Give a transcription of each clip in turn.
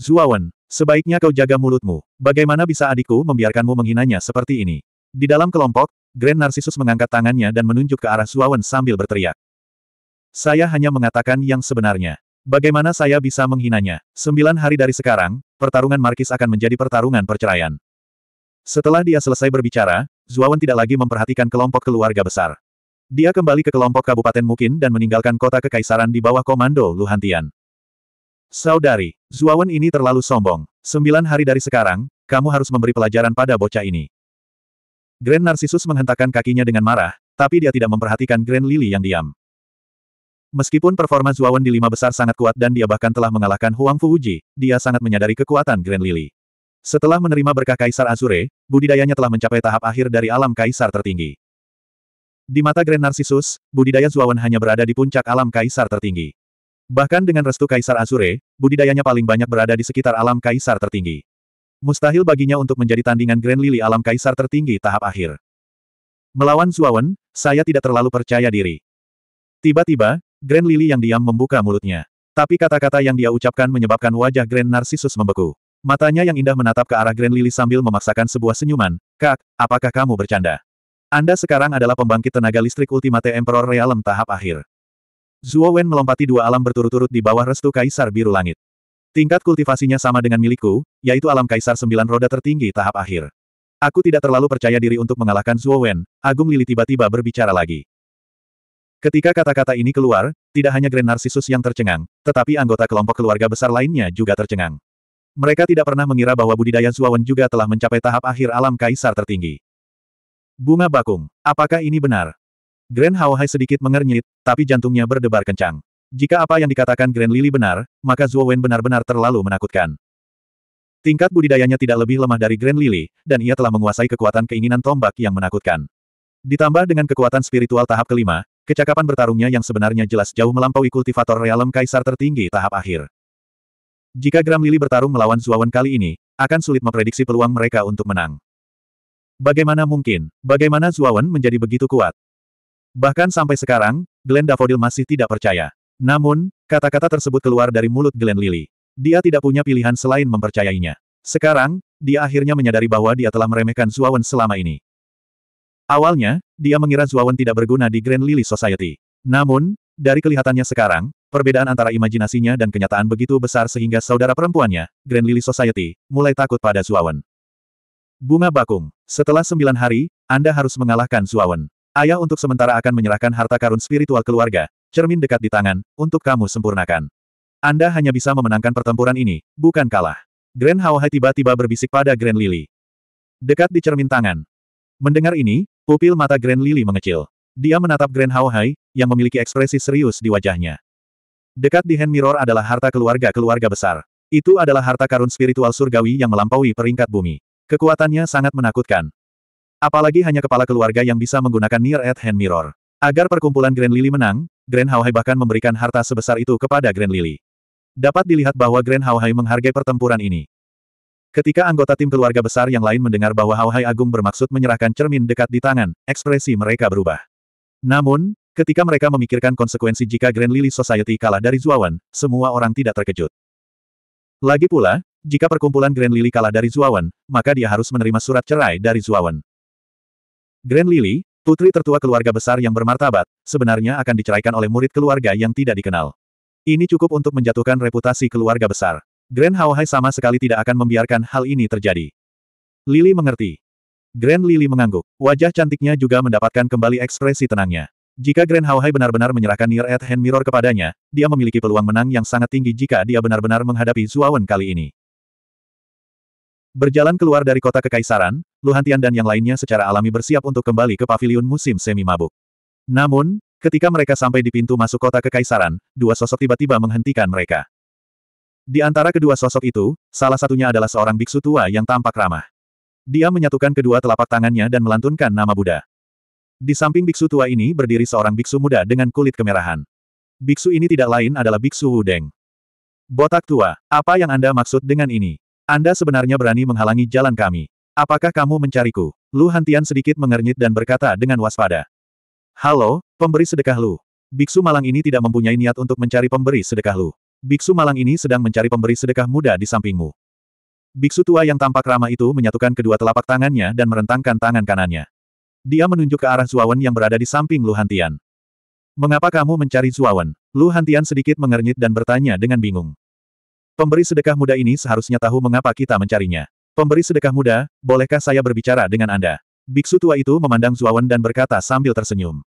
Zuawan, sebaiknya kau jaga mulutmu. Bagaimana bisa adikku membiarkanmu menghinanya seperti ini? Di dalam kelompok, Grand Narcissus mengangkat tangannya dan menunjuk ke arah Zuawan sambil berteriak. Saya hanya mengatakan yang sebenarnya. Bagaimana saya bisa menghinanya? Sembilan hari dari sekarang, pertarungan Markis akan menjadi pertarungan perceraian. Setelah dia selesai berbicara, Zuawan tidak lagi memperhatikan kelompok keluarga besar. Dia kembali ke kelompok kabupaten Mukin dan meninggalkan kota kekaisaran di bawah komando Luhantian. Saudari, Zuawan ini terlalu sombong. Sembilan hari dari sekarang, kamu harus memberi pelajaran pada bocah ini. Grand Narcissus menghentakkan kakinya dengan marah, tapi dia tidak memperhatikan Grand Lily yang diam. Meskipun performa Zuawan di lima besar sangat kuat dan dia bahkan telah mengalahkan Huang Fuji, dia sangat menyadari kekuatan Grand Lily. Setelah menerima berkah Kaisar Azure, budidayanya telah mencapai tahap akhir dari alam Kaisar tertinggi. Di mata Grand Narcissus, budidaya Zuawan hanya berada di puncak alam Kaisar tertinggi. Bahkan dengan restu Kaisar Azure, budidayanya paling banyak berada di sekitar alam Kaisar tertinggi. Mustahil baginya untuk menjadi tandingan Grand Lily alam Kaisar tertinggi tahap akhir. Melawan Zuawan, saya tidak terlalu percaya diri. Tiba-tiba, Grand Lily yang diam membuka mulutnya. Tapi kata-kata yang dia ucapkan menyebabkan wajah Grand Narcissus membeku. Matanya yang indah menatap ke arah Grand Lily sambil memaksakan sebuah senyuman, Kak, apakah kamu bercanda? Anda sekarang adalah pembangkit tenaga listrik Ultimate Emperor Realm tahap akhir. Zuo Wen melompati dua alam berturut-turut di bawah restu Kaisar Biru Langit. Tingkat kultivasinya sama dengan milikku, yaitu alam Kaisar Sembilan Roda tertinggi tahap akhir. Aku tidak terlalu percaya diri untuk mengalahkan Zuo Wen, Agung Lili tiba-tiba berbicara lagi. Ketika kata-kata ini keluar, tidak hanya Grand Narcissus yang tercengang, tetapi anggota kelompok keluarga besar lainnya juga tercengang. Mereka tidak pernah mengira bahwa budidaya Zuo Wen juga telah mencapai tahap akhir alam Kaisar tertinggi. Bunga Bakung, apakah ini benar? Grand Hai sedikit mengernyit, tapi jantungnya berdebar kencang. Jika apa yang dikatakan Grand Lily benar, maka Zhuo Wen benar-benar terlalu menakutkan. Tingkat budidayanya tidak lebih lemah dari Grand Lily, dan ia telah menguasai kekuatan keinginan tombak yang menakutkan. Ditambah dengan kekuatan spiritual tahap kelima, kecakapan bertarungnya yang sebenarnya jelas jauh melampaui kultivator realem kaisar tertinggi tahap akhir. Jika Gram Lily bertarung melawan Zhuo Wen kali ini, akan sulit memprediksi peluang mereka untuk menang. Bagaimana mungkin, bagaimana Zhuo Wen menjadi begitu kuat? Bahkan sampai sekarang, Glenn Davodil masih tidak percaya. Namun, kata-kata tersebut keluar dari mulut Glenn Lily. Dia tidak punya pilihan selain mempercayainya. Sekarang, dia akhirnya menyadari bahwa dia telah meremehkan Zuawan selama ini. Awalnya, dia mengira Zuawan tidak berguna di Grand Lily Society. Namun, dari kelihatannya sekarang, perbedaan antara imajinasinya dan kenyataan begitu besar sehingga saudara perempuannya, Grand Lily Society, mulai takut pada Zuawan. Bunga Bakung. Setelah sembilan hari, Anda harus mengalahkan Zuawan. Ayah untuk sementara akan menyerahkan harta karun spiritual keluarga, cermin dekat di tangan, untuk kamu sempurnakan. Anda hanya bisa memenangkan pertempuran ini, bukan kalah. Grand Haohai tiba-tiba berbisik pada Grand Lily. Dekat di cermin tangan. Mendengar ini, pupil mata Grand Lily mengecil. Dia menatap Grand Haohai, yang memiliki ekspresi serius di wajahnya. Dekat di hand mirror adalah harta keluarga-keluarga besar. Itu adalah harta karun spiritual surgawi yang melampaui peringkat bumi. Kekuatannya sangat menakutkan, Apalagi hanya kepala keluarga yang bisa menggunakan Near at Hand Mirror. Agar perkumpulan Grand Lily menang, Grand Hauhai bahkan memberikan harta sebesar itu kepada Grand Lily. Dapat dilihat bahwa Grand Hauhai menghargai pertempuran ini. Ketika anggota tim keluarga besar yang lain mendengar bahwa Hauhai Agung bermaksud menyerahkan cermin dekat di tangan, ekspresi mereka berubah. Namun, ketika mereka memikirkan konsekuensi jika Grand Lily Society kalah dari Zuawan, semua orang tidak terkejut. Lagi pula, jika perkumpulan Grand Lily kalah dari Zuawan, maka dia harus menerima surat cerai dari Zuawan. Grand Lily, putri tertua keluarga besar yang bermartabat, sebenarnya akan diceraikan oleh murid keluarga yang tidak dikenal. Ini cukup untuk menjatuhkan reputasi keluarga besar. Grand Haohai sama sekali tidak akan membiarkan hal ini terjadi. Lily mengerti. Grand Lily mengangguk. Wajah cantiknya juga mendapatkan kembali ekspresi tenangnya. Jika Grand Haohai benar-benar menyerahkan Near at Hand Mirror kepadanya, dia memiliki peluang menang yang sangat tinggi jika dia benar-benar menghadapi Zuawan kali ini. Berjalan keluar dari kota kekaisaran, Luhantian dan yang lainnya secara alami bersiap untuk kembali ke paviliun musim semi mabuk. Namun, ketika mereka sampai di pintu masuk kota kekaisaran, dua sosok tiba-tiba menghentikan mereka. Di antara kedua sosok itu, salah satunya adalah seorang biksu tua yang tampak ramah. Dia menyatukan kedua telapak tangannya dan melantunkan nama Buddha. Di samping biksu tua ini berdiri seorang biksu muda dengan kulit kemerahan. Biksu ini tidak lain adalah biksu Wudeng. Botak tua, apa yang Anda maksud dengan ini? Anda sebenarnya berani menghalangi jalan kami. Apakah kamu mencariku? Lu Hantian sedikit mengernyit dan berkata dengan waspada. Halo, pemberi sedekah Lu. Biksu malang ini tidak mempunyai niat untuk mencari pemberi sedekah Lu. Biksu malang ini sedang mencari pemberi sedekah muda di sampingmu. Biksu tua yang tampak ramah itu menyatukan kedua telapak tangannya dan merentangkan tangan kanannya. Dia menunjuk ke arah Zuawan yang berada di samping Lu Hantian. Mengapa kamu mencari Zuawan? Lu Hantian sedikit mengernyit dan bertanya dengan bingung. Pemberi sedekah muda ini seharusnya tahu mengapa kita mencarinya. Pemberi sedekah muda, bolehkah saya berbicara dengan Anda? Biksu tua itu memandang Zuawan dan berkata sambil tersenyum.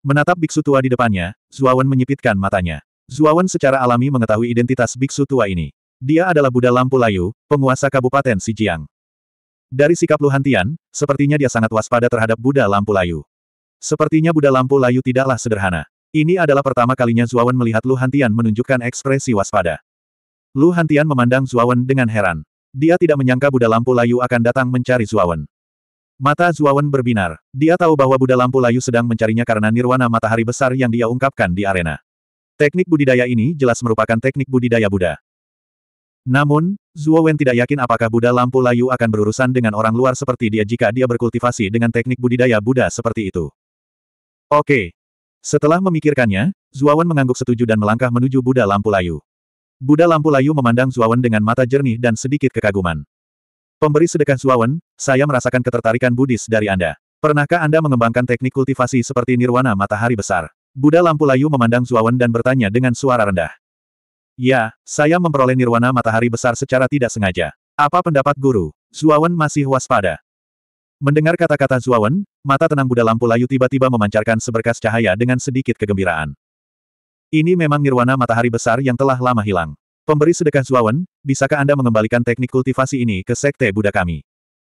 Menatap biksu tua di depannya, Zuawan menyipitkan matanya. Zuawan secara alami mengetahui identitas biksu tua ini. Dia adalah Buddha Lampu Layu, penguasa Kabupaten Sijiang. Dari sikap Luhantian, sepertinya dia sangat waspada terhadap Buddha Lampu Layu. Sepertinya Buddha Lampu Layu tidaklah sederhana. Ini adalah pertama kalinya Zuawan melihat Luhantian menunjukkan ekspresi waspada. Lu Hantian memandang Zuawan dengan heran. Dia tidak menyangka Buddha Lampu Layu akan datang mencari Zuawan. Mata Zuawan berbinar. Dia tahu bahwa Buddha Lampu Layu sedang mencarinya karena nirwana matahari besar yang dia ungkapkan di arena. Teknik budidaya ini jelas merupakan teknik budidaya Buddha. Namun, Zuowen tidak yakin apakah Buddha Lampu Layu akan berurusan dengan orang luar seperti dia jika dia berkultivasi dengan teknik budidaya Buddha seperti itu. Oke. Setelah memikirkannya, Zuawan mengangguk setuju dan melangkah menuju Buddha Lampu Layu. Buddha lampu layu memandang Zuawan dengan mata jernih dan sedikit kekaguman. Pemberi sedekah Zuawan, saya merasakan ketertarikan Buddhis dari Anda. Pernahkah Anda mengembangkan teknik kultivasi seperti nirwana matahari besar? Buddha lampu layu memandang Zuawan dan bertanya dengan suara rendah. Ya, saya memperoleh nirwana matahari besar secara tidak sengaja. Apa pendapat guru? Zuawan masih waspada. Mendengar kata-kata Zuawan, mata tenang Buddha lampu layu tiba-tiba memancarkan seberkas cahaya dengan sedikit kegembiraan. Ini memang nirwana matahari besar yang telah lama hilang. Pemberi sedekah Zuawan, bisakah Anda mengembalikan teknik kultivasi ini ke sekte Buddha kami?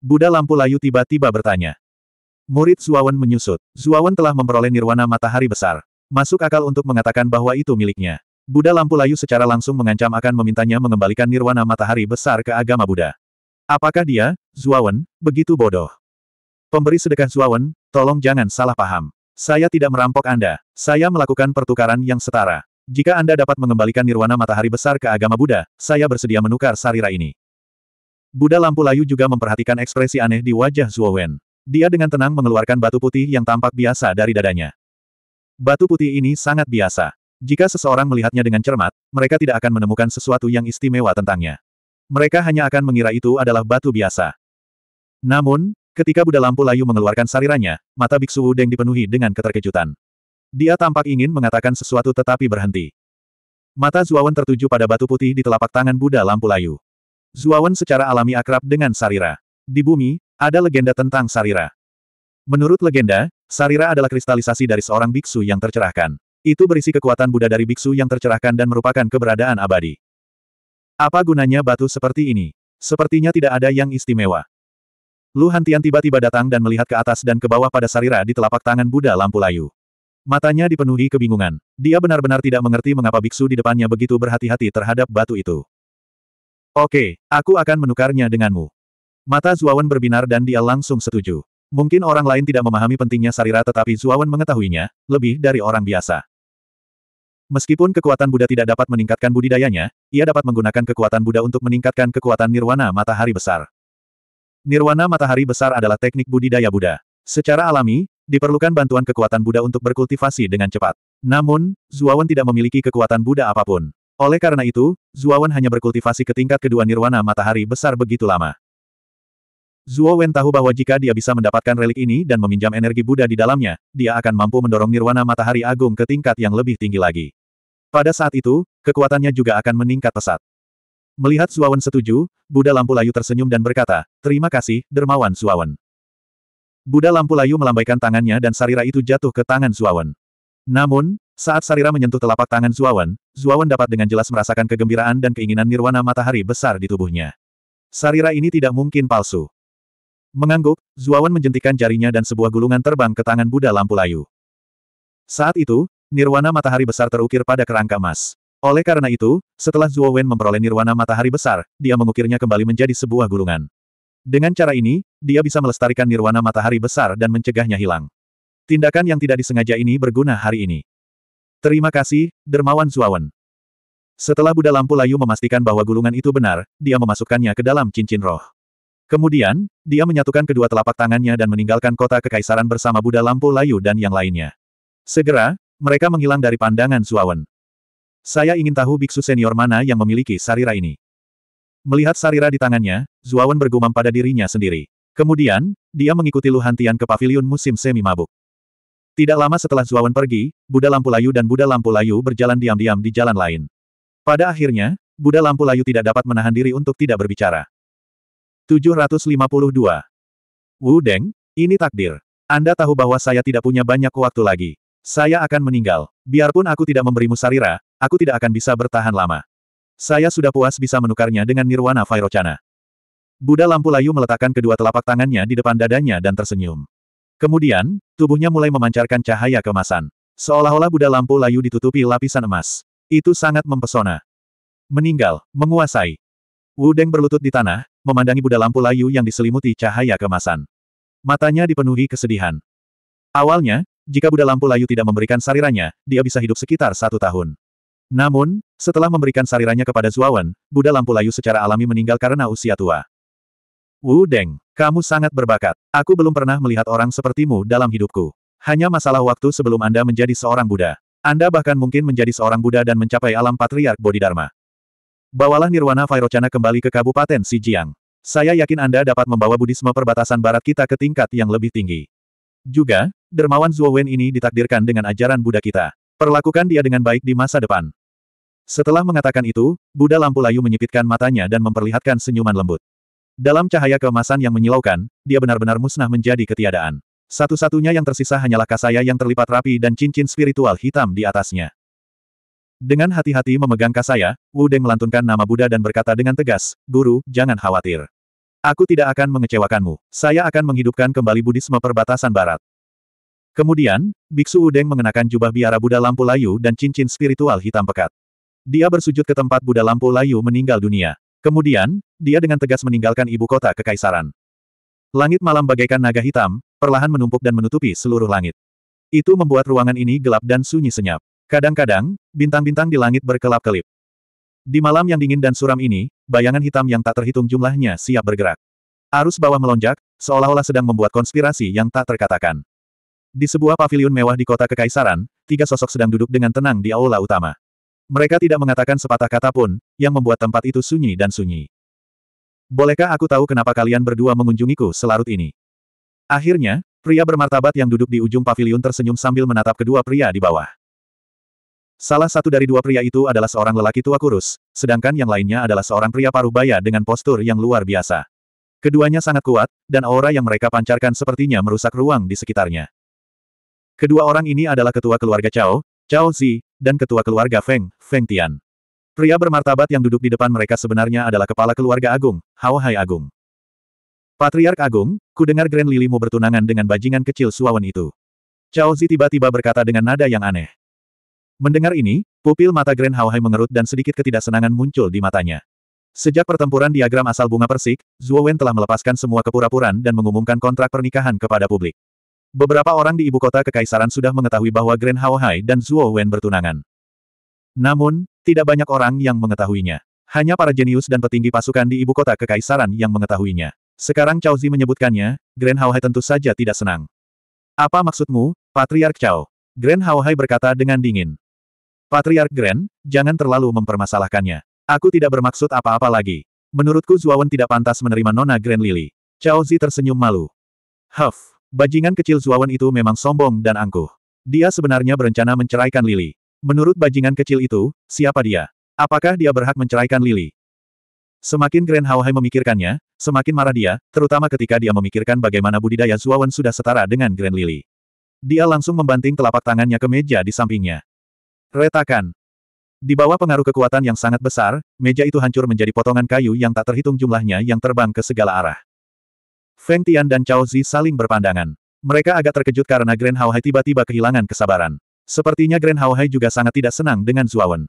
Buddha lampu layu tiba-tiba bertanya. Murid Zuawan menyusut. Zuawan telah memperoleh nirwana matahari besar. Masuk akal untuk mengatakan bahwa itu miliknya. Buddha lampu layu secara langsung mengancam akan memintanya mengembalikan nirwana matahari besar ke agama Buddha. Apakah dia, Zuawan, begitu bodoh? Pemberi sedekah Zuawan, tolong jangan salah paham. Saya tidak merampok Anda. Saya melakukan pertukaran yang setara. Jika Anda dapat mengembalikan nirwana matahari besar ke agama Buddha, saya bersedia menukar sarira ini. Buddha lampu layu juga memperhatikan ekspresi aneh di wajah Zuo Wen. Dia dengan tenang mengeluarkan batu putih yang tampak biasa dari dadanya. Batu putih ini sangat biasa. Jika seseorang melihatnya dengan cermat, mereka tidak akan menemukan sesuatu yang istimewa tentangnya. Mereka hanya akan mengira itu adalah batu biasa. Namun, Ketika Buddha Lampu Layu mengeluarkan sarirannya, mata Biksu Wudeng dipenuhi dengan keterkejutan. Dia tampak ingin mengatakan sesuatu tetapi berhenti. Mata Zuawan tertuju pada batu putih di telapak tangan Buddha Lampu Layu. Zuawan secara alami akrab dengan Sarira. Di bumi, ada legenda tentang Sarira. Menurut legenda, Sarira adalah kristalisasi dari seorang biksu yang tercerahkan. Itu berisi kekuatan Buddha dari biksu yang tercerahkan dan merupakan keberadaan abadi. Apa gunanya batu seperti ini? Sepertinya tidak ada yang istimewa. Lu Hantian tiba-tiba datang dan melihat ke atas dan ke bawah pada Sarira di telapak tangan Buddha lampu layu. Matanya dipenuhi kebingungan. Dia benar-benar tidak mengerti mengapa biksu di depannya begitu berhati-hati terhadap batu itu. Oke, aku akan menukarnya denganmu. Mata Zuawan berbinar dan dia langsung setuju. Mungkin orang lain tidak memahami pentingnya Sarira tetapi Zuawan mengetahuinya, lebih dari orang biasa. Meskipun kekuatan Buddha tidak dapat meningkatkan budidayanya, ia dapat menggunakan kekuatan Buddha untuk meningkatkan kekuatan nirwana matahari besar. Nirwana matahari besar adalah teknik budidaya Buddha. Secara alami, diperlukan bantuan kekuatan Buddha untuk berkultivasi dengan cepat. Namun, Zuawan tidak memiliki kekuatan Buddha apapun. Oleh karena itu, Zuawan hanya berkultivasi ke tingkat kedua nirwana matahari besar begitu lama. Zuo tahu bahwa jika dia bisa mendapatkan relik ini dan meminjam energi Buddha di dalamnya, dia akan mampu mendorong nirwana matahari agung ke tingkat yang lebih tinggi lagi. Pada saat itu, kekuatannya juga akan meningkat pesat. Melihat Suawan setuju, Buddha Lampu Layu tersenyum dan berkata, Terima kasih, Dermawan Suawan. Buddha Lampu Layu melambaikan tangannya dan Sarira itu jatuh ke tangan Suawan. Namun, saat Sarira menyentuh telapak tangan Suawan, Suawan dapat dengan jelas merasakan kegembiraan dan keinginan nirwana matahari besar di tubuhnya. Sarira ini tidak mungkin palsu. Mengangguk, Zuawan menjentikan jarinya dan sebuah gulungan terbang ke tangan Buddha Lampu Layu. Saat itu, nirwana matahari besar terukir pada kerangka emas. Oleh karena itu, setelah Zuo Wen memperoleh nirwana matahari besar, dia mengukirnya kembali menjadi sebuah gulungan. Dengan cara ini, dia bisa melestarikan nirwana matahari besar dan mencegahnya hilang. Tindakan yang tidak disengaja ini berguna hari ini. Terima kasih, Dermawan Wen. Setelah Buddha Lampu Layu memastikan bahwa gulungan itu benar, dia memasukkannya ke dalam cincin roh. Kemudian, dia menyatukan kedua telapak tangannya dan meninggalkan kota kekaisaran bersama Buddha Lampu Layu dan yang lainnya. Segera, mereka menghilang dari pandangan Wen. Saya ingin tahu biksu senior mana yang memiliki sarira ini. Melihat sarira di tangannya, Zuawan bergumam pada dirinya sendiri. Kemudian, dia mengikuti Luhantian ke pavilion musim semi mabuk. Tidak lama setelah Zuawan pergi, Buddha Lampu Layu dan Buddha Lampu Layu berjalan diam-diam di jalan lain. Pada akhirnya, Buddha Lampu Layu tidak dapat menahan diri untuk tidak berbicara. 752. Wu Deng, ini takdir. Anda tahu bahwa saya tidak punya banyak waktu lagi. Saya akan meninggal. Biarpun aku tidak memberimu sarira, aku tidak akan bisa bertahan lama. Saya sudah puas bisa menukarnya dengan Nirwana Vairocana. Buddha lampu layu meletakkan kedua telapak tangannya di depan dadanya dan tersenyum. Kemudian, tubuhnya mulai memancarkan cahaya kemasan. Seolah-olah Buddha lampu layu ditutupi lapisan emas. Itu sangat mempesona. Meninggal, menguasai. Wu Deng berlutut di tanah, memandangi Buddha lampu layu yang diselimuti cahaya kemasan. Matanya dipenuhi kesedihan. Awalnya, jika Buddha Lampu Layu tidak memberikan sarirannya, dia bisa hidup sekitar satu tahun. Namun, setelah memberikan sarirannya kepada Zuawan, Buddha Lampu Layu secara alami meninggal karena usia tua. Wu Deng, kamu sangat berbakat. Aku belum pernah melihat orang sepertimu dalam hidupku. Hanya masalah waktu sebelum Anda menjadi seorang Buddha. Anda bahkan mungkin menjadi seorang Buddha dan mencapai alam patriark Bodhidharma. Bawalah Nirwana Vairocana kembali ke Kabupaten Sijiang. Saya yakin Anda dapat membawa Budisme perbatasan barat kita ke tingkat yang lebih tinggi. Juga, Dermawan Wen ini ditakdirkan dengan ajaran Buddha kita. Perlakukan dia dengan baik di masa depan. Setelah mengatakan itu, Buddha lampu layu menyipitkan matanya dan memperlihatkan senyuman lembut. Dalam cahaya keemasan yang menyilaukan, dia benar-benar musnah menjadi ketiadaan. Satu-satunya yang tersisa hanyalah kasaya yang terlipat rapi dan cincin spiritual hitam di atasnya. Dengan hati-hati memegang kasaya, Wu Deng melantunkan nama Buddha dan berkata dengan tegas, Guru, jangan khawatir. Aku tidak akan mengecewakanmu. Saya akan menghidupkan kembali Budisme perbatasan barat. Kemudian, Biksu Udeng mengenakan jubah biara Buddha lampu layu dan cincin spiritual hitam pekat. Dia bersujud ke tempat Buddha lampu layu meninggal dunia. Kemudian, dia dengan tegas meninggalkan ibu kota kekaisaran. Langit malam bagaikan naga hitam, perlahan menumpuk dan menutupi seluruh langit. Itu membuat ruangan ini gelap dan sunyi senyap. Kadang-kadang, bintang-bintang di langit berkelap-kelip. Di malam yang dingin dan suram ini, bayangan hitam yang tak terhitung jumlahnya siap bergerak. Arus bawah melonjak, seolah-olah sedang membuat konspirasi yang tak terkatakan. Di sebuah pavilion mewah di kota Kekaisaran, tiga sosok sedang duduk dengan tenang di aula utama. Mereka tidak mengatakan sepatah kata pun, yang membuat tempat itu sunyi dan sunyi. Bolehkah aku tahu kenapa kalian berdua mengunjungiku selarut ini? Akhirnya, pria bermartabat yang duduk di ujung pavilion tersenyum sambil menatap kedua pria di bawah. Salah satu dari dua pria itu adalah seorang lelaki tua kurus, sedangkan yang lainnya adalah seorang pria paruh baya dengan postur yang luar biasa. Keduanya sangat kuat, dan aura yang mereka pancarkan sepertinya merusak ruang di sekitarnya. Kedua orang ini adalah ketua keluarga Cao, Cao Zi, dan ketua keluarga Feng, Feng Tian. Pria bermartabat yang duduk di depan mereka sebenarnya adalah kepala keluarga Agung, Hao Hai Agung. Patriark Agung, ku dengar Grand Lilimu bertunangan dengan bajingan kecil Suawan itu. Cao Zi tiba-tiba berkata dengan nada yang aneh. Mendengar ini, pupil mata Grand Hao Hai mengerut dan sedikit ketidaksenangan muncul di matanya. Sejak pertempuran diagram asal bunga persik, Zuo Wen telah melepaskan semua kepura-puran dan mengumumkan kontrak pernikahan kepada publik. Beberapa orang di ibu kota kekaisaran sudah mengetahui bahwa Grand Hai dan Zhuo Wen bertunangan. Namun, tidak banyak orang yang mengetahuinya. Hanya para jenius dan petinggi pasukan di ibu kota kekaisaran yang mengetahuinya. Sekarang Cao Zi menyebutkannya, Grand Hai tentu saja tidak senang. Apa maksudmu, Patriark Cao? Grand Hai berkata dengan dingin. Patriark Grand, jangan terlalu mempermasalahkannya. Aku tidak bermaksud apa-apa lagi. Menurutku Wen tidak pantas menerima Nona Grand Lily. Cao Zi tersenyum malu. Huff. Bajingan kecil Zuawan itu memang sombong dan angkuh. Dia sebenarnya berencana menceraikan Lili. Menurut bajingan kecil itu, siapa dia? Apakah dia berhak menceraikan Lili? Semakin Grand Haohai memikirkannya, semakin marah dia, terutama ketika dia memikirkan bagaimana budidaya Zuawan sudah setara dengan Grand Lily. Dia langsung membanting telapak tangannya ke meja di sampingnya. Retakan. Di bawah pengaruh kekuatan yang sangat besar, meja itu hancur menjadi potongan kayu yang tak terhitung jumlahnya yang terbang ke segala arah. Feng Tian dan Cao Zi saling berpandangan. Mereka agak terkejut karena Grand Hao Hai tiba-tiba kehilangan kesabaran. Sepertinya Grand Hao Hai juga sangat tidak senang dengan Wen.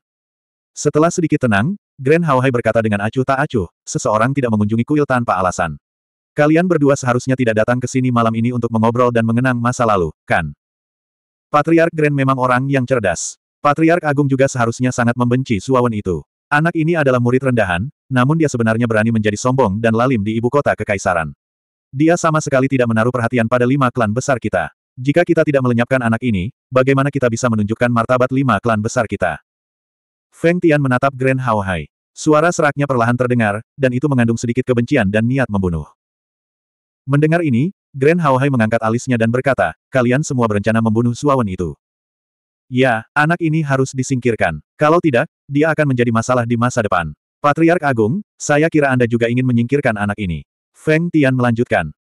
Setelah sedikit tenang, Grand Hao Hai berkata dengan acuh tak acuh, seseorang tidak mengunjungi kuil tanpa alasan. Kalian berdua seharusnya tidak datang ke sini malam ini untuk mengobrol dan mengenang masa lalu, kan? Patriark Grand memang orang yang cerdas. Patriark Agung juga seharusnya sangat membenci Suawan itu. Anak ini adalah murid rendahan, namun dia sebenarnya berani menjadi sombong dan lalim di ibu kota kekaisaran. Dia sama sekali tidak menaruh perhatian pada lima klan besar kita. Jika kita tidak melenyapkan anak ini, bagaimana kita bisa menunjukkan martabat lima klan besar kita? Feng Tian menatap Grand Hao Hai. Suara seraknya perlahan terdengar, dan itu mengandung sedikit kebencian dan niat membunuh. Mendengar ini, Grand Hao Hai mengangkat alisnya dan berkata, kalian semua berencana membunuh Suawan itu. Ya, anak ini harus disingkirkan. Kalau tidak, dia akan menjadi masalah di masa depan. Patriark Agung, saya kira Anda juga ingin menyingkirkan anak ini. Feng Tian melanjutkan.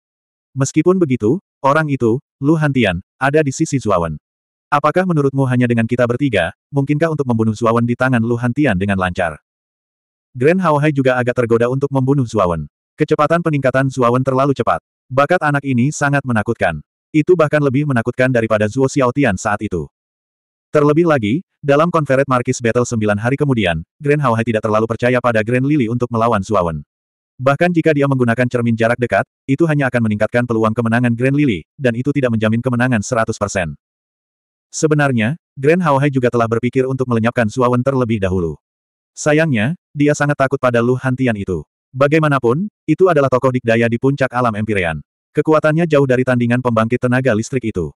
Meskipun begitu, orang itu, Lu Hantian, ada di sisi Zuawan. Apakah menurutmu hanya dengan kita bertiga, mungkinkah untuk membunuh Zuawan di tangan Lu Hantian dengan lancar? Grand Haohai juga agak tergoda untuk membunuh Zuawan. Kecepatan peningkatan Zuawan terlalu cepat. Bakat anak ini sangat menakutkan. Itu bahkan lebih menakutkan daripada Zuo Xiaotian saat itu. Terlebih lagi, dalam konferet Markis Battle 9 hari kemudian, Grand Haohai tidak terlalu percaya pada Grand Lily untuk melawan Zuawan. Bahkan jika dia menggunakan cermin jarak dekat, itu hanya akan meningkatkan peluang kemenangan Grand Lily, dan itu tidak menjamin kemenangan 100%. Sebenarnya, Grand Haohai juga telah berpikir untuk melenyapkan Suawen terlebih dahulu. Sayangnya, dia sangat takut pada Lu Hantian itu. Bagaimanapun, itu adalah tokoh dikdaya di puncak alam Empyrean. Kekuatannya jauh dari tandingan pembangkit tenaga listrik itu.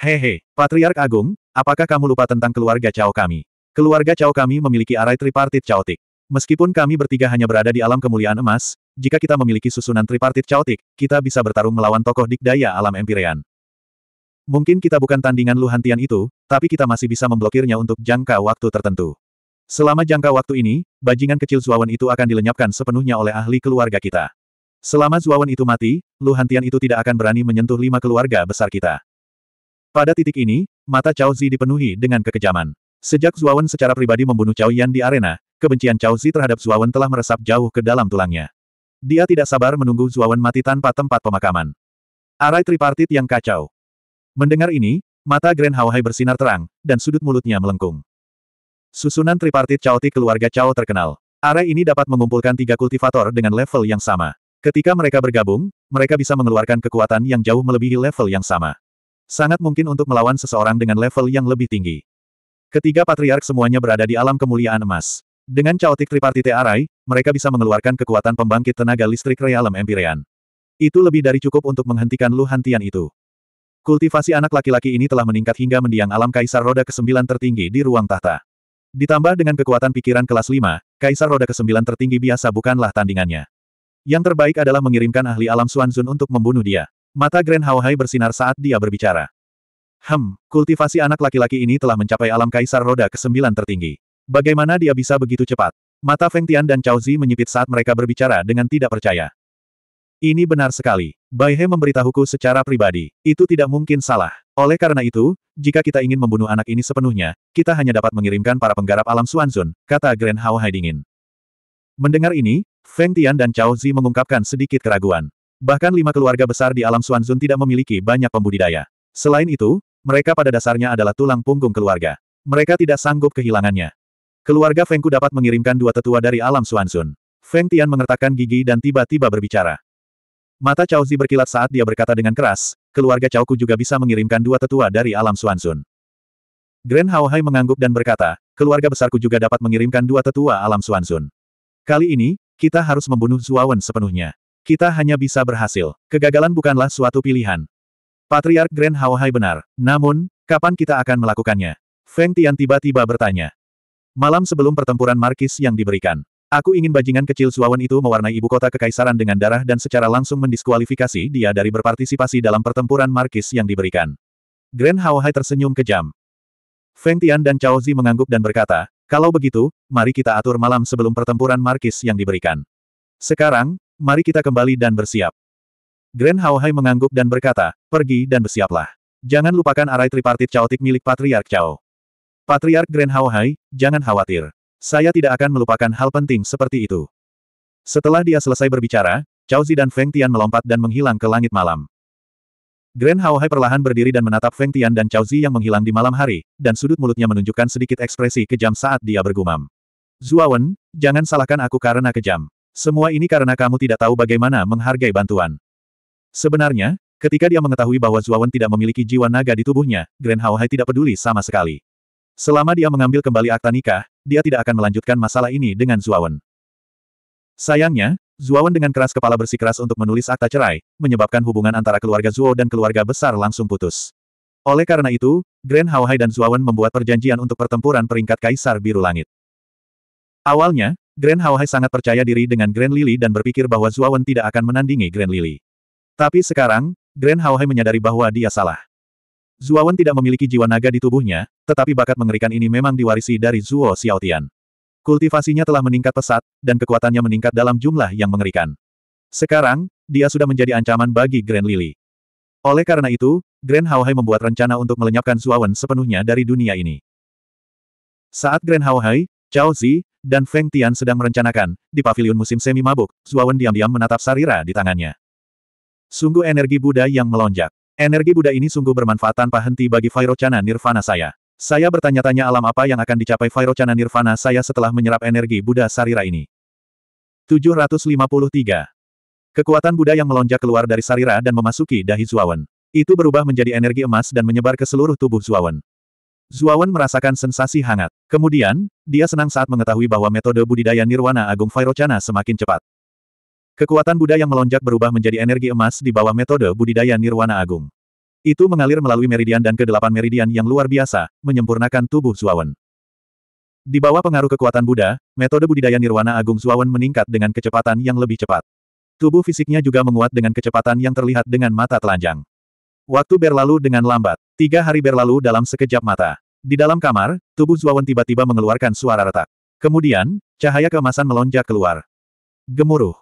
Hehe, Patriark Agung, apakah kamu lupa tentang keluarga Cao kami? Keluarga Cao kami memiliki arai tripartit caotik. Meskipun kami bertiga hanya berada di alam kemuliaan emas, jika kita memiliki susunan tripartit caotik, kita bisa bertarung melawan tokoh dikdaya alam empirean. Mungkin kita bukan tandingan Luhantian itu, tapi kita masih bisa memblokirnya untuk jangka waktu tertentu. Selama jangka waktu ini, bajingan kecil Zuawan itu akan dilenyapkan sepenuhnya oleh ahli keluarga kita. Selama Zuawan itu mati, Luhantian itu tidak akan berani menyentuh lima keluarga besar kita. Pada titik ini, mata Cao Zi dipenuhi dengan kekejaman. Sejak Zuawan secara pribadi membunuh Cao Yan di arena, kebencian Cao Zi terhadap Zuawan telah meresap jauh ke dalam tulangnya. Dia tidak sabar menunggu Zuawan mati tanpa tempat pemakaman. Arai tripartit yang kacau. Mendengar ini, mata Grand Hawaii bersinar terang, dan sudut mulutnya melengkung. Susunan tripartit Cao Ti keluarga Cao terkenal. Arai ini dapat mengumpulkan tiga kultivator dengan level yang sama. Ketika mereka bergabung, mereka bisa mengeluarkan kekuatan yang jauh melebihi level yang sama. Sangat mungkin untuk melawan seseorang dengan level yang lebih tinggi. Ketiga patriark semuanya berada di alam kemuliaan emas. Dengan caotik tripartite arai, mereka bisa mengeluarkan kekuatan pembangkit tenaga listrik realem empirean. Itu lebih dari cukup untuk menghentikan luhantian itu. Kultivasi anak laki-laki ini telah meningkat hingga mendiang alam Kaisar Roda ke-9 tertinggi di ruang tahta. Ditambah dengan kekuatan pikiran kelas 5, Kaisar Roda ke-9 tertinggi biasa bukanlah tandingannya. Yang terbaik adalah mengirimkan ahli alam Suanzun untuk membunuh dia. Mata Grand Haohai bersinar saat dia berbicara. Hem, kultivasi anak laki-laki ini telah mencapai alam Kaisar Roda ke-9 tertinggi. Bagaimana dia bisa begitu cepat? Mata Feng Tian dan Cao Zi menyipit saat mereka berbicara dengan tidak percaya. Ini benar sekali. Bai He memberitahuku secara pribadi. Itu tidak mungkin salah. Oleh karena itu, jika kita ingin membunuh anak ini sepenuhnya, kita hanya dapat mengirimkan para penggarap alam Suanzun, kata Grand Hao Hai dingin. Mendengar ini, Feng Tian dan Cao Zi mengungkapkan sedikit keraguan. Bahkan lima keluarga besar di alam Suanzun tidak memiliki banyak pembudidaya. Selain itu, mereka pada dasarnya adalah tulang punggung keluarga. Mereka tidak sanggup kehilangannya. Keluarga Fengku dapat mengirimkan dua tetua dari alam Suansun. Feng Tian mengertakkan gigi dan tiba-tiba berbicara. Mata Cao Zi berkilat saat dia berkata dengan keras, keluarga ku juga bisa mengirimkan dua tetua dari alam Suansun. Grand Hao Hai mengangguk dan berkata, keluarga besarku juga dapat mengirimkan dua tetua alam Suansun. Kali ini, kita harus membunuh Zuawan sepenuhnya. Kita hanya bisa berhasil. Kegagalan bukanlah suatu pilihan. Patriark Grand Hao Hai benar. Namun, kapan kita akan melakukannya? Feng Tian tiba-tiba bertanya. Malam sebelum pertempuran Markis yang diberikan. Aku ingin bajingan kecil Suawan itu mewarnai ibu kota kekaisaran dengan darah dan secara langsung mendiskualifikasi dia dari berpartisipasi dalam pertempuran Markis yang diberikan. Grand Haohai tersenyum kejam. Feng Tian dan Cao Zi mengangguk dan berkata, kalau begitu, mari kita atur malam sebelum pertempuran Markis yang diberikan. Sekarang, mari kita kembali dan bersiap. Grand Haohai mengangguk dan berkata, pergi dan bersiaplah. Jangan lupakan arai tripartit caotik milik Patriark Cao. Patriark Grand Hai, jangan khawatir. Saya tidak akan melupakan hal penting seperti itu. Setelah dia selesai berbicara, Cao Zi dan Feng Tian melompat dan menghilang ke langit malam. Grand Hai perlahan berdiri dan menatap Feng Tian dan Cao Zi yang menghilang di malam hari, dan sudut mulutnya menunjukkan sedikit ekspresi kejam saat dia bergumam. Wen, jangan salahkan aku karena kejam. Semua ini karena kamu tidak tahu bagaimana menghargai bantuan. Sebenarnya, ketika dia mengetahui bahwa Wen tidak memiliki jiwa naga di tubuhnya, Grand Hai tidak peduli sama sekali. Selama dia mengambil kembali akta nikah, dia tidak akan melanjutkan masalah ini dengan Zuawan. Sayangnya, Zuawan dengan keras kepala bersikeras untuk menulis akta cerai, menyebabkan hubungan antara keluarga Zuo dan keluarga besar langsung putus. Oleh karena itu, Grand Hai dan Zuawan membuat perjanjian untuk pertempuran peringkat Kaisar Biru Langit. Awalnya, Grand Hai sangat percaya diri dengan Grand Lily dan berpikir bahwa Zuawan tidak akan menandingi Grand Lily. Tapi sekarang, Grand Hai menyadari bahwa dia salah. Zuawan tidak memiliki jiwa naga di tubuhnya, tetapi bakat mengerikan ini memang diwarisi dari Zuo Xiaotian. Kultivasinya telah meningkat pesat, dan kekuatannya meningkat dalam jumlah yang mengerikan. Sekarang, dia sudah menjadi ancaman bagi Grand Lily. Oleh karena itu, Grand Hao Hai membuat rencana untuk melenyapkan Zuawan sepenuhnya dari dunia ini. Saat Grand Hao Hai, Chao Zi, dan Feng Tian sedang merencanakan, di pavilion musim semi mabuk, Zuawan diam-diam menatap Sarira di tangannya. Sungguh energi Buddha yang melonjak. Energi Buddha ini sungguh bermanfaat tanpa henti bagi Vairocana Nirvana saya. Saya bertanya-tanya alam apa yang akan dicapai Vairocana Nirvana saya setelah menyerap energi Buddha Sarira ini. 753. Kekuatan Buddha yang melonjak keluar dari Sarira dan memasuki dahi Zuawan. Itu berubah menjadi energi emas dan menyebar ke seluruh tubuh Zuawan. Zuawan merasakan sensasi hangat. Kemudian, dia senang saat mengetahui bahwa metode budidaya Nirwana Agung Vairocana semakin cepat. Kekuatan Buddha yang melonjak berubah menjadi energi emas di bawah metode budidaya Nirwana Agung. Itu mengalir melalui meridian dan kedelapan meridian yang luar biasa, menyempurnakan tubuh Zuawan. Di bawah pengaruh kekuatan Buddha, metode budidaya Nirwana Agung Zuawan meningkat dengan kecepatan yang lebih cepat. Tubuh fisiknya juga menguat dengan kecepatan yang terlihat dengan mata telanjang. Waktu berlalu dengan lambat. Tiga hari berlalu dalam sekejap mata. Di dalam kamar, tubuh Zuawan tiba-tiba mengeluarkan suara retak. Kemudian, cahaya keemasan melonjak keluar. Gemuruh.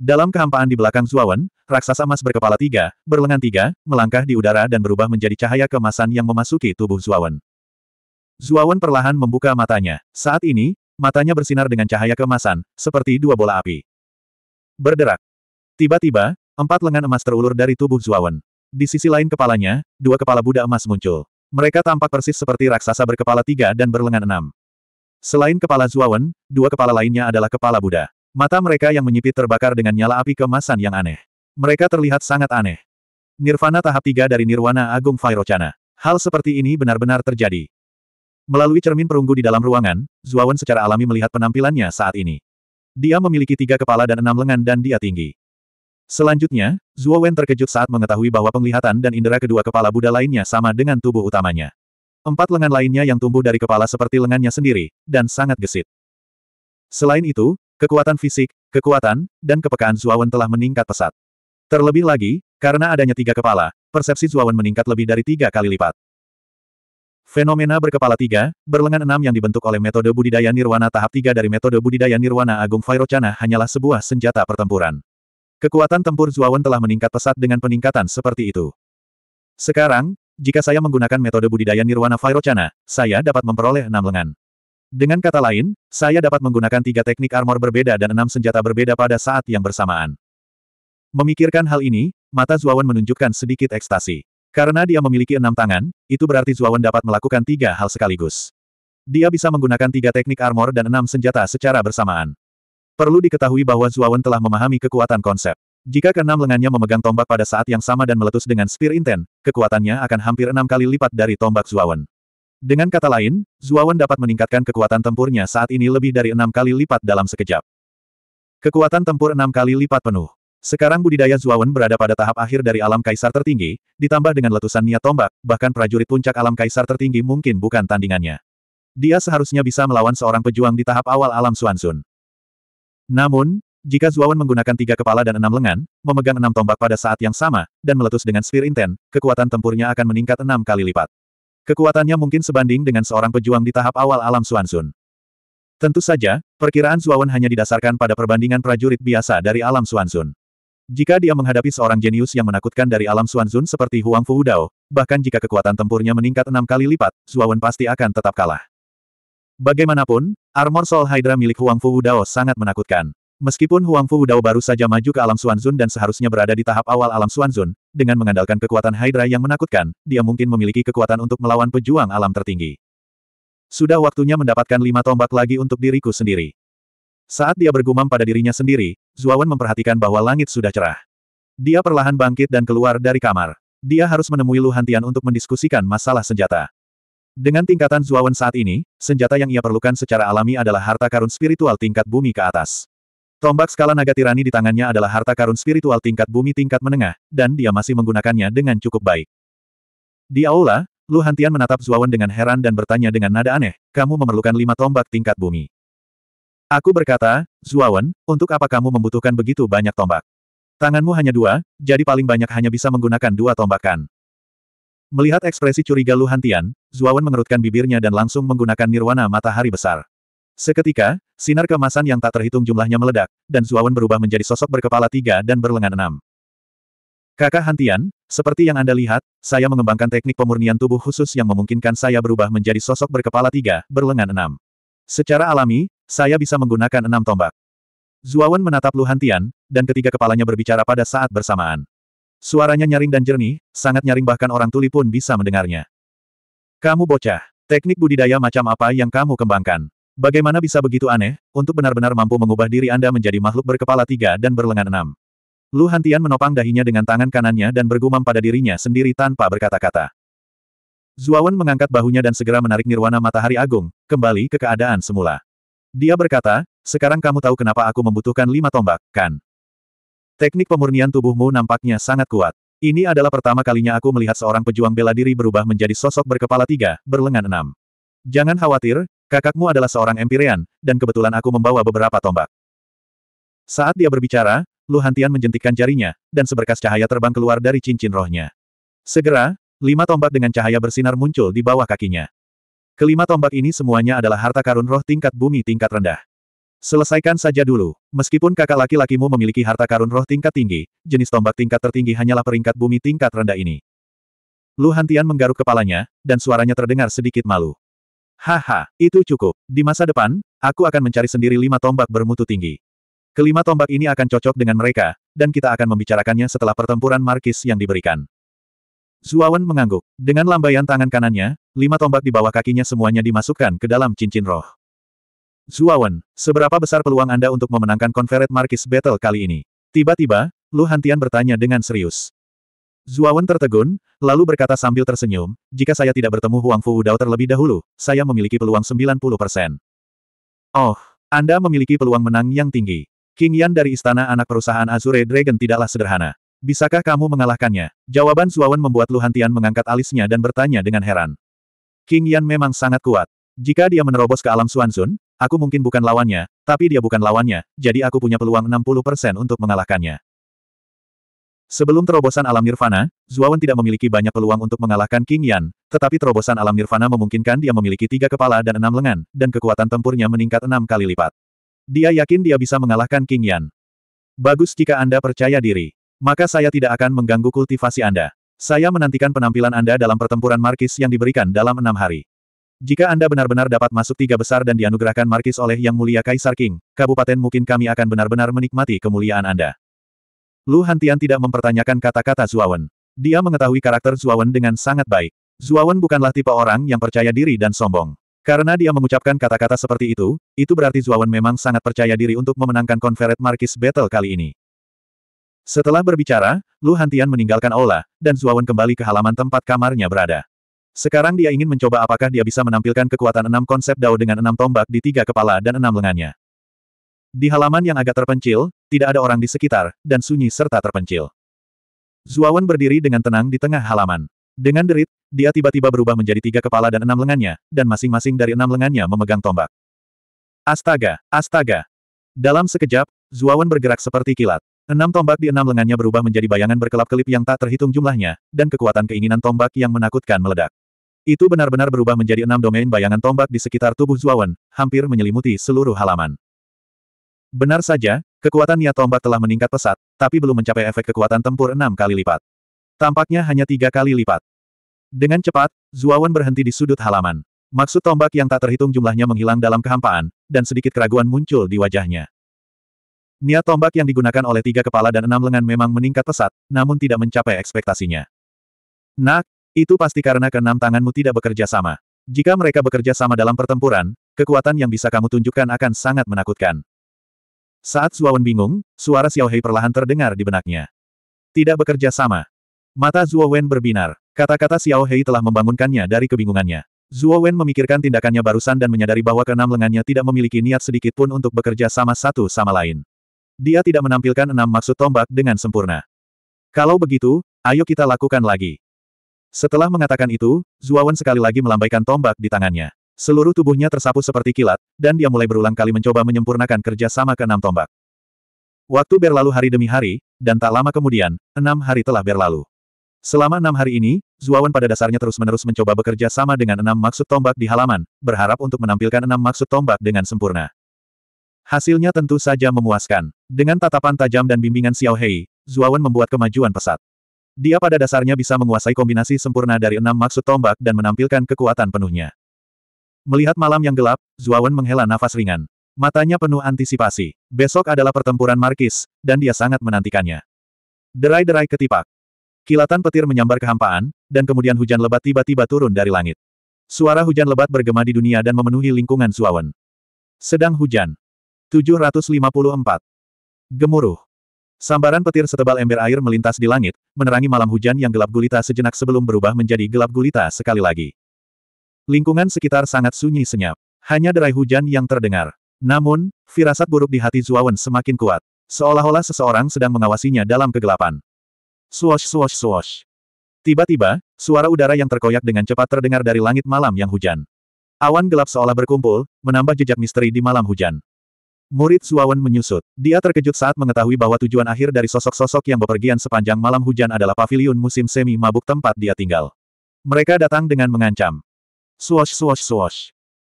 Dalam kehampaan di belakang Zuawan, raksasa emas berkepala tiga, berlengan tiga, melangkah di udara dan berubah menjadi cahaya kemasan yang memasuki tubuh Zuawan. Zuawan perlahan membuka matanya. Saat ini, matanya bersinar dengan cahaya kemasan, seperti dua bola api. Berderak. Tiba-tiba, empat lengan emas terulur dari tubuh Zuawan. Di sisi lain kepalanya, dua kepala Buddha emas muncul. Mereka tampak persis seperti raksasa berkepala tiga dan berlengan enam. Selain kepala Zuawan, dua kepala lainnya adalah kepala Buddha. Mata mereka yang menyipit terbakar dengan nyala api kemasan yang aneh. Mereka terlihat sangat aneh. Nirvana tahap 3 dari Nirwana Agung Vairocana. Hal seperti ini benar-benar terjadi. Melalui cermin perunggu di dalam ruangan, Zuawan secara alami melihat penampilannya saat ini. Dia memiliki tiga kepala dan enam lengan dan dia tinggi. Selanjutnya, Zuowen terkejut saat mengetahui bahwa penglihatan dan indera kedua kepala Buddha lainnya sama dengan tubuh utamanya. Empat lengan lainnya yang tumbuh dari kepala seperti lengannya sendiri, dan sangat gesit. Selain itu, Kekuatan fisik, kekuatan, dan kepekaan Zuawan telah meningkat pesat. Terlebih lagi, karena adanya tiga kepala, persepsi Zuawan meningkat lebih dari tiga kali lipat. Fenomena berkepala tiga, berlengan enam yang dibentuk oleh metode budidaya nirwana tahap tiga dari metode budidaya nirwana agung Vairocana hanyalah sebuah senjata pertempuran. Kekuatan tempur Zuawan telah meningkat pesat dengan peningkatan seperti itu. Sekarang, jika saya menggunakan metode budidaya nirwana Vairocana, saya dapat memperoleh enam lengan. Dengan kata lain, saya dapat menggunakan tiga teknik armor berbeda dan enam senjata berbeda pada saat yang bersamaan. Memikirkan hal ini, mata Zuawan menunjukkan sedikit ekstasi. Karena dia memiliki enam tangan, itu berarti Zuawan dapat melakukan tiga hal sekaligus. Dia bisa menggunakan tiga teknik armor dan enam senjata secara bersamaan. Perlu diketahui bahwa Zuawan telah memahami kekuatan konsep. Jika keenam lengannya memegang tombak pada saat yang sama dan meletus dengan spear inten, kekuatannya akan hampir enam kali lipat dari tombak Zuawan. Dengan kata lain, Zuawan dapat meningkatkan kekuatan tempurnya saat ini lebih dari enam kali lipat dalam sekejap. Kekuatan tempur enam kali lipat penuh. Sekarang budidaya Zuawan berada pada tahap akhir dari alam kaisar tertinggi, ditambah dengan letusan niat tombak, bahkan prajurit puncak alam kaisar tertinggi mungkin bukan tandingannya. Dia seharusnya bisa melawan seorang pejuang di tahap awal alam Suansun. Namun, jika Zuawan menggunakan tiga kepala dan enam lengan, memegang enam tombak pada saat yang sama, dan meletus dengan spear intent, kekuatan tempurnya akan meningkat enam kali lipat. Kekuatannya mungkin sebanding dengan seorang pejuang di tahap awal alam Suansun. Tentu saja, perkiraan Zuawan hanya didasarkan pada perbandingan prajurit biasa dari alam Suansun. Jika dia menghadapi seorang jenius yang menakutkan dari alam Suansun seperti Huang Fu Dao, bahkan jika kekuatan tempurnya meningkat enam kali lipat, Zuawan pasti akan tetap kalah. Bagaimanapun, armor sol Hydra milik Huang Fu Dao sangat menakutkan. Meskipun Huang Fu Dao baru saja maju ke alam Suanzun dan seharusnya berada di tahap awal alam Suanzun, dengan mengandalkan kekuatan Hydra yang menakutkan, dia mungkin memiliki kekuatan untuk melawan pejuang alam tertinggi. Sudah waktunya mendapatkan lima tombak lagi untuk diriku sendiri. Saat dia bergumam pada dirinya sendiri, Zuawan memperhatikan bahwa langit sudah cerah. Dia perlahan bangkit dan keluar dari kamar. Dia harus menemui Luhantian untuk mendiskusikan masalah senjata. Dengan tingkatan Zuawan saat ini, senjata yang ia perlukan secara alami adalah harta karun spiritual tingkat bumi ke atas. Tombak skala naga tirani di tangannya adalah harta karun spiritual tingkat bumi tingkat menengah, dan dia masih menggunakannya dengan cukup baik. Di aula, Lu Hantian menatap Zuawan dengan heran dan bertanya dengan nada aneh, kamu memerlukan lima tombak tingkat bumi. Aku berkata, Zuawan, untuk apa kamu membutuhkan begitu banyak tombak? Tanganmu hanya dua, jadi paling banyak hanya bisa menggunakan dua tombakan. Melihat ekspresi curiga Lu Hantian, Zuawan mengerutkan bibirnya dan langsung menggunakan nirwana matahari besar. Seketika, sinar kemasan yang tak terhitung jumlahnya meledak, dan Zuawan berubah menjadi sosok berkepala tiga dan berlengan enam. Kakak Hantian, seperti yang Anda lihat, saya mengembangkan teknik pemurnian tubuh khusus yang memungkinkan saya berubah menjadi sosok berkepala tiga, berlengan enam. Secara alami, saya bisa menggunakan enam tombak. Zuawan menatap Lu Hantian, dan ketiga kepalanya berbicara pada saat bersamaan. Suaranya nyaring dan jernih, sangat nyaring bahkan orang tuli pun bisa mendengarnya. Kamu bocah, teknik budidaya macam apa yang kamu kembangkan? Bagaimana bisa begitu aneh, untuk benar-benar mampu mengubah diri Anda menjadi makhluk berkepala tiga dan berlengan enam. Lu Hantian menopang dahinya dengan tangan kanannya dan bergumam pada dirinya sendiri tanpa berkata-kata. Zuawan mengangkat bahunya dan segera menarik nirwana matahari agung, kembali ke keadaan semula. Dia berkata, sekarang kamu tahu kenapa aku membutuhkan lima tombak, kan? Teknik pemurnian tubuhmu nampaknya sangat kuat. Ini adalah pertama kalinya aku melihat seorang pejuang bela diri berubah menjadi sosok berkepala tiga, berlengan enam. Jangan khawatir, kakakmu adalah seorang empirian, dan kebetulan aku membawa beberapa tombak. Saat dia berbicara, Lu Hantian menjentikkan jarinya, dan seberkas cahaya terbang keluar dari cincin rohnya. Segera, lima tombak dengan cahaya bersinar muncul di bawah kakinya. Kelima tombak ini semuanya adalah harta karun roh tingkat bumi tingkat rendah. Selesaikan saja dulu. Meskipun kakak laki-lakimu memiliki harta karun roh tingkat tinggi, jenis tombak tingkat tertinggi hanyalah peringkat bumi tingkat rendah ini. Lu Hantian menggaruk kepalanya, dan suaranya terdengar sedikit malu. Haha, itu cukup. Di masa depan, aku akan mencari sendiri lima tombak bermutu tinggi. Kelima tombak ini akan cocok dengan mereka, dan kita akan membicarakannya setelah pertempuran markis yang diberikan. Zuawan mengangguk. Dengan lambaian tangan kanannya, lima tombak di bawah kakinya semuanya dimasukkan ke dalam cincin roh. Zuawan, seberapa besar peluang Anda untuk memenangkan konferet Markis Battle kali ini? Tiba-tiba, Lu Hantian bertanya dengan serius. Zuawan tertegun, lalu berkata sambil tersenyum, jika saya tidak bertemu Huang Fu Dao terlebih dahulu, saya memiliki peluang 90 persen. Oh, Anda memiliki peluang menang yang tinggi. King Yan dari istana anak perusahaan Azure Dragon tidaklah sederhana. Bisakah kamu mengalahkannya? Jawaban Zuawan membuat Luhan Tian mengangkat alisnya dan bertanya dengan heran. King Yan memang sangat kuat. Jika dia menerobos ke alam Suanzun, aku mungkin bukan lawannya, tapi dia bukan lawannya, jadi aku punya peluang 60% untuk mengalahkannya. Sebelum terobosan alam nirvana, Zuawan tidak memiliki banyak peluang untuk mengalahkan King Yan, tetapi terobosan alam nirvana memungkinkan dia memiliki tiga kepala dan enam lengan, dan kekuatan tempurnya meningkat enam kali lipat. Dia yakin dia bisa mengalahkan King Yan. Bagus jika Anda percaya diri. Maka saya tidak akan mengganggu kultivasi Anda. Saya menantikan penampilan Anda dalam pertempuran Markis yang diberikan dalam enam hari. Jika Anda benar-benar dapat masuk tiga besar dan dianugerahkan Markis oleh Yang Mulia Kaisar King, Kabupaten mungkin kami akan benar-benar menikmati kemuliaan Anda. Lu Hantian tidak mempertanyakan kata-kata Zuawan. Dia mengetahui karakter Zuawan dengan sangat baik. Zuawan bukanlah tipe orang yang percaya diri dan sombong. Karena dia mengucapkan kata-kata seperti itu, itu berarti Zuawan memang sangat percaya diri untuk memenangkan konferet Marquis Battle kali ini. Setelah berbicara, Lu Hantian meninggalkan aula, dan Zuawan kembali ke halaman tempat kamarnya berada. Sekarang dia ingin mencoba apakah dia bisa menampilkan kekuatan enam konsep Dao dengan enam tombak di tiga kepala dan enam lengannya. Di halaman yang agak terpencil, tidak ada orang di sekitar, dan sunyi serta terpencil. Zuawan berdiri dengan tenang di tengah halaman. Dengan derit, dia tiba-tiba berubah menjadi tiga kepala dan enam lengannya, dan masing-masing dari enam lengannya memegang tombak. Astaga! Astaga! Dalam sekejap, Zuawan bergerak seperti kilat. Enam tombak di enam lengannya berubah menjadi bayangan berkelap-kelip yang tak terhitung jumlahnya, dan kekuatan keinginan tombak yang menakutkan meledak. Itu benar-benar berubah menjadi enam domain bayangan tombak di sekitar tubuh Zuawan, hampir menyelimuti seluruh halaman. Benar saja, kekuatan niat tombak telah meningkat pesat, tapi belum mencapai efek kekuatan tempur enam kali lipat. Tampaknya hanya tiga kali lipat. Dengan cepat, Zuawan berhenti di sudut halaman. Maksud tombak yang tak terhitung jumlahnya menghilang dalam kehampaan, dan sedikit keraguan muncul di wajahnya. Niat tombak yang digunakan oleh tiga kepala dan enam lengan memang meningkat pesat, namun tidak mencapai ekspektasinya. Nak, itu pasti karena keenam tanganmu tidak bekerja sama. Jika mereka bekerja sama dalam pertempuran, kekuatan yang bisa kamu tunjukkan akan sangat menakutkan. Saat Zuowen bingung, suara Xiao Hei perlahan terdengar di benaknya. Tidak bekerja sama. Mata Zuowen berbinar. Kata-kata Xiao Hei telah membangunkannya dari kebingungannya. Zuowen memikirkan tindakannya barusan dan menyadari bahwa keenam lengannya tidak memiliki niat sedikit pun untuk bekerja sama satu sama lain. Dia tidak menampilkan enam maksud tombak dengan sempurna. Kalau begitu, ayo kita lakukan lagi. Setelah mengatakan itu, Wen sekali lagi melambaikan tombak di tangannya. Seluruh tubuhnya tersapu seperti kilat, dan dia mulai berulang kali mencoba menyempurnakan kerja sama keenam tombak. Waktu berlalu hari demi hari, dan tak lama kemudian, enam hari telah berlalu. Selama enam hari ini, Zuawan pada dasarnya terus-menerus mencoba bekerja sama dengan enam maksud tombak di halaman, berharap untuk menampilkan enam maksud tombak dengan sempurna. Hasilnya tentu saja memuaskan. Dengan tatapan tajam dan bimbingan Xiao Hei, Zuawan membuat kemajuan pesat. Dia pada dasarnya bisa menguasai kombinasi sempurna dari enam maksud tombak dan menampilkan kekuatan penuhnya. Melihat malam yang gelap, Zuawan menghela nafas ringan. Matanya penuh antisipasi. Besok adalah pertempuran Markis, dan dia sangat menantikannya. Derai-derai ketipak. Kilatan petir menyambar kehampaan, dan kemudian hujan lebat tiba-tiba turun dari langit. Suara hujan lebat bergema di dunia dan memenuhi lingkungan Zuawan. Sedang hujan. 754. Gemuruh. Sambaran petir setebal ember air melintas di langit, menerangi malam hujan yang gelap gulita sejenak sebelum berubah menjadi gelap gulita sekali lagi. Lingkungan sekitar sangat sunyi senyap. Hanya derai hujan yang terdengar. Namun, firasat buruk di hati Zuawan semakin kuat. Seolah-olah seseorang sedang mengawasinya dalam kegelapan. Swosh swosh swosh. Tiba-tiba, suara udara yang terkoyak dengan cepat terdengar dari langit malam yang hujan. Awan gelap seolah berkumpul, menambah jejak misteri di malam hujan. Murid Zuawan menyusut. Dia terkejut saat mengetahui bahwa tujuan akhir dari sosok-sosok yang bepergian sepanjang malam hujan adalah paviliun musim semi mabuk tempat dia tinggal. Mereka datang dengan mengancam. Swash swash swash.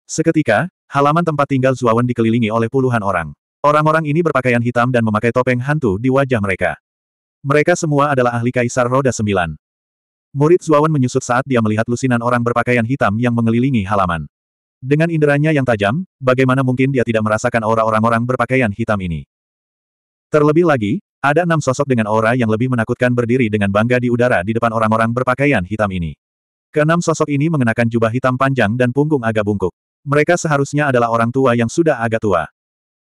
Seketika, halaman tempat tinggal Zuawan dikelilingi oleh puluhan orang. Orang-orang ini berpakaian hitam dan memakai topeng hantu di wajah mereka. Mereka semua adalah ahli Kaisar Roda Sembilan. Murid Zuawan menyusut saat dia melihat lusinan orang berpakaian hitam yang mengelilingi halaman. Dengan inderanya yang tajam, bagaimana mungkin dia tidak merasakan aura orang-orang berpakaian hitam ini? Terlebih lagi, ada enam sosok dengan aura yang lebih menakutkan berdiri dengan bangga di udara di depan orang-orang berpakaian hitam ini. Keenam sosok ini mengenakan jubah hitam panjang dan punggung agak bungkuk. Mereka seharusnya adalah orang tua yang sudah agak tua.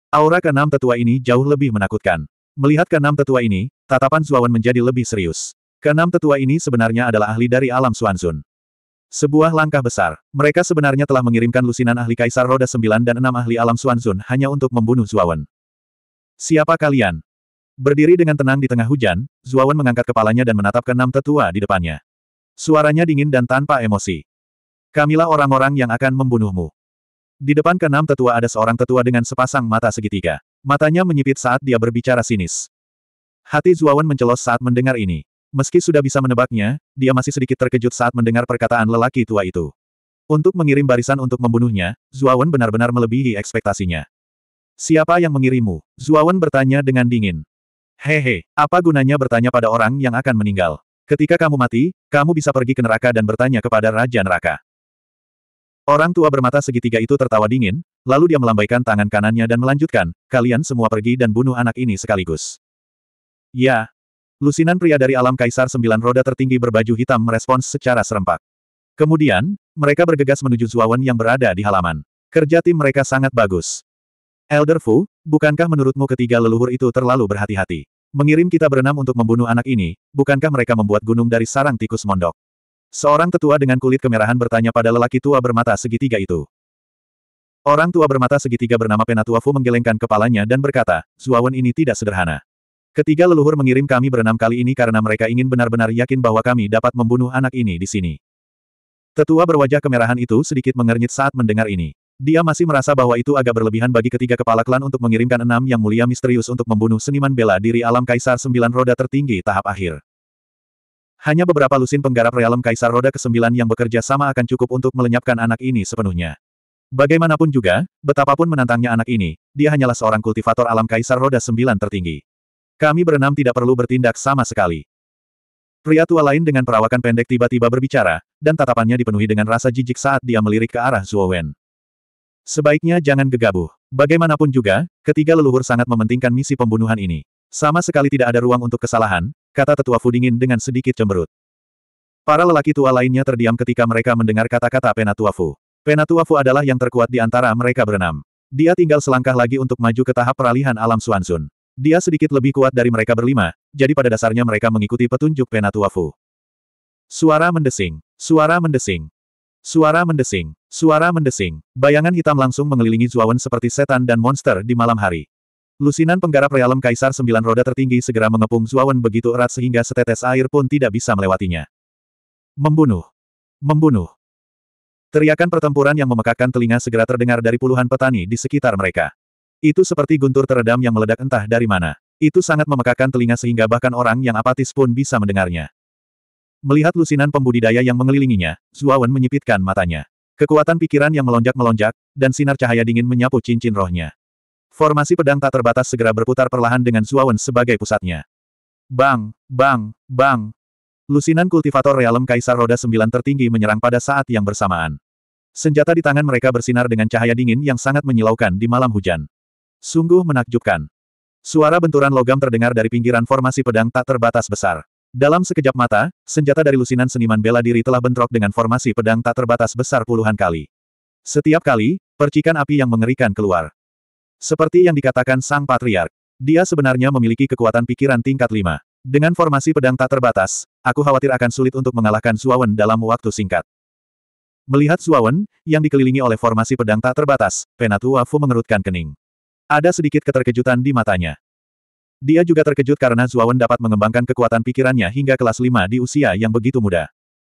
Aura keenam tetua ini jauh lebih menakutkan. Melihat keenam tetua ini, tatapan Zuawan menjadi lebih serius. Keenam tetua ini sebenarnya adalah ahli dari alam Suanzun. Sebuah langkah besar. Mereka sebenarnya telah mengirimkan lusinan ahli Kaisar Roda Sembilan dan enam ahli alam Suanzun hanya untuk membunuh Zuawan. Siapa kalian? Berdiri dengan tenang di tengah hujan, Zuawan mengangkat kepalanya dan menatap keenam tetua di depannya. Suaranya dingin dan tanpa emosi. Kamilah orang-orang yang akan membunuhmu. Di depan keenam tetua ada seorang tetua dengan sepasang mata segitiga. Matanya menyipit saat dia berbicara sinis. Hati Zuawan mencelos saat mendengar ini. Meski sudah bisa menebaknya, dia masih sedikit terkejut saat mendengar perkataan lelaki tua itu. Untuk mengirim barisan untuk membunuhnya, Zuawan benar-benar melebihi ekspektasinya. Siapa yang mengirimu? Zuawan bertanya dengan dingin. Hehe, apa gunanya bertanya pada orang yang akan meninggal? Ketika kamu mati, kamu bisa pergi ke neraka dan bertanya kepada Raja Neraka. Orang tua bermata segitiga itu tertawa dingin, lalu dia melambaikan tangan kanannya dan melanjutkan, kalian semua pergi dan bunuh anak ini sekaligus. Ya. Lusinan pria dari alam kaisar sembilan roda tertinggi berbaju hitam merespons secara serempak. Kemudian, mereka bergegas menuju Zuawan yang berada di halaman. Kerja tim mereka sangat bagus. Elder Fu, bukankah menurutmu ketiga leluhur itu terlalu berhati-hati? Mengirim kita berenam untuk membunuh anak ini, bukankah mereka membuat gunung dari sarang tikus mondok? Seorang tetua dengan kulit kemerahan bertanya pada lelaki tua bermata segitiga itu. Orang tua bermata segitiga bernama Penatuafu menggelengkan kepalanya dan berkata, Zuawan ini tidak sederhana. Ketiga leluhur mengirim kami berenam kali ini karena mereka ingin benar-benar yakin bahwa kami dapat membunuh anak ini di sini. Tetua berwajah kemerahan itu sedikit mengernyit saat mendengar ini. Dia masih merasa bahwa itu agak berlebihan bagi ketiga kepala klan untuk mengirimkan enam yang mulia misterius untuk membunuh seniman bela diri alam kaisar sembilan roda tertinggi tahap akhir. Hanya beberapa lusin penggarap realem kaisar roda ke-9 yang bekerja sama akan cukup untuk melenyapkan anak ini sepenuhnya. Bagaimanapun juga, betapapun menantangnya anak ini, dia hanyalah seorang kultivator alam kaisar roda 9 tertinggi. Kami berenam tidak perlu bertindak sama sekali. Pria tua lain dengan perawakan pendek tiba-tiba berbicara, dan tatapannya dipenuhi dengan rasa jijik saat dia melirik ke arah Zuo Wen. Sebaiknya jangan gegabah. Bagaimanapun juga, ketiga leluhur sangat mementingkan misi pembunuhan ini. Sama sekali tidak ada ruang untuk kesalahan, kata tetua Fudingin dengan sedikit cemberut. Para lelaki tua lainnya terdiam ketika mereka mendengar kata-kata Penatua Fu. Penatua Fu adalah yang terkuat di antara mereka berenam. Dia tinggal selangkah lagi untuk maju ke tahap peralihan alam Suansun. Dia sedikit lebih kuat dari mereka berlima, jadi pada dasarnya mereka mengikuti petunjuk Penatua Fu. Suara mendesing. Suara mendesing. Suara mendesing. Suara mendesing. Bayangan hitam langsung mengelilingi Zuawan seperti setan dan monster di malam hari. Lusinan penggarap realem kaisar sembilan roda tertinggi segera mengepung Zuawan begitu erat sehingga setetes air pun tidak bisa melewatinya. Membunuh. Membunuh. Teriakan pertempuran yang memekakkan telinga segera terdengar dari puluhan petani di sekitar mereka. Itu seperti guntur teredam yang meledak entah dari mana. Itu sangat memekakan telinga sehingga bahkan orang yang apatis pun bisa mendengarnya. Melihat lusinan pembudidaya yang mengelilinginya, Zuawan menyipitkan matanya. Kekuatan pikiran yang melonjak-melonjak, dan sinar cahaya dingin menyapu cincin rohnya. Formasi pedang tak terbatas segera berputar perlahan dengan Zuawan sebagai pusatnya. Bang, bang, bang. Lusinan kultivator realem kaisar roda sembilan tertinggi menyerang pada saat yang bersamaan. Senjata di tangan mereka bersinar dengan cahaya dingin yang sangat menyilaukan di malam hujan. Sungguh menakjubkan. Suara benturan logam terdengar dari pinggiran formasi pedang tak terbatas besar. Dalam sekejap mata, senjata dari lusinan seniman bela diri telah bentrok dengan formasi pedang tak terbatas besar puluhan kali. Setiap kali, percikan api yang mengerikan keluar. Seperti yang dikatakan Sang Patriark, dia sebenarnya memiliki kekuatan pikiran tingkat 5. Dengan formasi pedang tak terbatas, aku khawatir akan sulit untuk mengalahkan Suawen dalam waktu singkat. Melihat Suawen yang dikelilingi oleh formasi pedang tak terbatas, Penatua Fu mengerutkan kening. Ada sedikit keterkejutan di matanya. Dia juga terkejut karena Zuawan dapat mengembangkan kekuatan pikirannya hingga kelas 5 di usia yang begitu muda.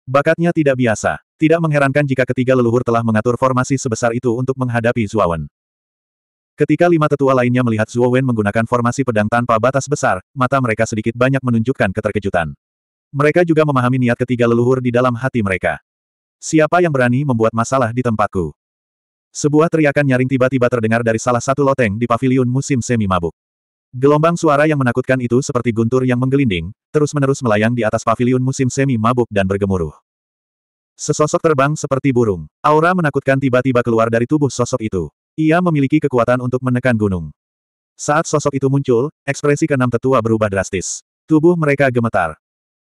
Bakatnya tidak biasa. Tidak mengherankan jika ketiga leluhur telah mengatur formasi sebesar itu untuk menghadapi Zuawan. Ketika lima tetua lainnya melihat Zuawan menggunakan formasi pedang tanpa batas besar, mata mereka sedikit banyak menunjukkan keterkejutan. Mereka juga memahami niat ketiga leluhur di dalam hati mereka. Siapa yang berani membuat masalah di tempatku? Sebuah teriakan nyaring tiba-tiba terdengar dari salah satu loteng di paviliun musim semi mabuk. Gelombang suara yang menakutkan itu seperti guntur yang menggelinding, terus-menerus melayang di atas paviliun musim semi mabuk dan bergemuruh. Sesosok terbang seperti burung. Aura menakutkan tiba-tiba keluar dari tubuh sosok itu. Ia memiliki kekuatan untuk menekan gunung. Saat sosok itu muncul, ekspresi keenam tetua berubah drastis. Tubuh mereka gemetar.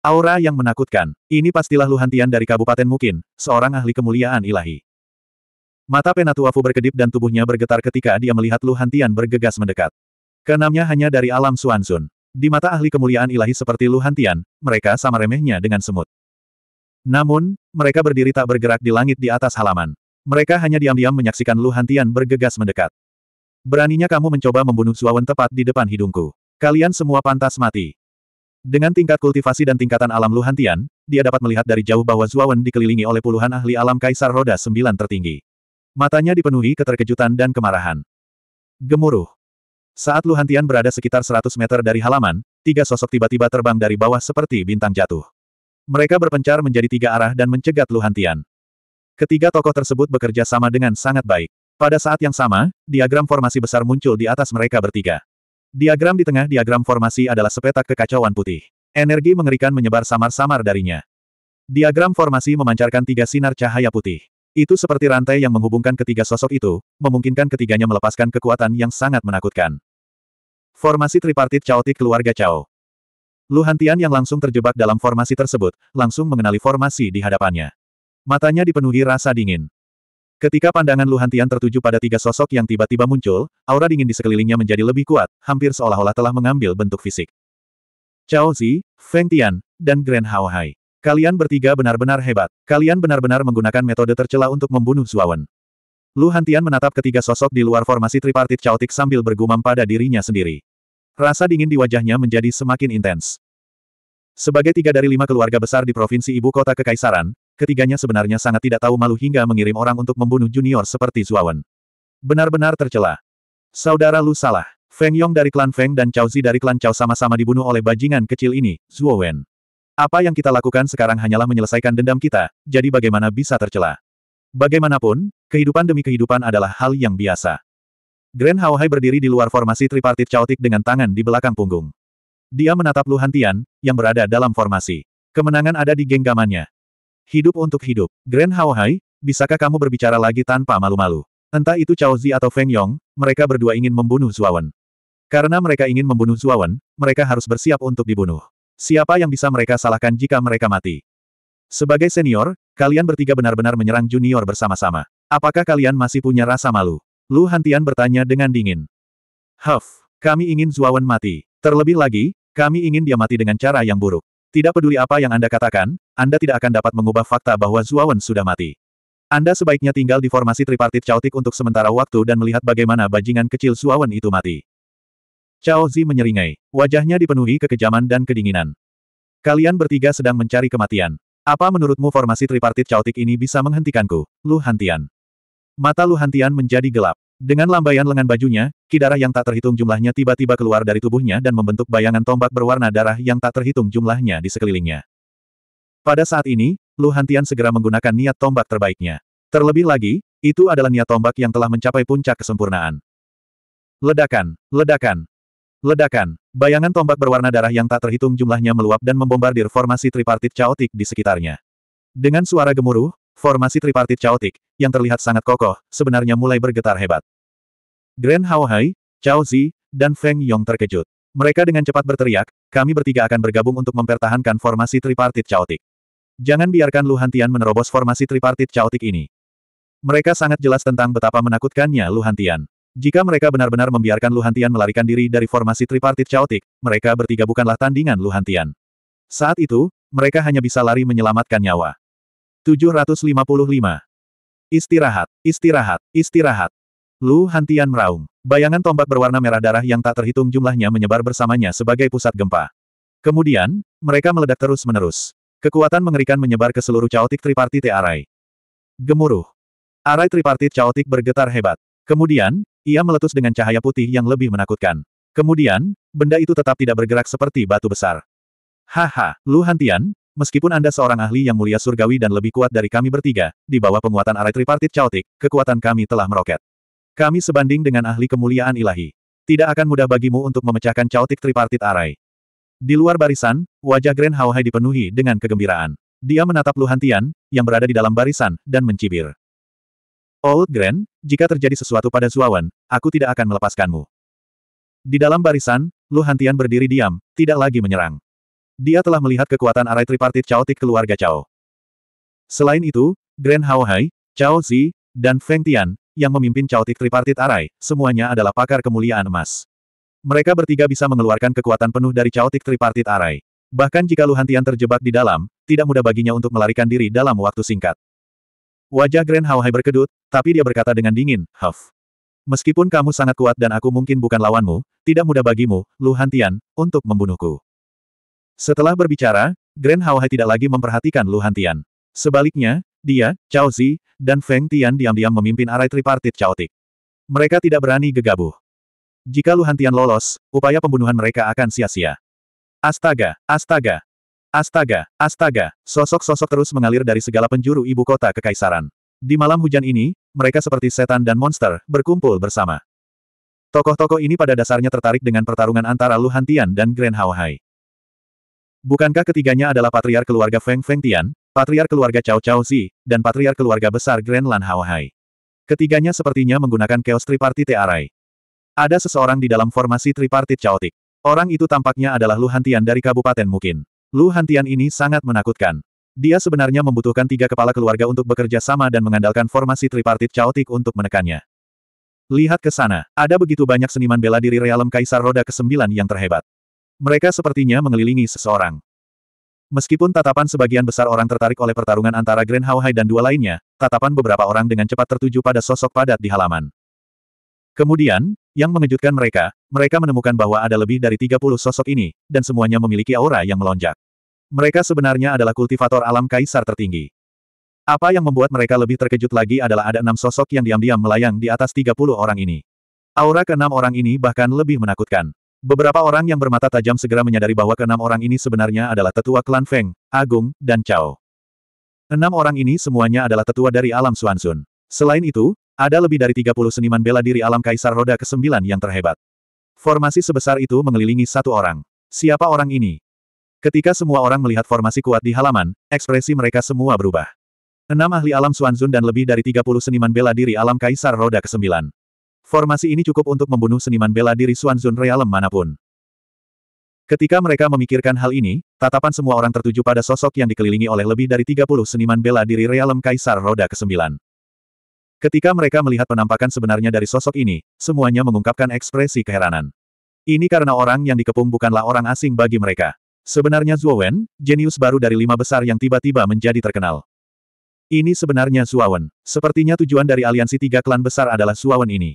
Aura yang menakutkan. Ini pastilah Luhantian dari Kabupaten Mukin, seorang ahli kemuliaan ilahi. Mata penatua Fu berkedip dan tubuhnya bergetar ketika dia melihat Luhantian bergegas mendekat. Keenamnya hanya dari alam Suansun. Di mata ahli kemuliaan ilahi seperti Lu Hantian, mereka sama remehnya dengan semut. Namun, mereka berdiri tak bergerak di langit di atas halaman. Mereka hanya diam-diam menyaksikan Lu Hantian bergegas mendekat. Beraninya kamu mencoba membunuh Suawan tepat di depan hidungku. Kalian semua pantas mati. Dengan tingkat kultivasi dan tingkatan alam Lu Hantian, dia dapat melihat dari jauh bahwa Zuawan dikelilingi oleh puluhan ahli alam Kaisar Roda Sembilan tertinggi. Matanya dipenuhi keterkejutan dan kemarahan. Gemuruh. Saat Luhantian berada sekitar 100 meter dari halaman, tiga sosok tiba-tiba terbang dari bawah seperti bintang jatuh. Mereka berpencar menjadi tiga arah dan mencegat Luhantian. Ketiga tokoh tersebut bekerja sama dengan sangat baik. Pada saat yang sama, diagram formasi besar muncul di atas mereka bertiga. Diagram di tengah diagram formasi adalah sepetak kekacauan putih. Energi mengerikan menyebar samar-samar darinya. Diagram formasi memancarkan tiga sinar cahaya putih. Itu seperti rantai yang menghubungkan ketiga sosok itu, memungkinkan ketiganya melepaskan kekuatan yang sangat menakutkan. Formasi tripartit Chaotic keluarga Cao. Lu Hantian yang langsung terjebak dalam formasi tersebut, langsung mengenali formasi di hadapannya. Matanya dipenuhi rasa dingin. Ketika pandangan Lu Hantian tertuju pada tiga sosok yang tiba-tiba muncul, aura dingin di sekelilingnya menjadi lebih kuat, hampir seolah-olah telah mengambil bentuk fisik. Cao Zi, Feng Tian, dan Grand Hao Hai. Kalian bertiga benar-benar hebat. Kalian benar-benar menggunakan metode tercela untuk membunuh Zuawan. Lu Hantian menatap ketiga sosok di luar formasi tripartit caotik sambil bergumam pada dirinya sendiri. Rasa dingin di wajahnya menjadi semakin intens. Sebagai tiga dari lima keluarga besar di provinsi ibu kota Kekaisaran, ketiganya sebenarnya sangat tidak tahu malu hingga mengirim orang untuk membunuh junior seperti Zuawan. Benar-benar tercela. Saudara Lu salah. Feng Yong dari klan Feng dan Chao Zi dari klan Chao sama-sama dibunuh oleh bajingan kecil ini, Zuo Wen. Apa yang kita lakukan sekarang hanyalah menyelesaikan dendam kita, jadi bagaimana bisa tercela? Bagaimanapun, kehidupan demi kehidupan adalah hal yang biasa. Grand Haohai berdiri di luar formasi tripartit caotik dengan tangan di belakang punggung. Dia menatap Lu Hantian, yang berada dalam formasi. Kemenangan ada di genggamannya. Hidup untuk hidup. Grand Haohai, bisakah kamu berbicara lagi tanpa malu-malu? Entah itu Cao Zi atau Feng Yong, mereka berdua ingin membunuh Zuawan. Karena mereka ingin membunuh Zuawan, mereka harus bersiap untuk dibunuh. Siapa yang bisa mereka salahkan jika mereka mati? Sebagai senior, kalian bertiga benar-benar menyerang junior bersama-sama. Apakah kalian masih punya rasa malu? Lu Hantian bertanya dengan dingin. Huff, kami ingin Zuawan mati. Terlebih lagi, kami ingin dia mati dengan cara yang buruk. Tidak peduli apa yang Anda katakan, Anda tidak akan dapat mengubah fakta bahwa Zuawan sudah mati. Anda sebaiknya tinggal di formasi tripartit caotik untuk sementara waktu dan melihat bagaimana bajingan kecil Zuawan itu mati. Chao Zi menyeringai. Wajahnya dipenuhi kekejaman dan kedinginan. Kalian bertiga sedang mencari kematian. Apa menurutmu formasi tripartit caotik ini bisa menghentikanku, Lu Hantian? Mata Lu Hantian menjadi gelap. Dengan lambaian lengan bajunya, kidara yang tak terhitung jumlahnya tiba-tiba keluar dari tubuhnya dan membentuk bayangan tombak berwarna darah yang tak terhitung jumlahnya di sekelilingnya. Pada saat ini, Lu Hantian segera menggunakan niat tombak terbaiknya. Terlebih lagi, itu adalah niat tombak yang telah mencapai puncak kesempurnaan. Ledakan, ledakan, Ledakan. Bayangan tombak berwarna darah yang tak terhitung jumlahnya meluap dan membombardir formasi tripartit caotik di sekitarnya. Dengan suara gemuruh, formasi tripartit caotik, yang terlihat sangat kokoh, sebenarnya mulai bergetar hebat. Grand Haohai, Chao Zi, dan Feng Yong terkejut. Mereka dengan cepat berteriak, kami bertiga akan bergabung untuk mempertahankan formasi tripartit caotik. Jangan biarkan Lu Hantian menerobos formasi tripartit caotik ini. Mereka sangat jelas tentang betapa menakutkannya Lu Hantian. Jika mereka benar-benar membiarkan Luhantian melarikan diri dari formasi tripartit caotik, mereka bertiga bukanlah tandingan Luhantian. Saat itu, mereka hanya bisa lari menyelamatkan nyawa. 755. Istirahat, istirahat, istirahat. Lu Hantian meraung. Bayangan tombak berwarna merah darah yang tak terhitung jumlahnya menyebar bersamanya sebagai pusat gempa. Kemudian, mereka meledak terus-menerus. Kekuatan mengerikan menyebar ke seluruh caotik tripartite arai. Gemuruh. Arai tripartit caotik bergetar hebat. Kemudian, ia meletus dengan cahaya putih yang lebih menakutkan. Kemudian, benda itu tetap tidak bergerak seperti batu besar. Haha, Lu Hantian, meskipun Anda seorang ahli yang mulia surgawi dan lebih kuat dari kami bertiga, di bawah penguatan arai tripartit caotik, kekuatan kami telah meroket. Kami sebanding dengan ahli kemuliaan ilahi. Tidak akan mudah bagimu untuk memecahkan caotik tripartit arai. Di luar barisan, wajah Grand Hao Hai dipenuhi dengan kegembiraan. Dia menatap Lu Hantian, yang berada di dalam barisan, dan mencibir. Old oh, Grand, jika terjadi sesuatu pada Zuawan, aku tidak akan melepaskanmu. Di dalam barisan, Lu Hantian berdiri diam, tidak lagi menyerang. Dia telah melihat kekuatan arai tripartit caotik keluarga Cao. Selain itu, Grand Hao Hai, Cao Zi, dan Feng Tian, yang memimpin caotik tripartit arai, semuanya adalah pakar kemuliaan emas. Mereka bertiga bisa mengeluarkan kekuatan penuh dari caotik tripartit arai. Bahkan jika Lu Hantian terjebak di dalam, tidak mudah baginya untuk melarikan diri dalam waktu singkat. Wajah Grand Haohai berkedut, tapi dia berkata dengan dingin, Huff. Meskipun kamu sangat kuat dan aku mungkin bukan lawanmu, tidak mudah bagimu, Lu Hantian, untuk membunuhku. Setelah berbicara, Grand Haohai tidak lagi memperhatikan Lu Hantian. Sebaliknya, dia, Chao Zi, dan Feng Tian diam-diam memimpin arai tripartit caotik. Mereka tidak berani gegabah. Jika Lu Hantian lolos, upaya pembunuhan mereka akan sia-sia. Astaga, astaga, Astaga, astaga, sosok-sosok terus mengalir dari segala penjuru ibu kota kekaisaran. Di malam hujan ini, mereka seperti setan dan monster, berkumpul bersama. Tokoh-tokoh ini pada dasarnya tertarik dengan pertarungan antara Lu Hantian dan Grand Hai. Bukankah ketiganya adalah patriar keluarga Feng Feng Tian, patriar keluarga Cao Cao Si, dan patriar keluarga besar Grand Lan Hai? Ketiganya sepertinya menggunakan chaos tripartite arai. Ada seseorang di dalam formasi tripartit Chaotic. Orang itu tampaknya adalah Lu Hantian dari Kabupaten Mukin. Lu Hantian ini sangat menakutkan. Dia sebenarnya membutuhkan tiga kepala keluarga untuk bekerja sama dan mengandalkan formasi tripartit caotik untuk menekannya. Lihat ke sana, ada begitu banyak seniman bela diri realem Kaisar Roda ke-9 yang terhebat. Mereka sepertinya mengelilingi seseorang. Meskipun tatapan sebagian besar orang tertarik oleh pertarungan antara Grand Hauhai dan dua lainnya, tatapan beberapa orang dengan cepat tertuju pada sosok padat di halaman. Kemudian, yang mengejutkan mereka, mereka menemukan bahwa ada lebih dari 30 sosok ini, dan semuanya memiliki aura yang melonjak. Mereka sebenarnya adalah kultivator alam kaisar tertinggi. Apa yang membuat mereka lebih terkejut lagi adalah ada enam sosok yang diam-diam melayang di atas 30 orang ini. Aura keenam orang ini bahkan lebih menakutkan. Beberapa orang yang bermata tajam segera menyadari bahwa keenam orang ini sebenarnya adalah tetua klan Feng, Agung, dan Cao. Enam orang ini semuanya adalah tetua dari alam Suansun. Selain itu, ada lebih dari 30 seniman bela diri alam kaisar roda ke-9 yang terhebat. Formasi sebesar itu mengelilingi satu orang. Siapa orang ini? Ketika semua orang melihat formasi kuat di halaman, ekspresi mereka semua berubah. Enam ahli alam Suanzun dan lebih dari 30 seniman bela diri alam Kaisar Roda ke-9. Formasi ini cukup untuk membunuh seniman bela diri Suanzun realem manapun. Ketika mereka memikirkan hal ini, tatapan semua orang tertuju pada sosok yang dikelilingi oleh lebih dari 30 seniman bela diri realem Kaisar Roda ke-9. Ketika mereka melihat penampakan sebenarnya dari sosok ini, semuanya mengungkapkan ekspresi keheranan. Ini karena orang yang dikepung bukanlah orang asing bagi mereka. Sebenarnya Wen, jenius baru dari lima besar yang tiba-tiba menjadi terkenal. Ini sebenarnya Wen. Sepertinya tujuan dari aliansi tiga klan besar adalah Wen ini.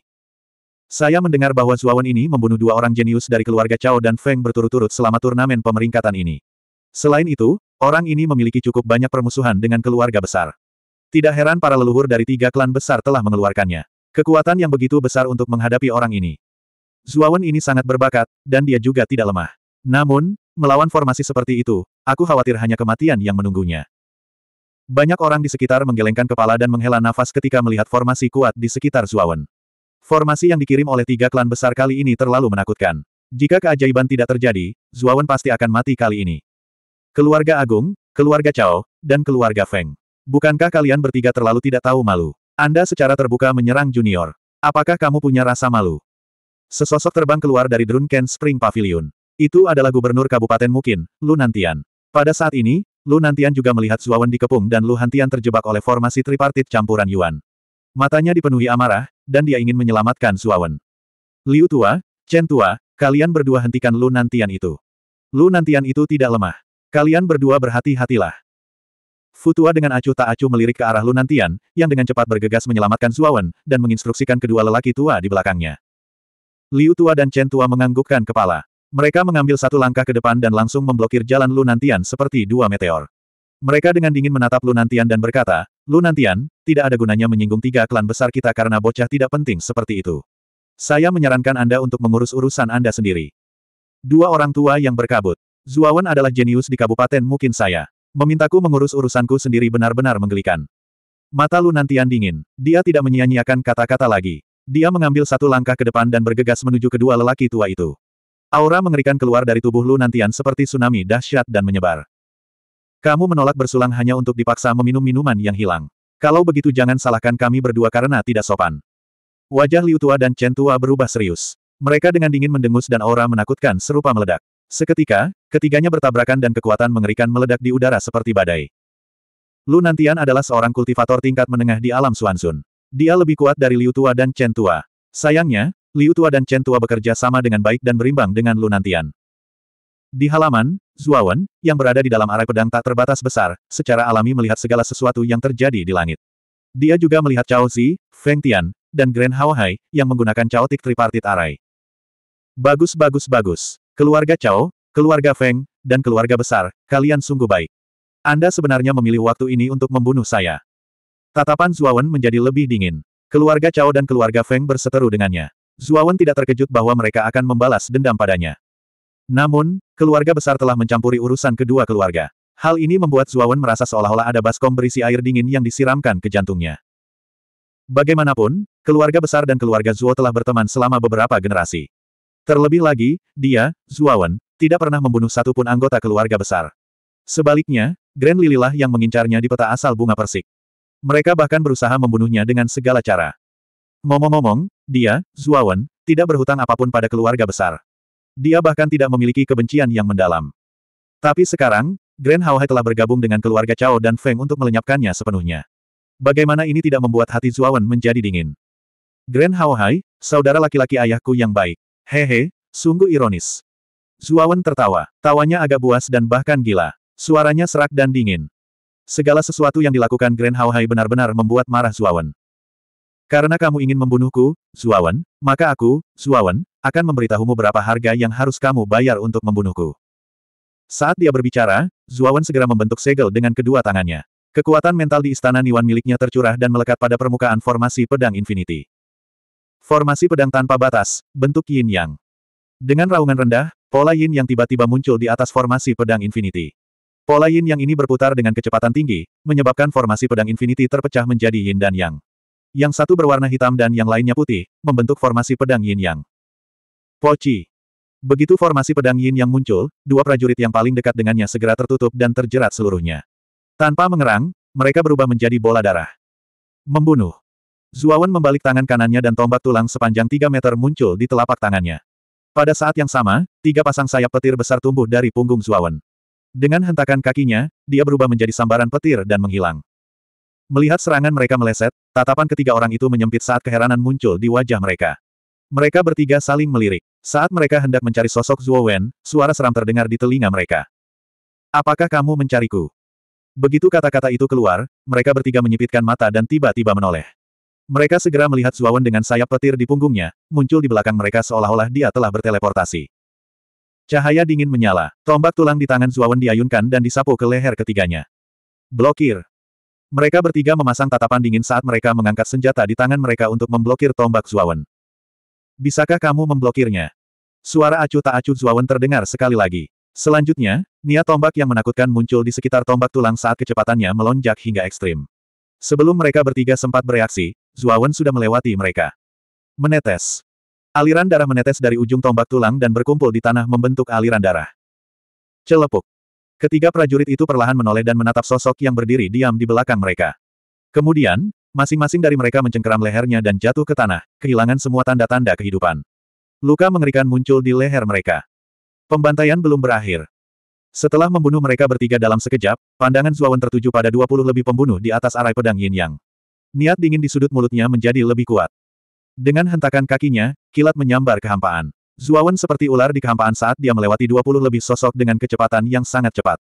Saya mendengar bahwa Wen ini membunuh dua orang jenius dari keluarga Cao dan Feng berturut-turut selama turnamen pemeringkatan ini. Selain itu, orang ini memiliki cukup banyak permusuhan dengan keluarga besar. Tidak heran para leluhur dari tiga klan besar telah mengeluarkannya. Kekuatan yang begitu besar untuk menghadapi orang ini. Zuawan ini sangat berbakat, dan dia juga tidak lemah. Namun, Melawan formasi seperti itu, aku khawatir hanya kematian yang menunggunya. Banyak orang di sekitar menggelengkan kepala dan menghela nafas ketika melihat formasi kuat di sekitar Zuawan. Formasi yang dikirim oleh tiga klan besar kali ini terlalu menakutkan. Jika keajaiban tidak terjadi, Zuawan pasti akan mati kali ini. Keluarga Agung, keluarga Cao, dan keluarga Feng. Bukankah kalian bertiga terlalu tidak tahu malu? Anda secara terbuka menyerang junior. Apakah kamu punya rasa malu? Sesosok terbang keluar dari Drunken Spring Pavilion. Itu adalah gubernur Kabupaten Mungkin, Lu Nantian. Pada saat ini, Lu Nantian juga melihat Zuawan dikepung dan Lu Hantian terjebak oleh formasi tripartit campuran Yuan. Matanya dipenuhi amarah, dan dia ingin menyelamatkan Zuawan. Liu Tua, Chen Tua, kalian berdua hentikan Lu Nantian itu. Lu Nantian itu tidak lemah. Kalian berdua berhati-hatilah. Fu tua dengan acuh tak acuh melirik ke arah Lu Nantian, yang dengan cepat bergegas menyelamatkan Zuawan, dan menginstruksikan kedua lelaki tua di belakangnya. Liu Tua dan Chen Tua menganggukkan kepala. Mereka mengambil satu langkah ke depan dan langsung memblokir jalan Lunantian seperti dua meteor. Mereka dengan dingin menatap Lunantian dan berkata, Lunantian, tidak ada gunanya menyinggung tiga klan besar kita karena bocah tidak penting seperti itu. Saya menyarankan Anda untuk mengurus urusan Anda sendiri. Dua orang tua yang berkabut. Zuawan adalah jenius di kabupaten mungkin saya. Memintaku mengurus urusanku sendiri benar-benar menggelikan. Mata Lunantian dingin. Dia tidak menyia-nyiakan kata-kata lagi. Dia mengambil satu langkah ke depan dan bergegas menuju kedua lelaki tua itu. Aura mengerikan keluar dari tubuh Lu Nantian seperti tsunami dahsyat dan menyebar. Kamu menolak bersulang hanya untuk dipaksa meminum minuman yang hilang. Kalau begitu jangan salahkan kami berdua karena tidak sopan. Wajah Liu Tua dan Chen Tua berubah serius. Mereka dengan dingin mendengus dan aura menakutkan serupa meledak. Seketika, ketiganya bertabrakan dan kekuatan mengerikan meledak di udara seperti badai. Lu Nantian adalah seorang kultivator tingkat menengah di alam Suansun. Dia lebih kuat dari Liu Tua dan Chen Tua. Sayangnya, Liu Tua dan Chen Tua bekerja sama dengan baik dan berimbang dengan Lunantian. Di halaman, Zuawan, yang berada di dalam arai pedang tak terbatas besar, secara alami melihat segala sesuatu yang terjadi di langit. Dia juga melihat Cao Zi, Feng Tian, dan Grand Hai, yang menggunakan caotik tripartit arai. Bagus bagus bagus. Keluarga Cao, keluarga Feng, dan keluarga besar, kalian sungguh baik. Anda sebenarnya memilih waktu ini untuk membunuh saya. Tatapan Zuawan menjadi lebih dingin. Keluarga Cao dan keluarga Feng berseteru dengannya. Zuawan tidak terkejut bahwa mereka akan membalas dendam padanya. Namun, keluarga besar telah mencampuri urusan kedua keluarga. Hal ini membuat Zuawan merasa seolah-olah ada baskom berisi air dingin yang disiramkan ke jantungnya. Bagaimanapun, keluarga besar dan keluarga Zuo telah berteman selama beberapa generasi. Terlebih lagi, dia, Zuawan, tidak pernah membunuh satupun anggota keluarga besar. Sebaliknya, Grand Lililah yang mengincarnya di peta asal bunga persik. Mereka bahkan berusaha membunuhnya dengan segala cara. Ngomong-ngomong, dia, Zuawan, tidak berhutang apapun pada keluarga besar. Dia bahkan tidak memiliki kebencian yang mendalam. Tapi sekarang, Grand Hao telah bergabung dengan keluarga Cao dan Feng untuk melenyapkannya sepenuhnya. Bagaimana ini tidak membuat hati Zuawan menjadi dingin? Grand Hai, saudara laki-laki ayahku yang baik. Hehe, sungguh ironis. Zuawan tertawa. Tawanya agak buas dan bahkan gila. Suaranya serak dan dingin. Segala sesuatu yang dilakukan Grand Hai benar-benar membuat marah Zuawan. Karena kamu ingin membunuhku, Zuawan, maka aku, Zuawan, akan memberitahumu berapa harga yang harus kamu bayar untuk membunuhku. Saat dia berbicara, Zuawan segera membentuk segel dengan kedua tangannya. Kekuatan mental di istana Niwan miliknya tercurah dan melekat pada permukaan formasi pedang Infinity. Formasi pedang tanpa batas, bentuk yin yang. Dengan raungan rendah, pola yin yang tiba-tiba muncul di atas formasi pedang Infinity. Pola yin yang ini berputar dengan kecepatan tinggi, menyebabkan formasi pedang Infinity terpecah menjadi yin dan yang yang satu berwarna hitam dan yang lainnya putih, membentuk formasi pedang yin-yang. Poci. Begitu formasi pedang yin yang muncul, dua prajurit yang paling dekat dengannya segera tertutup dan terjerat seluruhnya. Tanpa mengerang, mereka berubah menjadi bola darah. Membunuh. Zuawan membalik tangan kanannya dan tombak tulang sepanjang 3 meter muncul di telapak tangannya. Pada saat yang sama, tiga pasang sayap petir besar tumbuh dari punggung Zuawan. Dengan hentakan kakinya, dia berubah menjadi sambaran petir dan menghilang. Melihat serangan mereka meleset, tatapan ketiga orang itu menyempit saat keheranan muncul di wajah mereka. Mereka bertiga saling melirik. Saat mereka hendak mencari sosok Zuo Wen, suara seram terdengar di telinga mereka. Apakah kamu mencariku? Begitu kata-kata itu keluar, mereka bertiga menyipitkan mata dan tiba-tiba menoleh. Mereka segera melihat Zuo Wen dengan sayap petir di punggungnya, muncul di belakang mereka seolah-olah dia telah berteleportasi. Cahaya dingin menyala, tombak tulang di tangan Zuo Wen diayunkan dan disapu ke leher ketiganya. Blokir, mereka bertiga memasang tatapan dingin saat mereka mengangkat senjata di tangan mereka untuk memblokir tombak Zuawan. Bisakah kamu memblokirnya? Suara acuh tak acuh Zuawan terdengar sekali lagi. Selanjutnya, niat tombak yang menakutkan muncul di sekitar tombak tulang saat kecepatannya melonjak hingga ekstrim. Sebelum mereka bertiga sempat bereaksi, Zuawan sudah melewati mereka. Menetes. Aliran darah menetes dari ujung tombak tulang dan berkumpul di tanah membentuk aliran darah. Celepuk. Ketiga prajurit itu perlahan menoleh dan menatap sosok yang berdiri diam di belakang mereka. Kemudian, masing-masing dari mereka mencengkeram lehernya dan jatuh ke tanah, kehilangan semua tanda-tanda kehidupan. Luka mengerikan muncul di leher mereka. Pembantaian belum berakhir. Setelah membunuh mereka bertiga dalam sekejap, pandangan Zuawan tertuju pada 20 lebih pembunuh di atas arai pedang Yin Yang. Niat dingin di sudut mulutnya menjadi lebih kuat. Dengan hentakan kakinya, kilat menyambar kehampaan. Zuawan seperti ular di kehampaan saat dia melewati 20 lebih sosok dengan kecepatan yang sangat cepat.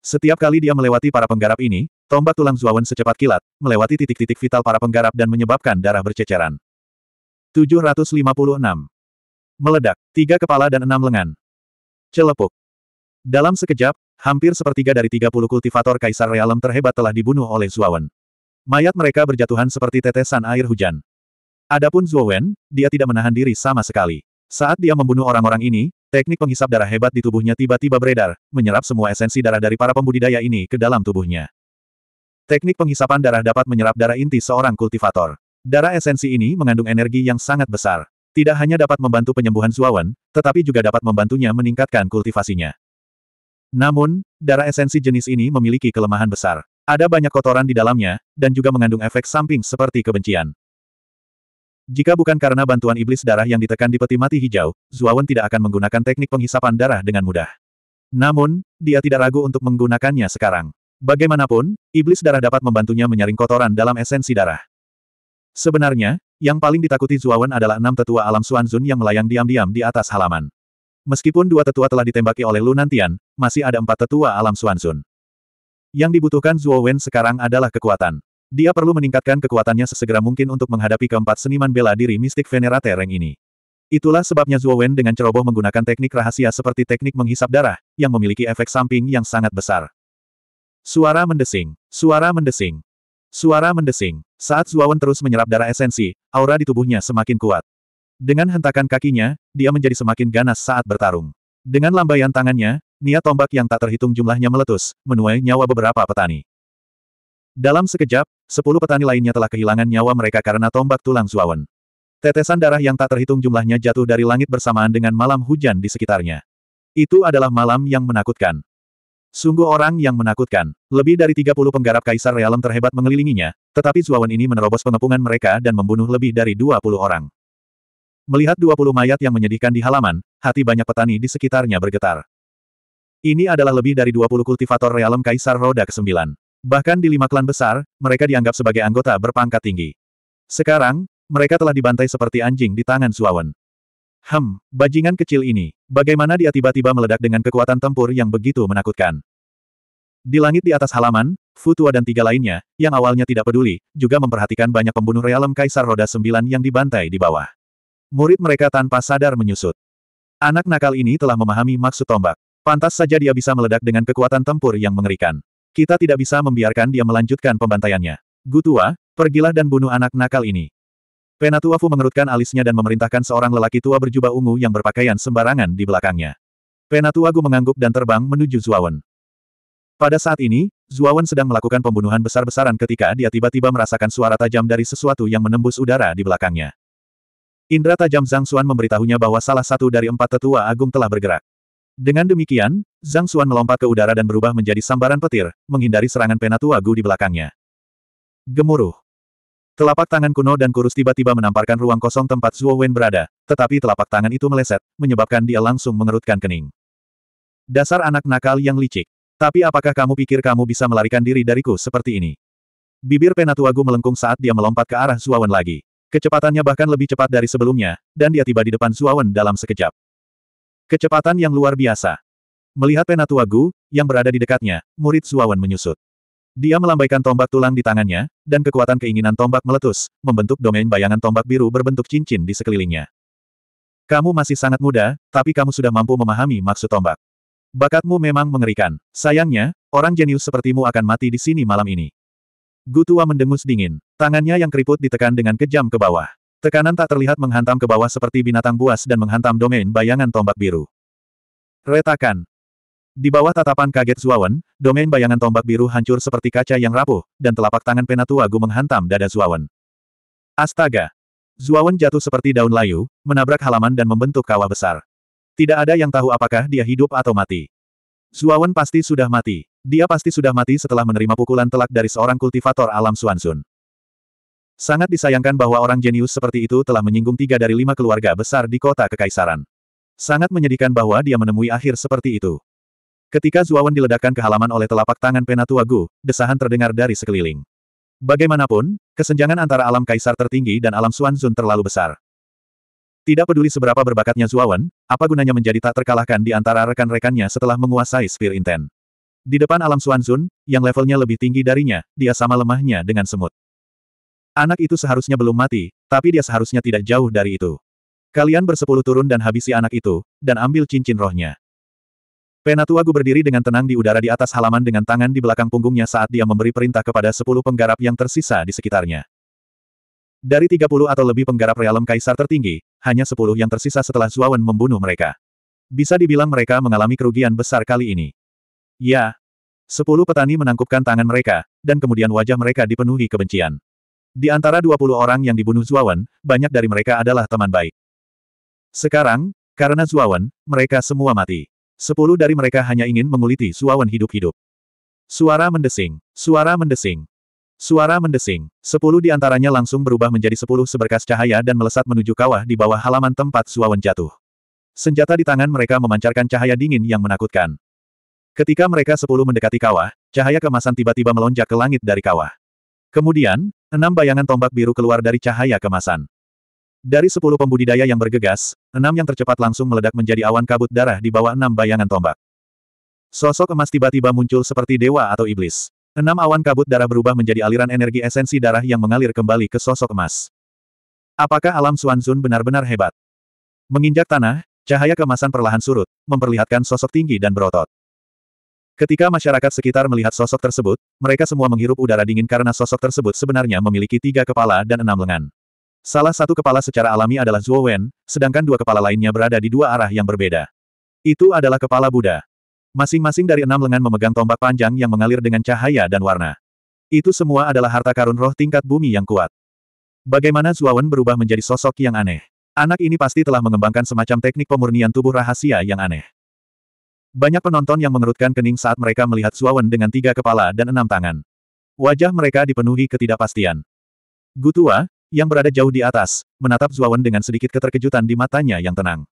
Setiap kali dia melewati para penggarap ini, tombak tulang Zuawan secepat kilat, melewati titik-titik vital para penggarap dan menyebabkan darah berceceran. 756. Meledak, tiga kepala dan enam lengan. Celepuk. Dalam sekejap, hampir sepertiga dari 30 kultivator Kaisar Realem terhebat telah dibunuh oleh Zuawan. Mayat mereka berjatuhan seperti tetesan air hujan. Adapun Zuawan, dia tidak menahan diri sama sekali. Saat dia membunuh orang-orang ini, teknik penghisap darah hebat di tubuhnya tiba-tiba beredar, menyerap semua esensi darah dari para pembudidaya ini ke dalam tubuhnya. Teknik penghisapan darah dapat menyerap darah inti seorang kultivator. Darah esensi ini mengandung energi yang sangat besar. Tidak hanya dapat membantu penyembuhan Zuawan, tetapi juga dapat membantunya meningkatkan kultivasinya. Namun, darah esensi jenis ini memiliki kelemahan besar. Ada banyak kotoran di dalamnya, dan juga mengandung efek samping seperti kebencian. Jika bukan karena bantuan iblis darah yang ditekan di peti mati hijau, Zuawan tidak akan menggunakan teknik penghisapan darah dengan mudah. Namun, dia tidak ragu untuk menggunakannya sekarang. Bagaimanapun, iblis darah dapat membantunya menyaring kotoran dalam esensi darah. Sebenarnya, yang paling ditakuti Zuawan adalah enam tetua alam Suanzun yang melayang diam-diam di atas halaman. Meskipun dua tetua telah ditembaki oleh Lunantian, masih ada empat tetua alam Suanzun. Yang dibutuhkan Zuo sekarang adalah kekuatan. Dia perlu meningkatkan kekuatannya sesegera mungkin untuk menghadapi keempat seniman bela diri mistik Venera Tereng ini. Itulah sebabnya Zhuo Wen dengan ceroboh menggunakan teknik rahasia seperti teknik menghisap darah, yang memiliki efek samping yang sangat besar. Suara mendesing. Suara mendesing. Suara mendesing. Saat Zhuo Wen terus menyerap darah esensi, aura di tubuhnya semakin kuat. Dengan hentakan kakinya, dia menjadi semakin ganas saat bertarung. Dengan lambaian tangannya, niat tombak yang tak terhitung jumlahnya meletus, menuai nyawa beberapa petani. Dalam sekejap, Sepuluh petani lainnya telah kehilangan nyawa mereka karena tombak tulang Zuawan. Tetesan darah yang tak terhitung jumlahnya jatuh dari langit bersamaan dengan malam hujan di sekitarnya. Itu adalah malam yang menakutkan. Sungguh orang yang menakutkan. Lebih dari 30 penggarap Kaisar Realem terhebat mengelilinginya, tetapi Zuawan ini menerobos pengepungan mereka dan membunuh lebih dari 20 orang. Melihat 20 mayat yang menyedihkan di halaman, hati banyak petani di sekitarnya bergetar. Ini adalah lebih dari 20 kultivator Realem Kaisar Roda ke-9. Bahkan di lima klan besar, mereka dianggap sebagai anggota berpangkat tinggi. Sekarang, mereka telah dibantai seperti anjing di tangan Suawen. Hem, bajingan kecil ini, bagaimana dia tiba-tiba meledak dengan kekuatan tempur yang begitu menakutkan. Di langit di atas halaman, Futua dan tiga lainnya, yang awalnya tidak peduli, juga memperhatikan banyak pembunuh realem Kaisar Roda Sembilan yang dibantai di bawah. Murid mereka tanpa sadar menyusut. Anak nakal ini telah memahami maksud tombak. Pantas saja dia bisa meledak dengan kekuatan tempur yang mengerikan. Kita tidak bisa membiarkan dia melanjutkan pembantaiannya. Gutua, pergilah dan bunuh anak nakal ini. Penatuafu mengerutkan alisnya dan memerintahkan seorang lelaki tua berjubah ungu yang berpakaian sembarangan di belakangnya. Penatuagu mengangguk dan terbang menuju Zuawan. Pada saat ini, Zuawan sedang melakukan pembunuhan besar-besaran ketika dia tiba-tiba merasakan suara tajam dari sesuatu yang menembus udara di belakangnya. Indra tajam Zhang Xuan memberitahunya bahwa salah satu dari empat tetua agung telah bergerak. Dengan demikian, Zhang Xuan melompat ke udara dan berubah menjadi sambaran petir, menghindari serangan penatua Gu di belakangnya. Gemuruh. Telapak tangan kuno dan kurus tiba-tiba menamparkan ruang kosong tempat Zuo Wen berada, tetapi telapak tangan itu meleset, menyebabkan dia langsung mengerutkan kening. Dasar anak nakal yang licik. Tapi apakah kamu pikir kamu bisa melarikan diri dariku seperti ini? Bibir Penatua Gu melengkung saat dia melompat ke arah Zuawan lagi. Kecepatannya bahkan lebih cepat dari sebelumnya, dan dia tiba di depan Zuawan dalam sekejap. Kecepatan yang luar biasa. Melihat penatua Gu, yang berada di dekatnya, murid Zuawan menyusut. Dia melambaikan tombak tulang di tangannya, dan kekuatan keinginan tombak meletus, membentuk domain bayangan tombak biru berbentuk cincin di sekelilingnya. Kamu masih sangat muda, tapi kamu sudah mampu memahami maksud tombak. Bakatmu memang mengerikan. Sayangnya, orang jenius sepertimu akan mati di sini malam ini. Gutua mendengus dingin. Tangannya yang keriput ditekan dengan kejam ke bawah. Tekanan tak terlihat menghantam ke bawah seperti binatang buas dan menghantam domain bayangan tombak biru. Retakan. Di bawah tatapan kaget Zuawan, domain bayangan tombak biru hancur seperti kaca yang rapuh, dan telapak tangan Penatuagu menghantam dada Zuawan. Astaga! Zuawan jatuh seperti daun layu, menabrak halaman dan membentuk kawah besar. Tidak ada yang tahu apakah dia hidup atau mati. Zuawan pasti sudah mati. Dia pasti sudah mati setelah menerima pukulan telak dari seorang kultivator alam Suansun. Sangat disayangkan bahwa orang jenius seperti itu telah menyinggung tiga dari lima keluarga besar di kota Kekaisaran. Sangat menyedihkan bahwa dia menemui akhir seperti itu. Ketika Zuawan diledakkan ke halaman oleh telapak tangan Penatua Gu, desahan terdengar dari sekeliling. Bagaimanapun, kesenjangan antara alam kaisar tertinggi dan alam Xuanzun terlalu besar. Tidak peduli seberapa berbakatnya Zuawan, apa gunanya menjadi tak terkalahkan di antara rekan-rekannya setelah menguasai Spear Inten. Di depan alam Xuanzun, yang levelnya lebih tinggi darinya, dia sama lemahnya dengan semut. Anak itu seharusnya belum mati, tapi dia seharusnya tidak jauh dari itu. Kalian bersepuluh turun dan habisi anak itu, dan ambil cincin rohnya. Penatua Gu berdiri dengan tenang di udara di atas halaman dengan tangan di belakang punggungnya saat dia memberi perintah kepada sepuluh penggarap yang tersisa di sekitarnya. Dari tiga puluh atau lebih penggarap realem kaisar tertinggi, hanya sepuluh yang tersisa setelah Zuawan membunuh mereka. Bisa dibilang mereka mengalami kerugian besar kali ini. Ya, Sepuluh petani menangkupkan tangan mereka, dan kemudian wajah mereka dipenuhi kebencian. Di antara 20 orang yang dibunuh Zuawan, banyak dari mereka adalah teman baik. Sekarang, karena Zuawan, mereka semua mati. Sepuluh dari mereka hanya ingin menguliti Zuawan hidup-hidup. Suara mendesing, suara mendesing, suara mendesing. Sepuluh di antaranya langsung berubah menjadi sepuluh seberkas cahaya dan melesat menuju kawah di bawah halaman tempat Zuawan jatuh. Senjata di tangan mereka memancarkan cahaya dingin yang menakutkan. Ketika mereka sepuluh mendekati kawah, cahaya kemasan tiba-tiba melonjak ke langit dari kawah. Kemudian, Enam bayangan tombak biru keluar dari cahaya kemasan. Dari sepuluh pembudidaya yang bergegas, enam yang tercepat langsung meledak menjadi awan kabut darah di bawah enam bayangan tombak. Sosok emas tiba-tiba muncul seperti dewa atau iblis. Enam awan kabut darah berubah menjadi aliran energi esensi darah yang mengalir kembali ke sosok emas. Apakah alam Suanzun benar-benar hebat? Menginjak tanah, cahaya kemasan perlahan surut, memperlihatkan sosok tinggi dan berotot. Ketika masyarakat sekitar melihat sosok tersebut, mereka semua menghirup udara dingin karena sosok tersebut sebenarnya memiliki tiga kepala dan enam lengan. Salah satu kepala secara alami adalah Zuo Wen, sedangkan dua kepala lainnya berada di dua arah yang berbeda. Itu adalah kepala Buddha. Masing-masing dari enam lengan memegang tombak panjang yang mengalir dengan cahaya dan warna. Itu semua adalah harta karun roh tingkat bumi yang kuat. Bagaimana Zuo Wen berubah menjadi sosok yang aneh? Anak ini pasti telah mengembangkan semacam teknik pemurnian tubuh rahasia yang aneh. Banyak penonton yang mengerutkan kening saat mereka melihat Suawen dengan tiga kepala dan enam tangan. Wajah mereka dipenuhi ketidakpastian. Gutua, yang berada jauh di atas, menatap Zuawan dengan sedikit keterkejutan di matanya yang tenang.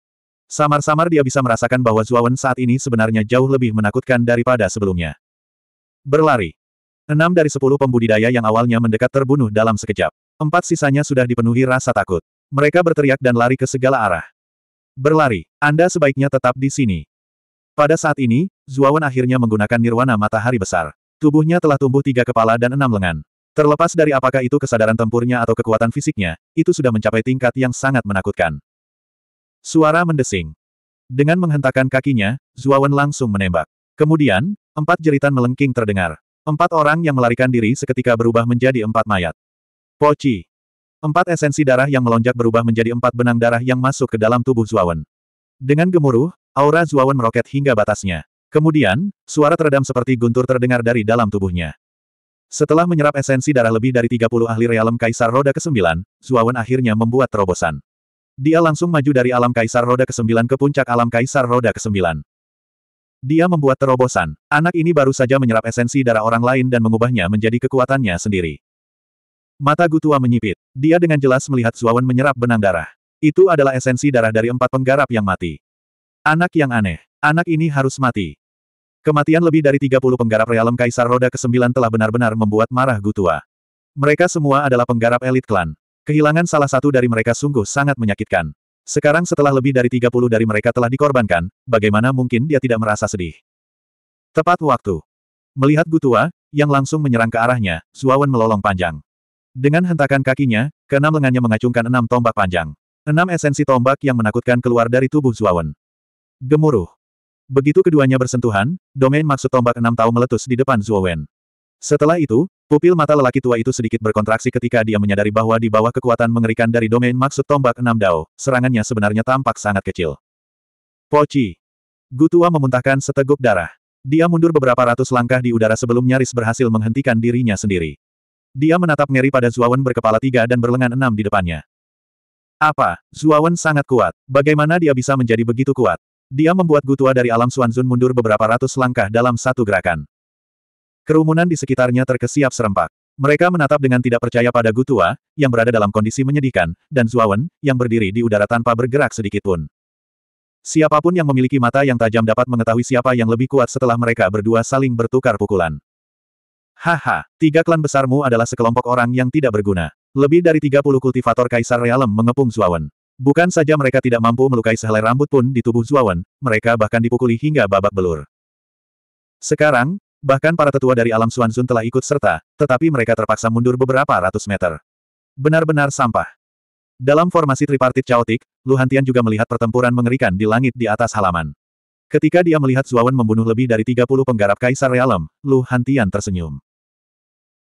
Samar-samar dia bisa merasakan bahwa Zuawan saat ini sebenarnya jauh lebih menakutkan daripada sebelumnya. Berlari. Enam dari sepuluh pembudidaya yang awalnya mendekat terbunuh dalam sekejap. Empat sisanya sudah dipenuhi rasa takut. Mereka berteriak dan lari ke segala arah. Berlari. Anda sebaiknya tetap di sini. Pada saat ini, Zuawan akhirnya menggunakan nirwana matahari besar. Tubuhnya telah tumbuh tiga kepala dan enam lengan. Terlepas dari apakah itu kesadaran tempurnya atau kekuatan fisiknya, itu sudah mencapai tingkat yang sangat menakutkan. Suara mendesing. Dengan menghentakkan kakinya, Zuawan langsung menembak. Kemudian, empat jeritan melengking terdengar. Empat orang yang melarikan diri seketika berubah menjadi empat mayat. Poci. Empat esensi darah yang melonjak berubah menjadi empat benang darah yang masuk ke dalam tubuh Zuawan. Dengan gemuruh, Aura Zuawan meroket hingga batasnya. Kemudian, suara teredam seperti guntur terdengar dari dalam tubuhnya. Setelah menyerap esensi darah lebih dari 30 ahli realem Kaisar Roda ke-9, Zuawan akhirnya membuat terobosan. Dia langsung maju dari alam Kaisar Roda ke-9 ke puncak alam Kaisar Roda ke-9. Dia membuat terobosan. Anak ini baru saja menyerap esensi darah orang lain dan mengubahnya menjadi kekuatannya sendiri. Mata Gutua menyipit. Dia dengan jelas melihat Zuawan menyerap benang darah. Itu adalah esensi darah dari empat penggarap yang mati. Anak yang aneh. Anak ini harus mati. Kematian lebih dari 30 penggarap realem Kaisar Roda ke-9 telah benar-benar membuat marah Gutua. Mereka semua adalah penggarap elit klan. Kehilangan salah satu dari mereka sungguh sangat menyakitkan. Sekarang setelah lebih dari 30 dari mereka telah dikorbankan, bagaimana mungkin dia tidak merasa sedih? Tepat waktu. Melihat Gutua, yang langsung menyerang ke arahnya, Zuawan melolong panjang. Dengan hentakan kakinya, keenam lengannya mengacungkan enam tombak panjang. Enam esensi tombak yang menakutkan keluar dari tubuh Zuawan. Gemuruh. Begitu keduanya bersentuhan, domain maksud tombak enam tahu meletus di depan Wen. Setelah itu, pupil mata lelaki tua itu sedikit berkontraksi ketika dia menyadari bahwa di bawah kekuatan mengerikan dari domain maksud tombak enam dao, serangannya sebenarnya tampak sangat kecil. Poci. Gutua memuntahkan seteguk darah. Dia mundur beberapa ratus langkah di udara sebelum nyaris berhasil menghentikan dirinya sendiri. Dia menatap ngeri pada Zuawan berkepala tiga dan berlengan enam di depannya. Apa, Zuawan sangat kuat. Bagaimana dia bisa menjadi begitu kuat? Dia membuat Gutua dari alam Suanzun mundur beberapa ratus langkah dalam satu gerakan. Kerumunan di sekitarnya terkesiap serempak. Mereka menatap dengan tidak percaya pada Gutua, yang berada dalam kondisi menyedihkan, dan Zuawan, yang berdiri di udara tanpa bergerak sedikitpun. Siapapun yang memiliki mata yang tajam dapat mengetahui siapa yang lebih kuat setelah mereka berdua saling bertukar pukulan. Haha, tiga klan besarmu adalah sekelompok orang yang tidak berguna. Lebih dari 30 kultivator Kaisar Realem mengepung Zuawan. Bukan saja mereka tidak mampu melukai sehelai rambut pun di tubuh Zuawan, mereka bahkan dipukuli hingga babak belur. Sekarang, bahkan para tetua dari alam Suanzun telah ikut serta, tetapi mereka terpaksa mundur beberapa ratus meter. Benar-benar sampah. Dalam formasi tripartit caotik, Luhantian juga melihat pertempuran mengerikan di langit di atas halaman. Ketika dia melihat Zuawan membunuh lebih dari 30 penggarap Kaisar Realem, Luhantian tersenyum.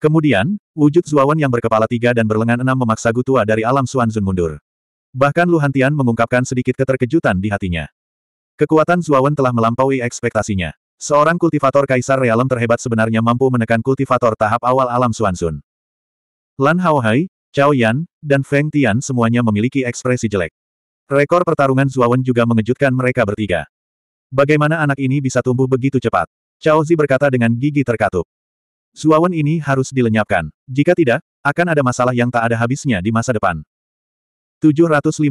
Kemudian, wujud Zuawan yang berkepala tiga dan berlengan enam memaksa Gutua dari alam Suanzun mundur. Bahkan Lu Hantian mengungkapkan sedikit keterkejutan di hatinya. Kekuatan Zuawan telah melampaui ekspektasinya. Seorang kultivator kaisar realem terhebat sebenarnya mampu menekan kultivator tahap awal alam Suansun. Lan Haohai, Chao Yan, dan Feng Tian semuanya memiliki ekspresi jelek. Rekor pertarungan Zuawan juga mengejutkan mereka bertiga. Bagaimana anak ini bisa tumbuh begitu cepat? Chao Zi berkata dengan gigi terkatup. Zuawan ini harus dilenyapkan. Jika tidak, akan ada masalah yang tak ada habisnya di masa depan. 757.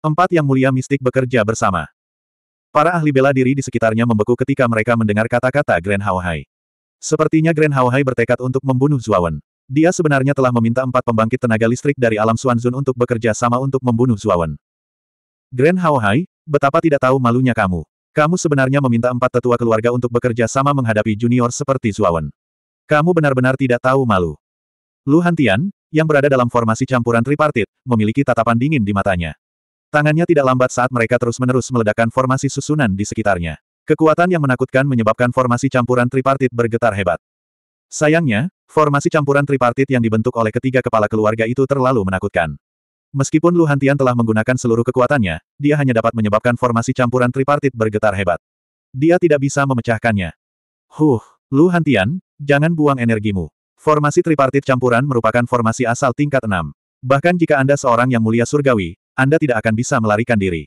Empat yang mulia mistik bekerja bersama. Para ahli bela diri di sekitarnya membeku ketika mereka mendengar kata-kata Grand Hai. Sepertinya Grand Hai bertekad untuk membunuh Zuawan. Dia sebenarnya telah meminta empat pembangkit tenaga listrik dari alam Suanzun untuk bekerja sama untuk membunuh Zuawan. Grand Hai, betapa tidak tahu malunya kamu. Kamu sebenarnya meminta empat tetua keluarga untuk bekerja sama menghadapi junior seperti Zuawan. Kamu benar-benar tidak tahu malu. Lu Hantian, yang berada dalam formasi campuran tripartit, memiliki tatapan dingin di matanya. Tangannya tidak lambat saat mereka terus-menerus meledakkan formasi susunan di sekitarnya. Kekuatan yang menakutkan menyebabkan formasi campuran tripartit bergetar hebat. Sayangnya, formasi campuran tripartit yang dibentuk oleh ketiga kepala keluarga itu terlalu menakutkan. Meskipun Lu Hantian telah menggunakan seluruh kekuatannya, dia hanya dapat menyebabkan formasi campuran tripartit bergetar hebat. Dia tidak bisa memecahkannya. Huh, Lu Hantian, jangan buang energimu. Formasi tripartit campuran merupakan formasi asal tingkat 6. Bahkan jika Anda seorang yang mulia surgawi, Anda tidak akan bisa melarikan diri.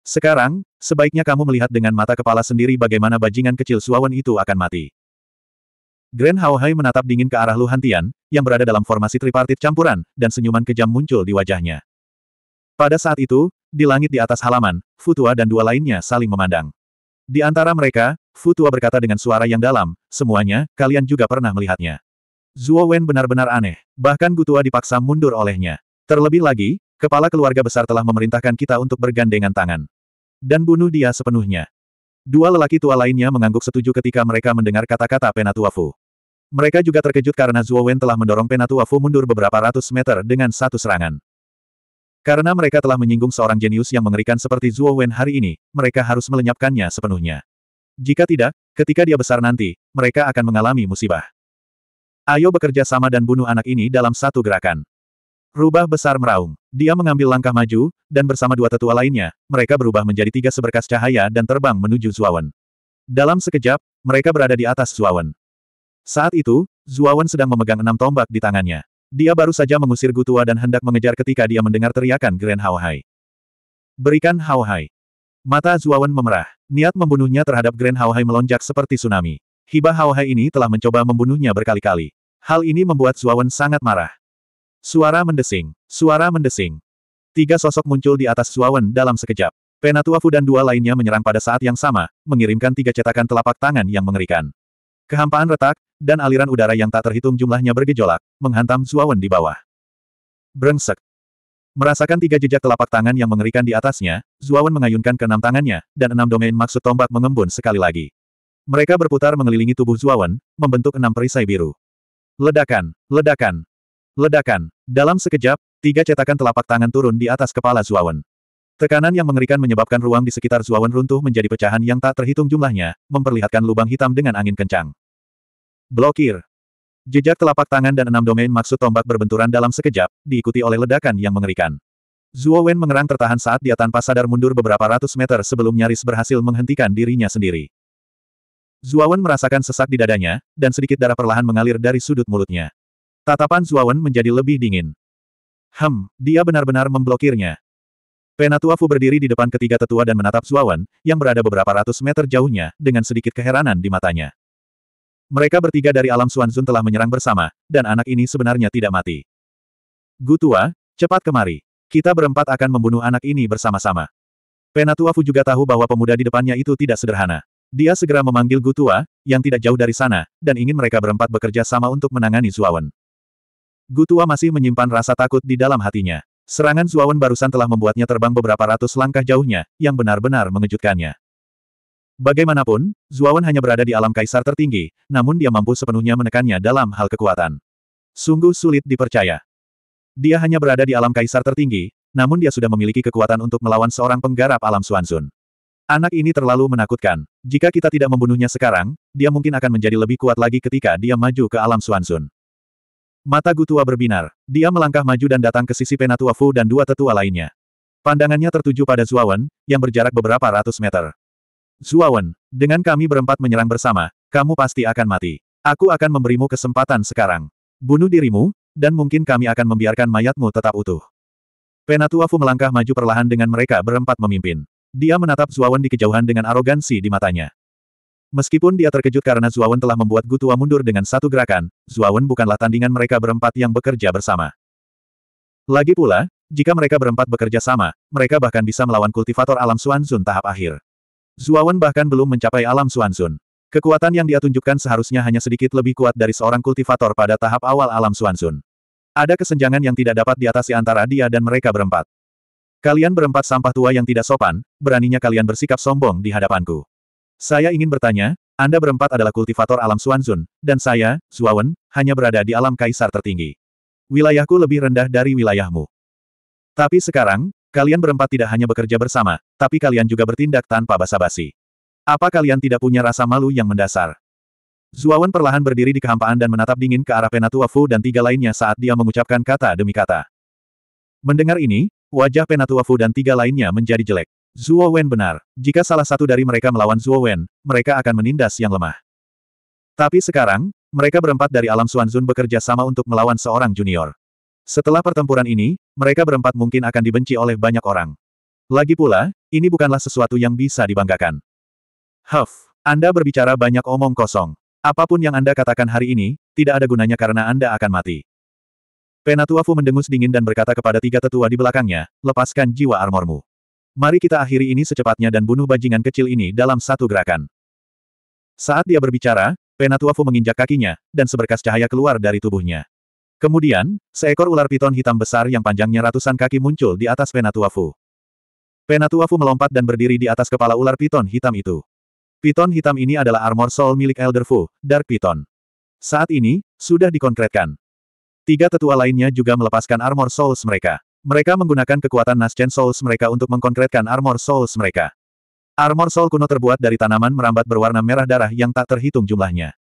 Sekarang, sebaiknya kamu melihat dengan mata kepala sendiri bagaimana bajingan kecil Suawan itu akan mati. Grand Haohai menatap dingin ke arah Luhantian, yang berada dalam formasi tripartit campuran, dan senyuman kejam muncul di wajahnya. Pada saat itu, di langit di atas halaman, Futua dan dua lainnya saling memandang. Di antara mereka, Futua berkata dengan suara yang dalam, semuanya, kalian juga pernah melihatnya. Zuo Wen benar-benar aneh, bahkan Gutua dipaksa mundur olehnya. Terlebih lagi, kepala keluarga besar telah memerintahkan kita untuk bergandengan tangan. Dan bunuh dia sepenuhnya. Dua lelaki tua lainnya mengangguk setuju ketika mereka mendengar kata-kata Penatua Fu. Mereka juga terkejut karena Zuo Wen telah mendorong Penatua Fu mundur beberapa ratus meter dengan satu serangan. Karena mereka telah menyinggung seorang jenius yang mengerikan seperti Zuo Wen hari ini, mereka harus melenyapkannya sepenuhnya. Jika tidak, ketika dia besar nanti, mereka akan mengalami musibah. Ayo bekerja sama dan bunuh anak ini dalam satu gerakan. Rubah besar meraung. Dia mengambil langkah maju, dan bersama dua tetua lainnya, mereka berubah menjadi tiga seberkas cahaya dan terbang menuju Zuawan. Dalam sekejap, mereka berada di atas Zuawan. Saat itu, Zuawan sedang memegang enam tombak di tangannya. Dia baru saja mengusir Gutua dan hendak mengejar ketika dia mendengar teriakan Grand Haohai. Berikan Haohai. Mata Zuawan memerah. Niat membunuhnya terhadap Grand Haohai melonjak seperti tsunami. Hibah Haohai ini telah mencoba membunuhnya berkali-kali. Hal ini membuat Zuawan sangat marah. Suara mendesing, suara mendesing. Tiga sosok muncul di atas Zuawan dalam sekejap. Penatua Fu dan dua lainnya menyerang pada saat yang sama, mengirimkan tiga cetakan telapak tangan yang mengerikan. Kehampaan retak, dan aliran udara yang tak terhitung jumlahnya bergejolak, menghantam Zuawan di bawah. Brengsek. Merasakan tiga jejak telapak tangan yang mengerikan di atasnya, Zuawan mengayunkan keenam tangannya, dan enam domain maksud tombak mengembun sekali lagi. Mereka berputar mengelilingi tubuh Zuawan, membentuk enam perisai biru. Ledakan, ledakan, ledakan. Dalam sekejap, tiga cetakan telapak tangan turun di atas kepala Zuawan. Tekanan yang mengerikan menyebabkan ruang di sekitar Zuawan runtuh menjadi pecahan yang tak terhitung jumlahnya, memperlihatkan lubang hitam dengan angin kencang. Blokir. Jejak telapak tangan dan enam domain maksud tombak berbenturan dalam sekejap, diikuti oleh ledakan yang mengerikan. Zuo Wen mengerang tertahan saat dia tanpa sadar mundur beberapa ratus meter sebelum nyaris berhasil menghentikan dirinya sendiri. Zuawan merasakan sesak di dadanya, dan sedikit darah perlahan mengalir dari sudut mulutnya. Tatapan Zuawan menjadi lebih dingin. Hem, dia benar-benar memblokirnya. Penatua Fu berdiri di depan ketiga tetua dan menatap Zuawan, yang berada beberapa ratus meter jauhnya, dengan sedikit keheranan di matanya. Mereka bertiga dari alam Suanzun telah menyerang bersama, dan anak ini sebenarnya tidak mati. Gutua, cepat kemari. Kita berempat akan membunuh anak ini bersama-sama. Penatua Fu juga tahu bahwa pemuda di depannya itu tidak sederhana. Dia segera memanggil Gutua, yang tidak jauh dari sana, dan ingin mereka berempat bekerja sama untuk menangani Zuawan. Gutua masih menyimpan rasa takut di dalam hatinya. Serangan Zuawan barusan telah membuatnya terbang beberapa ratus langkah jauhnya, yang benar-benar mengejutkannya. Bagaimanapun, Zuawan hanya berada di alam kaisar tertinggi, namun dia mampu sepenuhnya menekannya dalam hal kekuatan. Sungguh sulit dipercaya. Dia hanya berada di alam kaisar tertinggi, namun dia sudah memiliki kekuatan untuk melawan seorang penggarap alam Suansun. Anak ini terlalu menakutkan. Jika kita tidak membunuhnya sekarang, dia mungkin akan menjadi lebih kuat lagi ketika dia maju ke alam Suansun. Mata Gutua berbinar. Dia melangkah maju dan datang ke sisi Penatua Fu dan dua tetua lainnya. Pandangannya tertuju pada Zuawan, yang berjarak beberapa ratus meter. Zuawan, dengan kami berempat menyerang bersama, kamu pasti akan mati. Aku akan memberimu kesempatan sekarang. Bunuh dirimu, dan mungkin kami akan membiarkan mayatmu tetap utuh. Penatua Fu melangkah maju perlahan dengan mereka berempat memimpin. Dia menatap Zuawan di kejauhan dengan arogansi di matanya. Meskipun dia terkejut karena Zuawan telah membuat Gutua mundur dengan satu gerakan, Zuawan bukanlah tandingan mereka berempat yang bekerja bersama. Lagi pula, jika mereka berempat bekerja sama, mereka bahkan bisa melawan kultivator alam Suanzun tahap akhir. Zuawan bahkan belum mencapai alam Suanzun. Kekuatan yang dia tunjukkan seharusnya hanya sedikit lebih kuat dari seorang kultivator pada tahap awal alam Suanzun. Ada kesenjangan yang tidak dapat diatasi antara dia dan mereka berempat. Kalian berempat sampah tua yang tidak sopan, beraninya kalian bersikap sombong di hadapanku. Saya ingin bertanya, Anda berempat adalah kultivator alam Suanzun, dan saya, Zuawan, hanya berada di alam kaisar tertinggi. Wilayahku lebih rendah dari wilayahmu. Tapi sekarang, kalian berempat tidak hanya bekerja bersama, tapi kalian juga bertindak tanpa basa-basi. Apa kalian tidak punya rasa malu yang mendasar? Zuawan perlahan berdiri di kehampaan dan menatap dingin ke arah Penatua Fu dan tiga lainnya saat dia mengucapkan kata demi kata. Mendengar ini, Wajah Penatuafu dan tiga lainnya menjadi jelek. Zuo Wen benar. Jika salah satu dari mereka melawan Zuo Wen, mereka akan menindas yang lemah. Tapi sekarang, mereka berempat dari alam Suanzun bekerja sama untuk melawan seorang junior. Setelah pertempuran ini, mereka berempat mungkin akan dibenci oleh banyak orang. Lagi pula, ini bukanlah sesuatu yang bisa dibanggakan. Huff, Anda berbicara banyak omong kosong. Apapun yang Anda katakan hari ini, tidak ada gunanya karena Anda akan mati. Penatua Fu mendengus dingin dan berkata kepada tiga tetua di belakangnya, lepaskan jiwa armormu. Mari kita akhiri ini secepatnya dan bunuh bajingan kecil ini dalam satu gerakan. Saat dia berbicara, Penatua Fu menginjak kakinya, dan seberkas cahaya keluar dari tubuhnya. Kemudian, seekor ular piton hitam besar yang panjangnya ratusan kaki muncul di atas Penatua Fu. Penatua Fu melompat dan berdiri di atas kepala ular piton hitam itu. Piton hitam ini adalah armor soul milik Elder Fu, Dark Piton. Saat ini, sudah dikonkretkan. Tiga tetua lainnya juga melepaskan armor souls mereka. Mereka menggunakan kekuatan Naschen Souls mereka untuk mengkonkretkan armor souls mereka. Armor soul kuno terbuat dari tanaman merambat berwarna merah darah yang tak terhitung jumlahnya.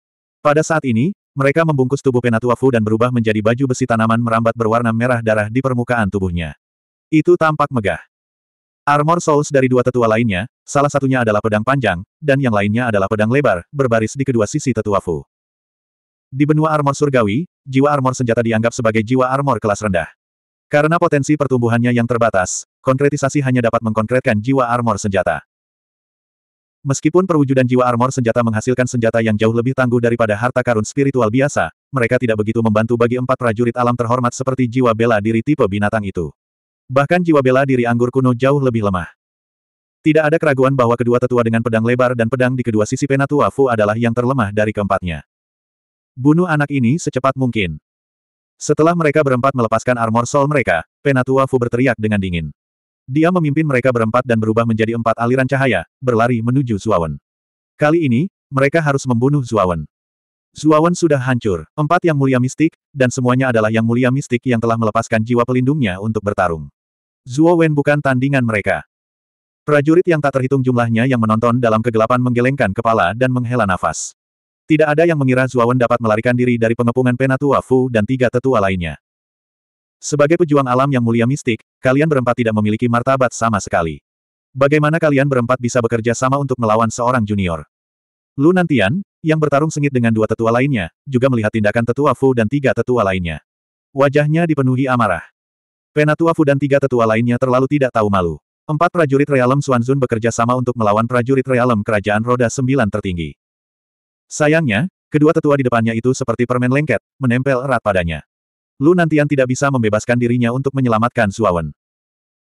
Pada saat ini, mereka membungkus tubuh Penatua Fu dan berubah menjadi baju besi tanaman merambat berwarna merah darah di permukaan tubuhnya. Itu tampak megah. Armor Souls dari dua tetua lainnya, salah satunya adalah pedang panjang, dan yang lainnya adalah pedang lebar, berbaris di kedua sisi tetua Fu. Di benua armor surgawi, jiwa armor senjata dianggap sebagai jiwa armor kelas rendah. Karena potensi pertumbuhannya yang terbatas, konkretisasi hanya dapat mengkonkretkan jiwa armor senjata. Meskipun perwujudan jiwa armor senjata menghasilkan senjata yang jauh lebih tangguh daripada harta karun spiritual biasa, mereka tidak begitu membantu bagi empat prajurit alam terhormat seperti jiwa bela diri tipe binatang itu. Bahkan jiwa bela diri anggur kuno jauh lebih lemah. Tidak ada keraguan bahwa kedua tetua dengan pedang lebar dan pedang di kedua sisi Penatua Fu adalah yang terlemah dari keempatnya. Bunuh anak ini secepat mungkin. Setelah mereka berempat melepaskan armor soul mereka, Penatua Fu berteriak dengan dingin. Dia memimpin mereka berempat dan berubah menjadi empat aliran cahaya, berlari menuju Zuawan. Kali ini, mereka harus membunuh Zuawan. Zuawan sudah hancur, empat yang mulia mistik, dan semuanya adalah yang mulia mistik yang telah melepaskan jiwa pelindungnya untuk bertarung. Zuawan bukan tandingan mereka. Prajurit yang tak terhitung jumlahnya yang menonton dalam kegelapan menggelengkan kepala dan menghela nafas. Tidak ada yang mengira Zuawan dapat melarikan diri dari pengepungan Penatua Fu dan tiga tetua lainnya. Sebagai pejuang alam yang mulia mistik, kalian berempat tidak memiliki martabat sama sekali. Bagaimana kalian berempat bisa bekerja sama untuk melawan seorang junior? Lu Nantian, yang bertarung sengit dengan dua tetua lainnya, juga melihat tindakan tetua Fu dan tiga tetua lainnya. Wajahnya dipenuhi amarah. Penatua Fu dan tiga tetua lainnya terlalu tidak tahu malu. Empat prajurit Realem Suanzun bekerja sama untuk melawan prajurit Realem Kerajaan Roda Sembilan tertinggi. Sayangnya, kedua tetua di depannya itu seperti permen lengket, menempel erat padanya. Lu Nantian tidak bisa membebaskan dirinya untuk menyelamatkan Zuawan.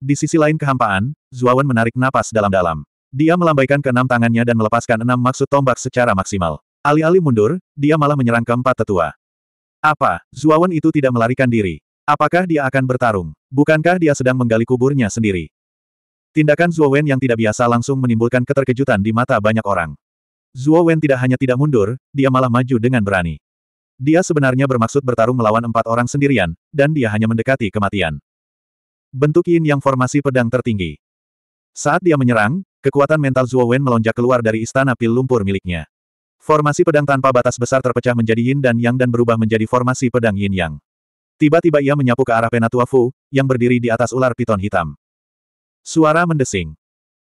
Di sisi lain kehampaan, Zuawan menarik napas dalam-dalam. Dia melambaikan keenam tangannya dan melepaskan enam maksud tombak secara maksimal. Alih-alih mundur, dia malah menyerang keempat tetua. Apa, Zuawan itu tidak melarikan diri? Apakah dia akan bertarung? Bukankah dia sedang menggali kuburnya sendiri? Tindakan Zuawan yang tidak biasa langsung menimbulkan keterkejutan di mata banyak orang. Zuo Wen tidak hanya tidak mundur, dia malah maju dengan berani. Dia sebenarnya bermaksud bertarung melawan empat orang sendirian, dan dia hanya mendekati kematian. Bentuk yin yang formasi pedang tertinggi. Saat dia menyerang, kekuatan mental Zuo Wen melonjak keluar dari istana pil lumpur miliknya. Formasi pedang tanpa batas besar terpecah menjadi yin dan yang dan berubah menjadi formasi pedang yin yang. Tiba-tiba ia menyapu ke arah Penatua Fu, yang berdiri di atas ular piton hitam. Suara mendesing.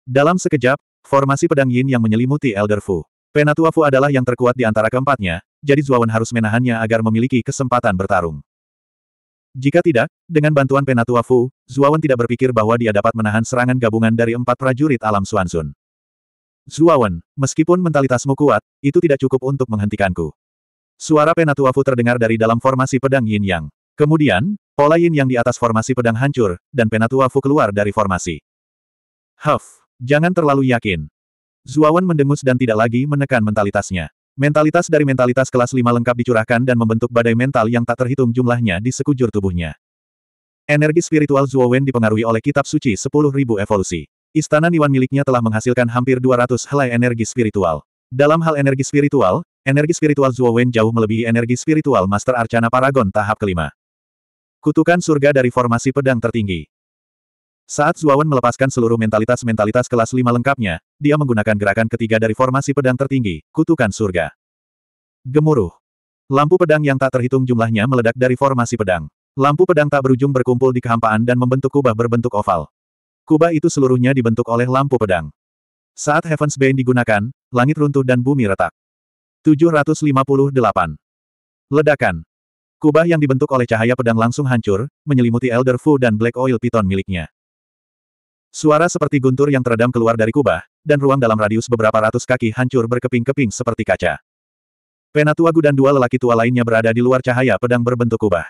Dalam sekejap, formasi pedang yin yang menyelimuti Elder Fu. Penatua Fu adalah yang terkuat di antara keempatnya, jadi Zuawan harus menahannya agar memiliki kesempatan bertarung. Jika tidak, dengan bantuan Penatua Fu, Zuawan tidak berpikir bahwa dia dapat menahan serangan gabungan dari empat prajurit alam Suansun. Zuawan, meskipun mentalitasmu kuat, itu tidak cukup untuk menghentikanku. Suara Penatua Fu terdengar dari dalam formasi pedang Yin Yang. Kemudian, pola Yin Yang di atas formasi pedang hancur, dan Penatua Fu keluar dari formasi. Huff, jangan terlalu yakin. Zuawan mendengus dan tidak lagi menekan mentalitasnya. Mentalitas dari mentalitas kelas 5 lengkap dicurahkan dan membentuk badai mental yang tak terhitung jumlahnya di sekujur tubuhnya. Energi spiritual Zuowen dipengaruhi oleh kitab suci 10.000 evolusi. Istana Niwan miliknya telah menghasilkan hampir 200 helai energi spiritual. Dalam hal energi spiritual, energi spiritual Zuowen jauh melebihi energi spiritual Master Arcana Paragon tahap kelima. Kutukan surga dari formasi pedang tertinggi. Saat Zuawan melepaskan seluruh mentalitas-mentalitas kelas lima lengkapnya, dia menggunakan gerakan ketiga dari formasi pedang tertinggi, kutukan surga. Gemuruh. Lampu pedang yang tak terhitung jumlahnya meledak dari formasi pedang. Lampu pedang tak berujung berkumpul di kehampaan dan membentuk kubah berbentuk oval. Kubah itu seluruhnya dibentuk oleh lampu pedang. Saat Heaven's Bane digunakan, langit runtuh dan bumi retak. 758. Ledakan. Kubah yang dibentuk oleh cahaya pedang langsung hancur, menyelimuti Elder Fu dan Black Oil Piton miliknya. Suara seperti guntur yang teredam keluar dari kubah, dan ruang dalam radius beberapa ratus kaki hancur berkeping-keping seperti kaca. Penatuagu dan dua lelaki tua lainnya berada di luar cahaya pedang berbentuk kubah.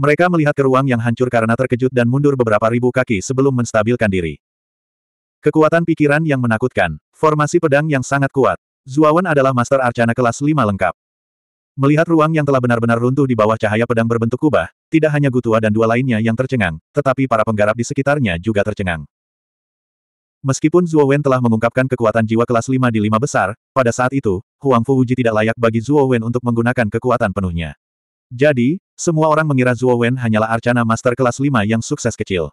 Mereka melihat ke ruang yang hancur karena terkejut dan mundur beberapa ribu kaki sebelum menstabilkan diri. Kekuatan pikiran yang menakutkan, formasi pedang yang sangat kuat. Zuawan adalah master arcana kelas 5 lengkap. Melihat ruang yang telah benar-benar runtuh di bawah cahaya pedang berbentuk kubah, tidak hanya Gutua dan dua lainnya yang tercengang, tetapi para penggarap di sekitarnya juga tercengang. Meskipun Zhuo Wen telah mengungkapkan kekuatan jiwa kelas 5 di lima besar, pada saat itu, Huang Fu Wuji tidak layak bagi Zhuo Wen untuk menggunakan kekuatan penuhnya. Jadi, semua orang mengira Zhuo Wen hanyalah arcana master kelas 5 yang sukses kecil.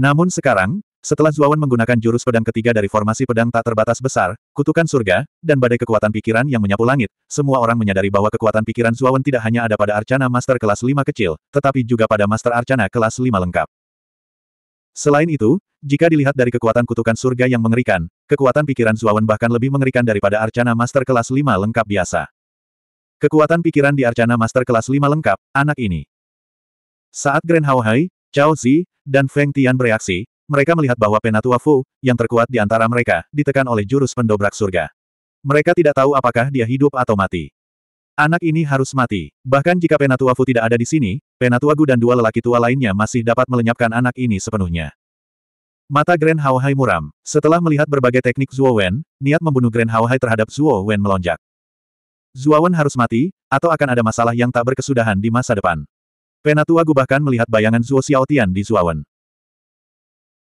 Namun sekarang, setelah Zhuo Wen menggunakan jurus pedang ketiga dari formasi pedang tak terbatas besar, kutukan surga, dan badai kekuatan pikiran yang menyapu langit, semua orang menyadari bahwa kekuatan pikiran Zhuo Wen tidak hanya ada pada arcana master kelas 5 kecil, tetapi juga pada master arcana kelas 5 lengkap. Selain itu, jika dilihat dari kekuatan kutukan surga yang mengerikan, kekuatan pikiran Zuawan bahkan lebih mengerikan daripada Arcana Master kelas 5 lengkap biasa. Kekuatan pikiran di Arcana Master kelas 5 lengkap, anak ini. Saat Grand Hao Hai, Chao Zi, dan Feng Tian bereaksi, mereka melihat bahwa Penatua Fu, yang terkuat di antara mereka, ditekan oleh jurus pendobrak surga. Mereka tidak tahu apakah dia hidup atau mati. Anak ini harus mati. Bahkan jika Penatua Fu tidak ada di sini, Penatua Gu dan dua lelaki tua lainnya masih dapat melenyapkan anak ini sepenuhnya. Mata Grand Hao Hai muram. Setelah melihat berbagai teknik Zuo Wen, niat membunuh Grand Hao Hai terhadap Zuo Wen melonjak. Zuo Wen harus mati, atau akan ada masalah yang tak berkesudahan di masa depan. Penatua Gu bahkan melihat bayangan Zhuo Xiaotian di Zuo Wen.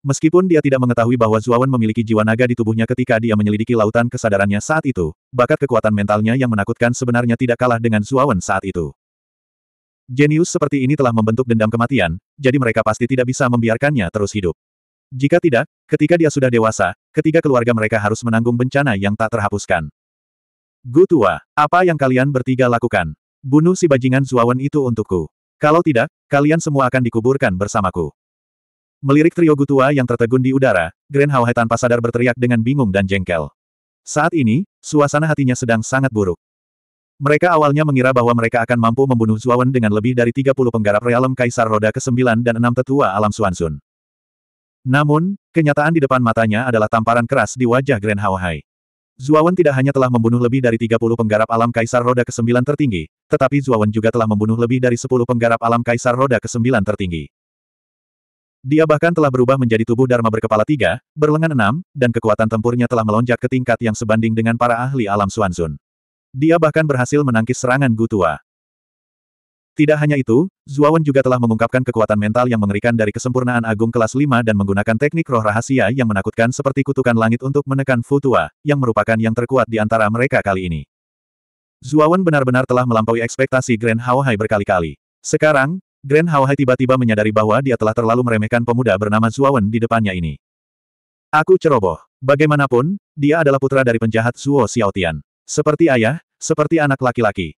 Meskipun dia tidak mengetahui bahwa Zuawan memiliki jiwa naga di tubuhnya ketika dia menyelidiki lautan kesadarannya saat itu, bakat kekuatan mentalnya yang menakutkan sebenarnya tidak kalah dengan Zuawan saat itu. Jenius seperti ini telah membentuk dendam kematian, jadi mereka pasti tidak bisa membiarkannya terus hidup. Jika tidak, ketika dia sudah dewasa, ketiga keluarga mereka harus menanggung bencana yang tak terhapuskan. Gu tua, apa yang kalian bertiga lakukan? Bunuh si bajingan Zuawan itu untukku. Kalau tidak, kalian semua akan dikuburkan bersamaku. Melirik trio Gutua yang tertegun di udara, Grand Hauhe tanpa sadar berteriak dengan bingung dan jengkel. Saat ini, suasana hatinya sedang sangat buruk. Mereka awalnya mengira bahwa mereka akan mampu membunuh Zuawan dengan lebih dari 30 penggarap realem Kaisar Roda ke-9 dan enam tetua alam Suansun. Namun, kenyataan di depan matanya adalah tamparan keras di wajah Grand Hauhai. Zuawan tidak hanya telah membunuh lebih dari 30 penggarap alam Kaisar Roda ke-9 tertinggi, tetapi Zuawan juga telah membunuh lebih dari 10 penggarap alam Kaisar Roda ke-9 tertinggi. Dia bahkan telah berubah menjadi tubuh Dharma berkepala tiga, berlengan enam, dan kekuatan tempurnya telah melonjak ke tingkat yang sebanding dengan para ahli alam Suanzun. Dia bahkan berhasil menangkis serangan Gutua. Tidak hanya itu, Zuawan juga telah mengungkapkan kekuatan mental yang mengerikan dari kesempurnaan agung kelas 5 dan menggunakan teknik roh rahasia yang menakutkan seperti kutukan langit untuk menekan Futua, yang merupakan yang terkuat di antara mereka kali ini. Zuawan benar-benar telah melampaui ekspektasi Grand Haohai berkali-kali. Sekarang, Grand Haohai tiba-tiba menyadari bahwa dia telah terlalu meremehkan pemuda bernama Zuowen di depannya ini. Aku ceroboh. Bagaimanapun, dia adalah putra dari penjahat Zuo Xiaotian. Seperti ayah, seperti anak laki-laki.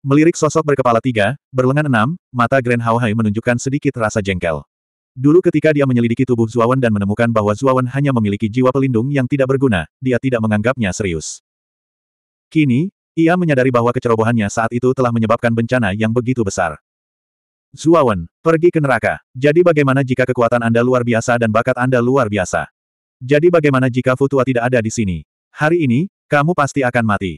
Melirik sosok berkepala tiga, berlengan enam, mata Grand Haohai menunjukkan sedikit rasa jengkel. Dulu ketika dia menyelidiki tubuh Zuawan dan menemukan bahwa Zuawan hanya memiliki jiwa pelindung yang tidak berguna, dia tidak menganggapnya serius. Kini, ia menyadari bahwa kecerobohannya saat itu telah menyebabkan bencana yang begitu besar. Zuawan, pergi ke neraka. Jadi bagaimana jika kekuatan Anda luar biasa dan bakat Anda luar biasa? Jadi bagaimana jika Futua tidak ada di sini? Hari ini, kamu pasti akan mati.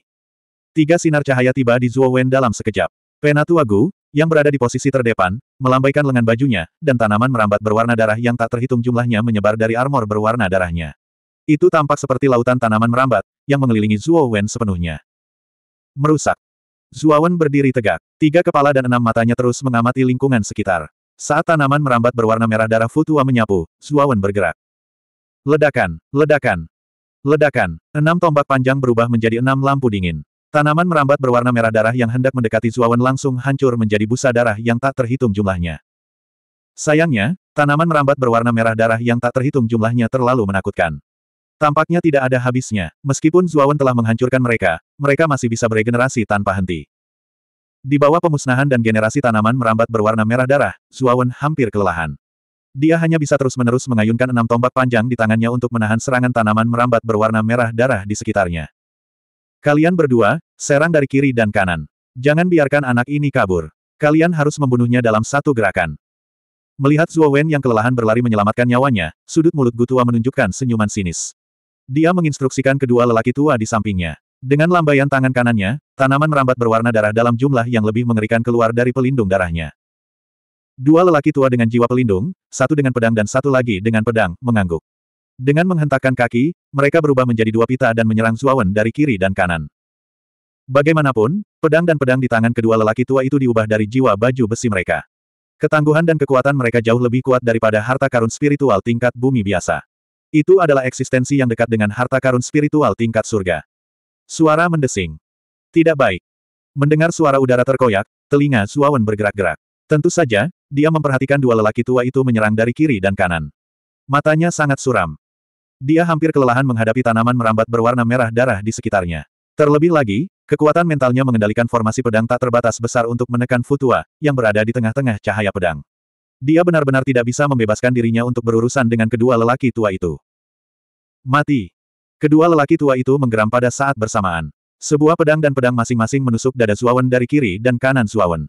Tiga sinar cahaya tiba di Zuowen dalam sekejap. Penatua Gu, yang berada di posisi terdepan, melambaikan lengan bajunya, dan tanaman merambat berwarna darah yang tak terhitung jumlahnya menyebar dari armor berwarna darahnya. Itu tampak seperti lautan tanaman merambat, yang mengelilingi Zuowen sepenuhnya. Merusak. Zuawan berdiri tegak. Tiga kepala dan enam matanya terus mengamati lingkungan sekitar. Saat tanaman merambat berwarna merah darah Futua menyapu, Zuawan bergerak. Ledakan, ledakan, ledakan. Enam tombak panjang berubah menjadi enam lampu dingin. Tanaman merambat berwarna merah darah yang hendak mendekati Zuawan langsung hancur menjadi busa darah yang tak terhitung jumlahnya. Sayangnya, tanaman merambat berwarna merah darah yang tak terhitung jumlahnya terlalu menakutkan. Tampaknya tidak ada habisnya, meskipun Zuawan telah menghancurkan mereka, mereka masih bisa beregenerasi tanpa henti. Di bawah pemusnahan dan generasi tanaman merambat berwarna merah darah, Zuawan hampir kelelahan. Dia hanya bisa terus-menerus mengayunkan enam tombak panjang di tangannya untuk menahan serangan tanaman merambat berwarna merah darah di sekitarnya. Kalian berdua, serang dari kiri dan kanan. Jangan biarkan anak ini kabur. Kalian harus membunuhnya dalam satu gerakan. Melihat Zuo Wen yang kelelahan berlari menyelamatkan nyawanya, sudut mulut Gutua menunjukkan senyuman sinis. Dia menginstruksikan kedua lelaki tua di sampingnya. Dengan lambaian tangan kanannya, tanaman merambat berwarna darah dalam jumlah yang lebih mengerikan keluar dari pelindung darahnya. Dua lelaki tua dengan jiwa pelindung, satu dengan pedang dan satu lagi dengan pedang, mengangguk. Dengan menghentakkan kaki, mereka berubah menjadi dua pita dan menyerang Zuawan dari kiri dan kanan. Bagaimanapun, pedang dan pedang di tangan kedua lelaki tua itu diubah dari jiwa baju besi mereka. Ketangguhan dan kekuatan mereka jauh lebih kuat daripada harta karun spiritual tingkat bumi biasa. Itu adalah eksistensi yang dekat dengan harta karun spiritual tingkat surga. Suara mendesing. Tidak baik. Mendengar suara udara terkoyak, telinga Zuawan bergerak-gerak. Tentu saja, dia memperhatikan dua lelaki tua itu menyerang dari kiri dan kanan. Matanya sangat suram. Dia hampir kelelahan menghadapi tanaman merambat berwarna merah darah di sekitarnya. Terlebih lagi, kekuatan mentalnya mengendalikan formasi pedang tak terbatas besar untuk menekan Futua, yang berada di tengah-tengah cahaya pedang. Dia benar-benar tidak bisa membebaskan dirinya untuk berurusan dengan kedua lelaki tua itu. Mati. Kedua lelaki tua itu menggeram pada saat bersamaan. Sebuah pedang dan pedang masing-masing menusuk dada Zuawan dari kiri dan kanan Zuawan.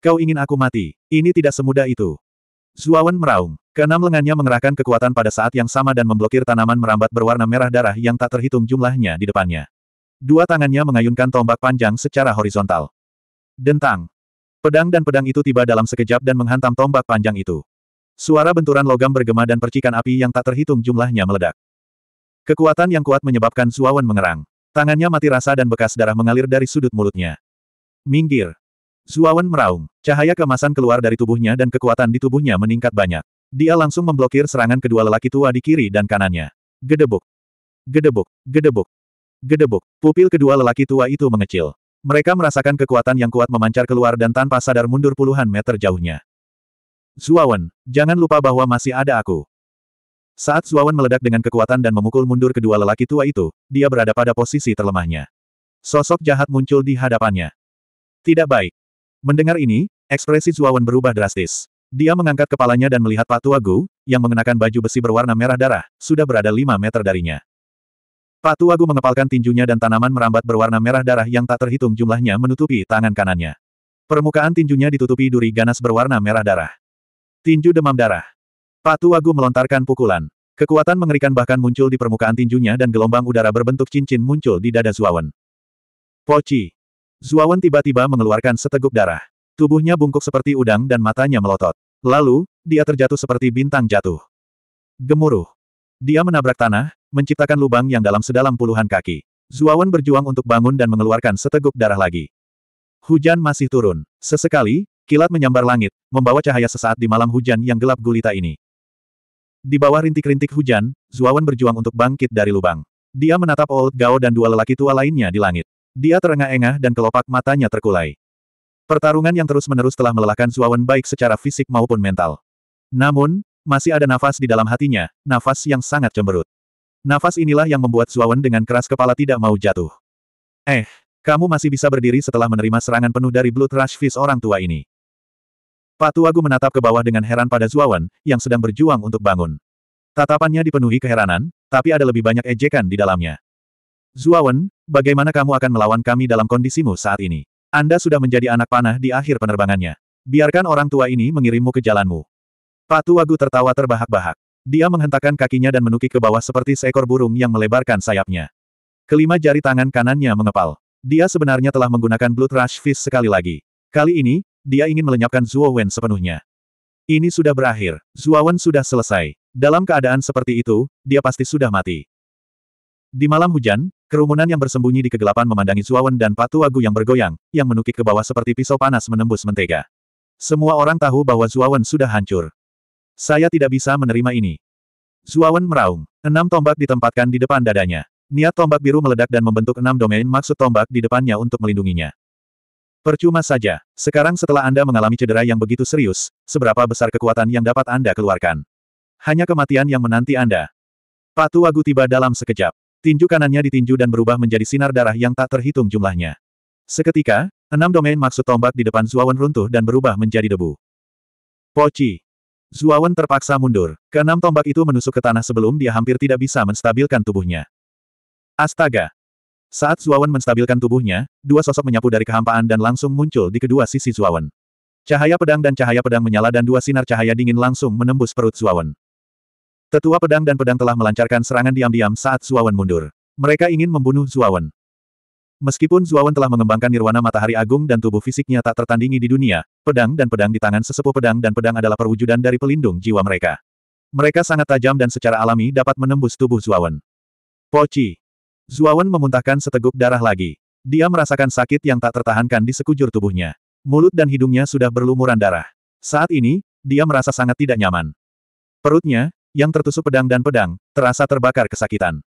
Kau ingin aku mati. Ini tidak semudah itu. Zuawan meraung. Keenam lengannya mengerahkan kekuatan pada saat yang sama dan memblokir tanaman merambat berwarna merah darah yang tak terhitung jumlahnya di depannya. Dua tangannya mengayunkan tombak panjang secara horizontal. Dentang. Pedang dan pedang itu tiba dalam sekejap dan menghantam tombak panjang itu. Suara benturan logam bergema dan percikan api yang tak terhitung jumlahnya meledak. Kekuatan yang kuat menyebabkan Suawan mengerang. Tangannya mati rasa dan bekas darah mengalir dari sudut mulutnya. Minggir. Suawan meraung. Cahaya kemasan keluar dari tubuhnya dan kekuatan di tubuhnya meningkat banyak. Dia langsung memblokir serangan kedua lelaki tua di kiri dan kanannya. Gedebuk. Gedebuk. Gedebuk. Gedebuk. Pupil kedua lelaki tua itu mengecil. Mereka merasakan kekuatan yang kuat memancar keluar dan tanpa sadar mundur puluhan meter jauhnya. Zuawan, jangan lupa bahwa masih ada aku. Saat Zuawan meledak dengan kekuatan dan memukul mundur kedua lelaki tua itu, dia berada pada posisi terlemahnya. Sosok jahat muncul di hadapannya. Tidak baik. Mendengar ini, ekspresi Zuawan berubah drastis. Dia mengangkat kepalanya dan melihat Pak Tua Gu, yang mengenakan baju besi berwarna merah darah, sudah berada lima meter darinya. Tua Agu mengepalkan tinjunya dan tanaman merambat berwarna merah darah yang tak terhitung jumlahnya menutupi tangan kanannya. Permukaan tinjunya ditutupi duri ganas berwarna merah darah. Tinju demam darah. Tua Agu melontarkan pukulan. Kekuatan mengerikan bahkan muncul di permukaan tinjunya dan gelombang udara berbentuk cincin muncul di dada Zuawan. Poci. Zuawan tiba-tiba mengeluarkan seteguk darah. Tubuhnya bungkuk seperti udang dan matanya melotot. Lalu, dia terjatuh seperti bintang jatuh. Gemuruh. Dia menabrak tanah, menciptakan lubang yang dalam sedalam puluhan kaki. Zuawan berjuang untuk bangun dan mengeluarkan seteguk darah lagi. Hujan masih turun. Sesekali, kilat menyambar langit, membawa cahaya sesaat di malam hujan yang gelap gulita ini. Di bawah rintik-rintik hujan, Zuawan berjuang untuk bangkit dari lubang. Dia menatap Old Gao dan dua lelaki tua lainnya di langit. Dia terengah-engah dan kelopak matanya terkulai. Pertarungan yang terus-menerus telah melelahkan Zuawan baik secara fisik maupun mental. Namun, masih ada nafas di dalam hatinya, nafas yang sangat cemberut. Nafas inilah yang membuat Zuawan dengan keras kepala tidak mau jatuh. Eh, kamu masih bisa berdiri setelah menerima serangan penuh dari Blood Rush Fist orang tua ini. Pak Tuagu menatap ke bawah dengan heran pada Zuawan, yang sedang berjuang untuk bangun. Tatapannya dipenuhi keheranan, tapi ada lebih banyak ejekan di dalamnya. Zuawan, bagaimana kamu akan melawan kami dalam kondisimu saat ini? Anda sudah menjadi anak panah di akhir penerbangannya. Biarkan orang tua ini mengirimmu ke jalanmu. Pak Tuagu tertawa terbahak-bahak. Dia menghentakkan kakinya dan menukik ke bawah seperti seekor burung yang melebarkan sayapnya. Kelima jari tangan kanannya mengepal. Dia sebenarnya telah menggunakan Blood Rush Fist sekali lagi. Kali ini, dia ingin melenyapkan Zuo Wen sepenuhnya. Ini sudah berakhir. Zuo Wen sudah selesai. Dalam keadaan seperti itu, dia pasti sudah mati. Di malam hujan, kerumunan yang bersembunyi di kegelapan memandangi Zuawan dan Patu Agu yang bergoyang, yang menukik ke bawah seperti pisau panas menembus mentega. Semua orang tahu bahwa Zuawan sudah hancur. Saya tidak bisa menerima ini. Zuawan meraung. Enam tombak ditempatkan di depan dadanya. Niat tombak biru meledak dan membentuk enam domain maksud tombak di depannya untuk melindunginya. Percuma saja, sekarang setelah Anda mengalami cedera yang begitu serius, seberapa besar kekuatan yang dapat Anda keluarkan? Hanya kematian yang menanti Anda. Patu Agu tiba dalam sekejap. Tinju kanannya ditinju dan berubah menjadi sinar darah yang tak terhitung jumlahnya. Seketika, enam domain maksud tombak di depan Zuawan runtuh dan berubah menjadi debu. Poci, Zuawan terpaksa mundur. Keenam tombak itu menusuk ke tanah sebelum dia hampir tidak bisa menstabilkan tubuhnya. Astaga! Saat Zuawan menstabilkan tubuhnya, dua sosok menyapu dari kehampaan dan langsung muncul di kedua sisi Zuawan. Cahaya pedang dan cahaya pedang menyala dan dua sinar cahaya dingin langsung menembus perut Zuawan. Tetua pedang dan pedang telah melancarkan serangan diam-diam saat Zuawan mundur. Mereka ingin membunuh Zuawan. Meskipun Zuawan telah mengembangkan nirwana matahari agung dan tubuh fisiknya tak tertandingi di dunia, pedang dan pedang di tangan sesepuh pedang dan pedang adalah perwujudan dari pelindung jiwa mereka. Mereka sangat tajam dan secara alami dapat menembus tubuh Zuawan. Poci. Zuawan memuntahkan seteguk darah lagi. Dia merasakan sakit yang tak tertahankan di sekujur tubuhnya. Mulut dan hidungnya sudah berlumuran darah. Saat ini, dia merasa sangat tidak nyaman. Perutnya, yang tertusuk pedang dan pedang, terasa terbakar kesakitan.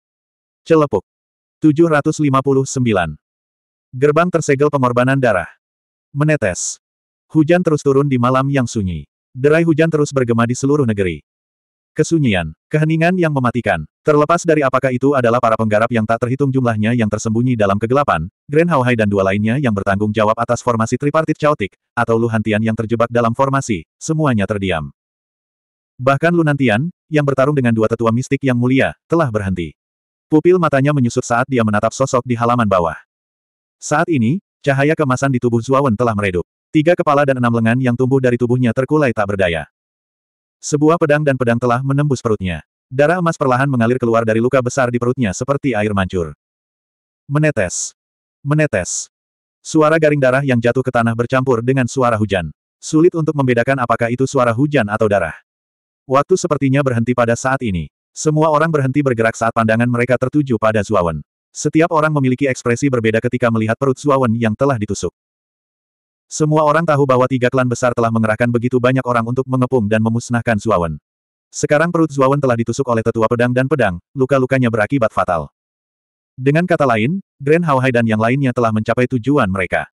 Celepuk. 759. Gerbang tersegel pengorbanan darah. Menetes. Hujan terus turun di malam yang sunyi. Derai hujan terus bergema di seluruh negeri. Kesunyian, keheningan yang mematikan. Terlepas dari apakah itu adalah para penggarap yang tak terhitung jumlahnya yang tersembunyi dalam kegelapan, Grand Hawaii dan dua lainnya yang bertanggung jawab atas formasi tripartit chaotic, atau Luhantian yang terjebak dalam formasi, semuanya terdiam. Bahkan Lunantian, yang bertarung dengan dua tetua mistik yang mulia, telah berhenti. Pupil matanya menyusut saat dia menatap sosok di halaman bawah. Saat ini, cahaya kemasan di tubuh Zuawan telah meredup. Tiga kepala dan enam lengan yang tumbuh dari tubuhnya terkulai tak berdaya. Sebuah pedang dan pedang telah menembus perutnya. Darah emas perlahan mengalir keluar dari luka besar di perutnya seperti air mancur. Menetes. Menetes. Suara garing darah yang jatuh ke tanah bercampur dengan suara hujan. Sulit untuk membedakan apakah itu suara hujan atau darah. Waktu sepertinya berhenti pada saat ini. Semua orang berhenti bergerak saat pandangan mereka tertuju pada Zuawan. Setiap orang memiliki ekspresi berbeda ketika melihat perut Zuawan yang telah ditusuk. Semua orang tahu bahwa tiga klan besar telah mengerahkan begitu banyak orang untuk mengepung dan memusnahkan Zuawan. Sekarang perut Zuawan telah ditusuk oleh tetua pedang dan pedang, luka-lukanya berakibat fatal. Dengan kata lain, Grand Haohai dan yang lainnya telah mencapai tujuan mereka.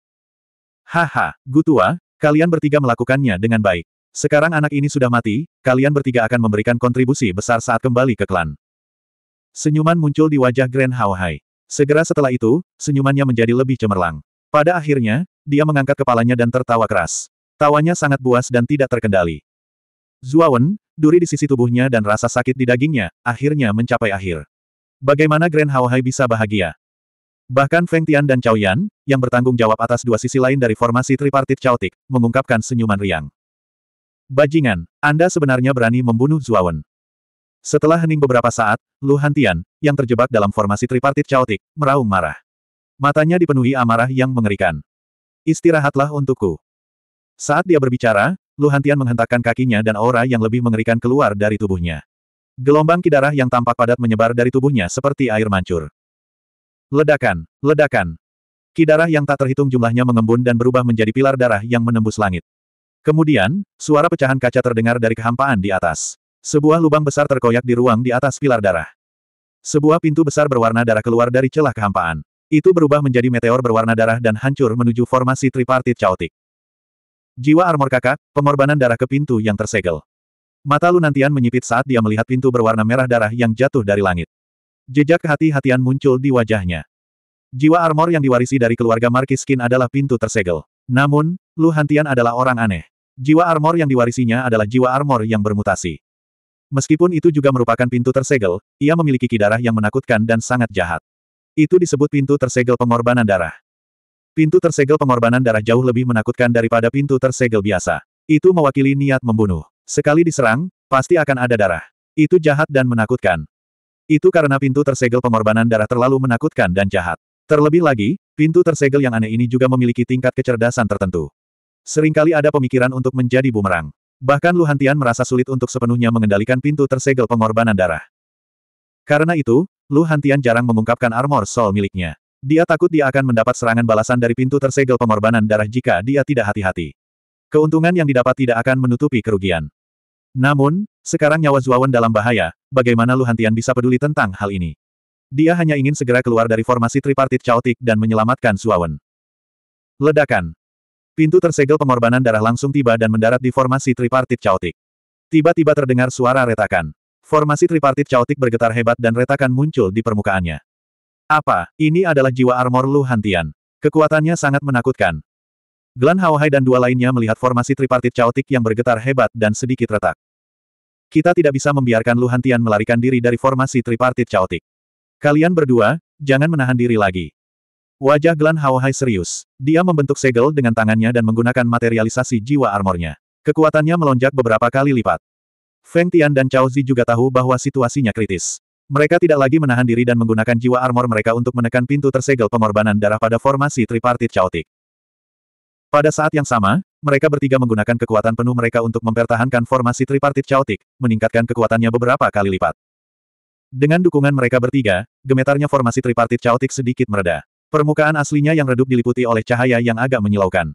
Haha, Gutua, kalian bertiga melakukannya dengan baik. Sekarang anak ini sudah mati, kalian bertiga akan memberikan kontribusi besar saat kembali ke klan. Senyuman muncul di wajah Grand Hao Hai. Segera setelah itu, senyumannya menjadi lebih cemerlang. Pada akhirnya, dia mengangkat kepalanya dan tertawa keras. Tawanya sangat buas dan tidak terkendali. Zuawan, duri di sisi tubuhnya dan rasa sakit di dagingnya, akhirnya mencapai akhir. Bagaimana Grand Hao Hai bisa bahagia? Bahkan Feng Tian dan Cao Yan, yang bertanggung jawab atas dua sisi lain dari formasi tripartit caotik, mengungkapkan senyuman riang. Bajingan, Anda sebenarnya berani membunuh Zuawan. Setelah hening beberapa saat, Lu Hantian, yang terjebak dalam formasi tripartit caotik, meraung marah. Matanya dipenuhi amarah yang mengerikan. Istirahatlah untukku. Saat dia berbicara, Lu Hantian menghentakkan kakinya dan aura yang lebih mengerikan keluar dari tubuhnya. Gelombang kidarah yang tampak padat menyebar dari tubuhnya seperti air mancur. Ledakan, ledakan. Kidarah yang tak terhitung jumlahnya mengembun dan berubah menjadi pilar darah yang menembus langit. Kemudian, suara pecahan kaca terdengar dari kehampaan di atas. Sebuah lubang besar terkoyak di ruang di atas pilar darah. Sebuah pintu besar berwarna darah keluar dari celah kehampaan. Itu berubah menjadi meteor berwarna darah dan hancur menuju formasi tripartit caotik. Jiwa armor kakak, pengorbanan darah ke pintu yang tersegel. Mata Lunantian menyipit saat dia melihat pintu berwarna merah darah yang jatuh dari langit. Jejak kehati-hatian muncul di wajahnya. Jiwa armor yang diwarisi dari keluarga Markiskin adalah pintu tersegel. Namun, Lu Hantian adalah orang aneh. Jiwa armor yang diwarisinya adalah jiwa armor yang bermutasi. Meskipun itu juga merupakan pintu tersegel, ia memiliki kidarah yang menakutkan dan sangat jahat. Itu disebut pintu tersegel pengorbanan darah. Pintu tersegel pengorbanan darah jauh lebih menakutkan daripada pintu tersegel biasa. Itu mewakili niat membunuh. Sekali diserang, pasti akan ada darah. Itu jahat dan menakutkan. Itu karena pintu tersegel pengorbanan darah terlalu menakutkan dan jahat. Terlebih lagi, pintu tersegel yang aneh ini juga memiliki tingkat kecerdasan tertentu. Seringkali ada pemikiran untuk menjadi bumerang. Bahkan Luhantian merasa sulit untuk sepenuhnya mengendalikan pintu tersegel pengorbanan darah. Karena itu, Luhantian jarang mengungkapkan armor soul miliknya. Dia takut dia akan mendapat serangan balasan dari pintu tersegel pengorbanan darah jika dia tidak hati-hati. Keuntungan yang didapat tidak akan menutupi kerugian. Namun, sekarang nyawa Zuawan dalam bahaya, bagaimana Luhantian bisa peduli tentang hal ini? Dia hanya ingin segera keluar dari formasi tripartit caotik dan menyelamatkan Zuawan. Ledakan. Pintu tersegel pengorbanan darah langsung tiba dan mendarat di formasi tripartit caotik. Tiba-tiba terdengar suara retakan. Formasi tripartit caotik bergetar hebat dan retakan muncul di permukaannya. Apa, ini adalah jiwa armor Lu Hantian. Kekuatannya sangat menakutkan. Glan Haohai dan dua lainnya melihat formasi tripartit caotik yang bergetar hebat dan sedikit retak. Kita tidak bisa membiarkan Lu Hantian melarikan diri dari formasi tripartit caotik. Kalian berdua, jangan menahan diri lagi. Wajah Glan Haohai serius. Dia membentuk segel dengan tangannya dan menggunakan materialisasi jiwa armornya. Kekuatannya melonjak beberapa kali lipat. Feng Tian dan Cao Zi juga tahu bahwa situasinya kritis. Mereka tidak lagi menahan diri dan menggunakan jiwa armor mereka untuk menekan pintu tersegel pengorbanan darah pada formasi tripartit caotik. Pada saat yang sama, mereka bertiga menggunakan kekuatan penuh mereka untuk mempertahankan formasi tripartit caotik, meningkatkan kekuatannya beberapa kali lipat. Dengan dukungan mereka bertiga, gemetarnya formasi tripartit caotik sedikit mereda. Permukaan aslinya yang redup diliputi oleh cahaya yang agak menyilaukan.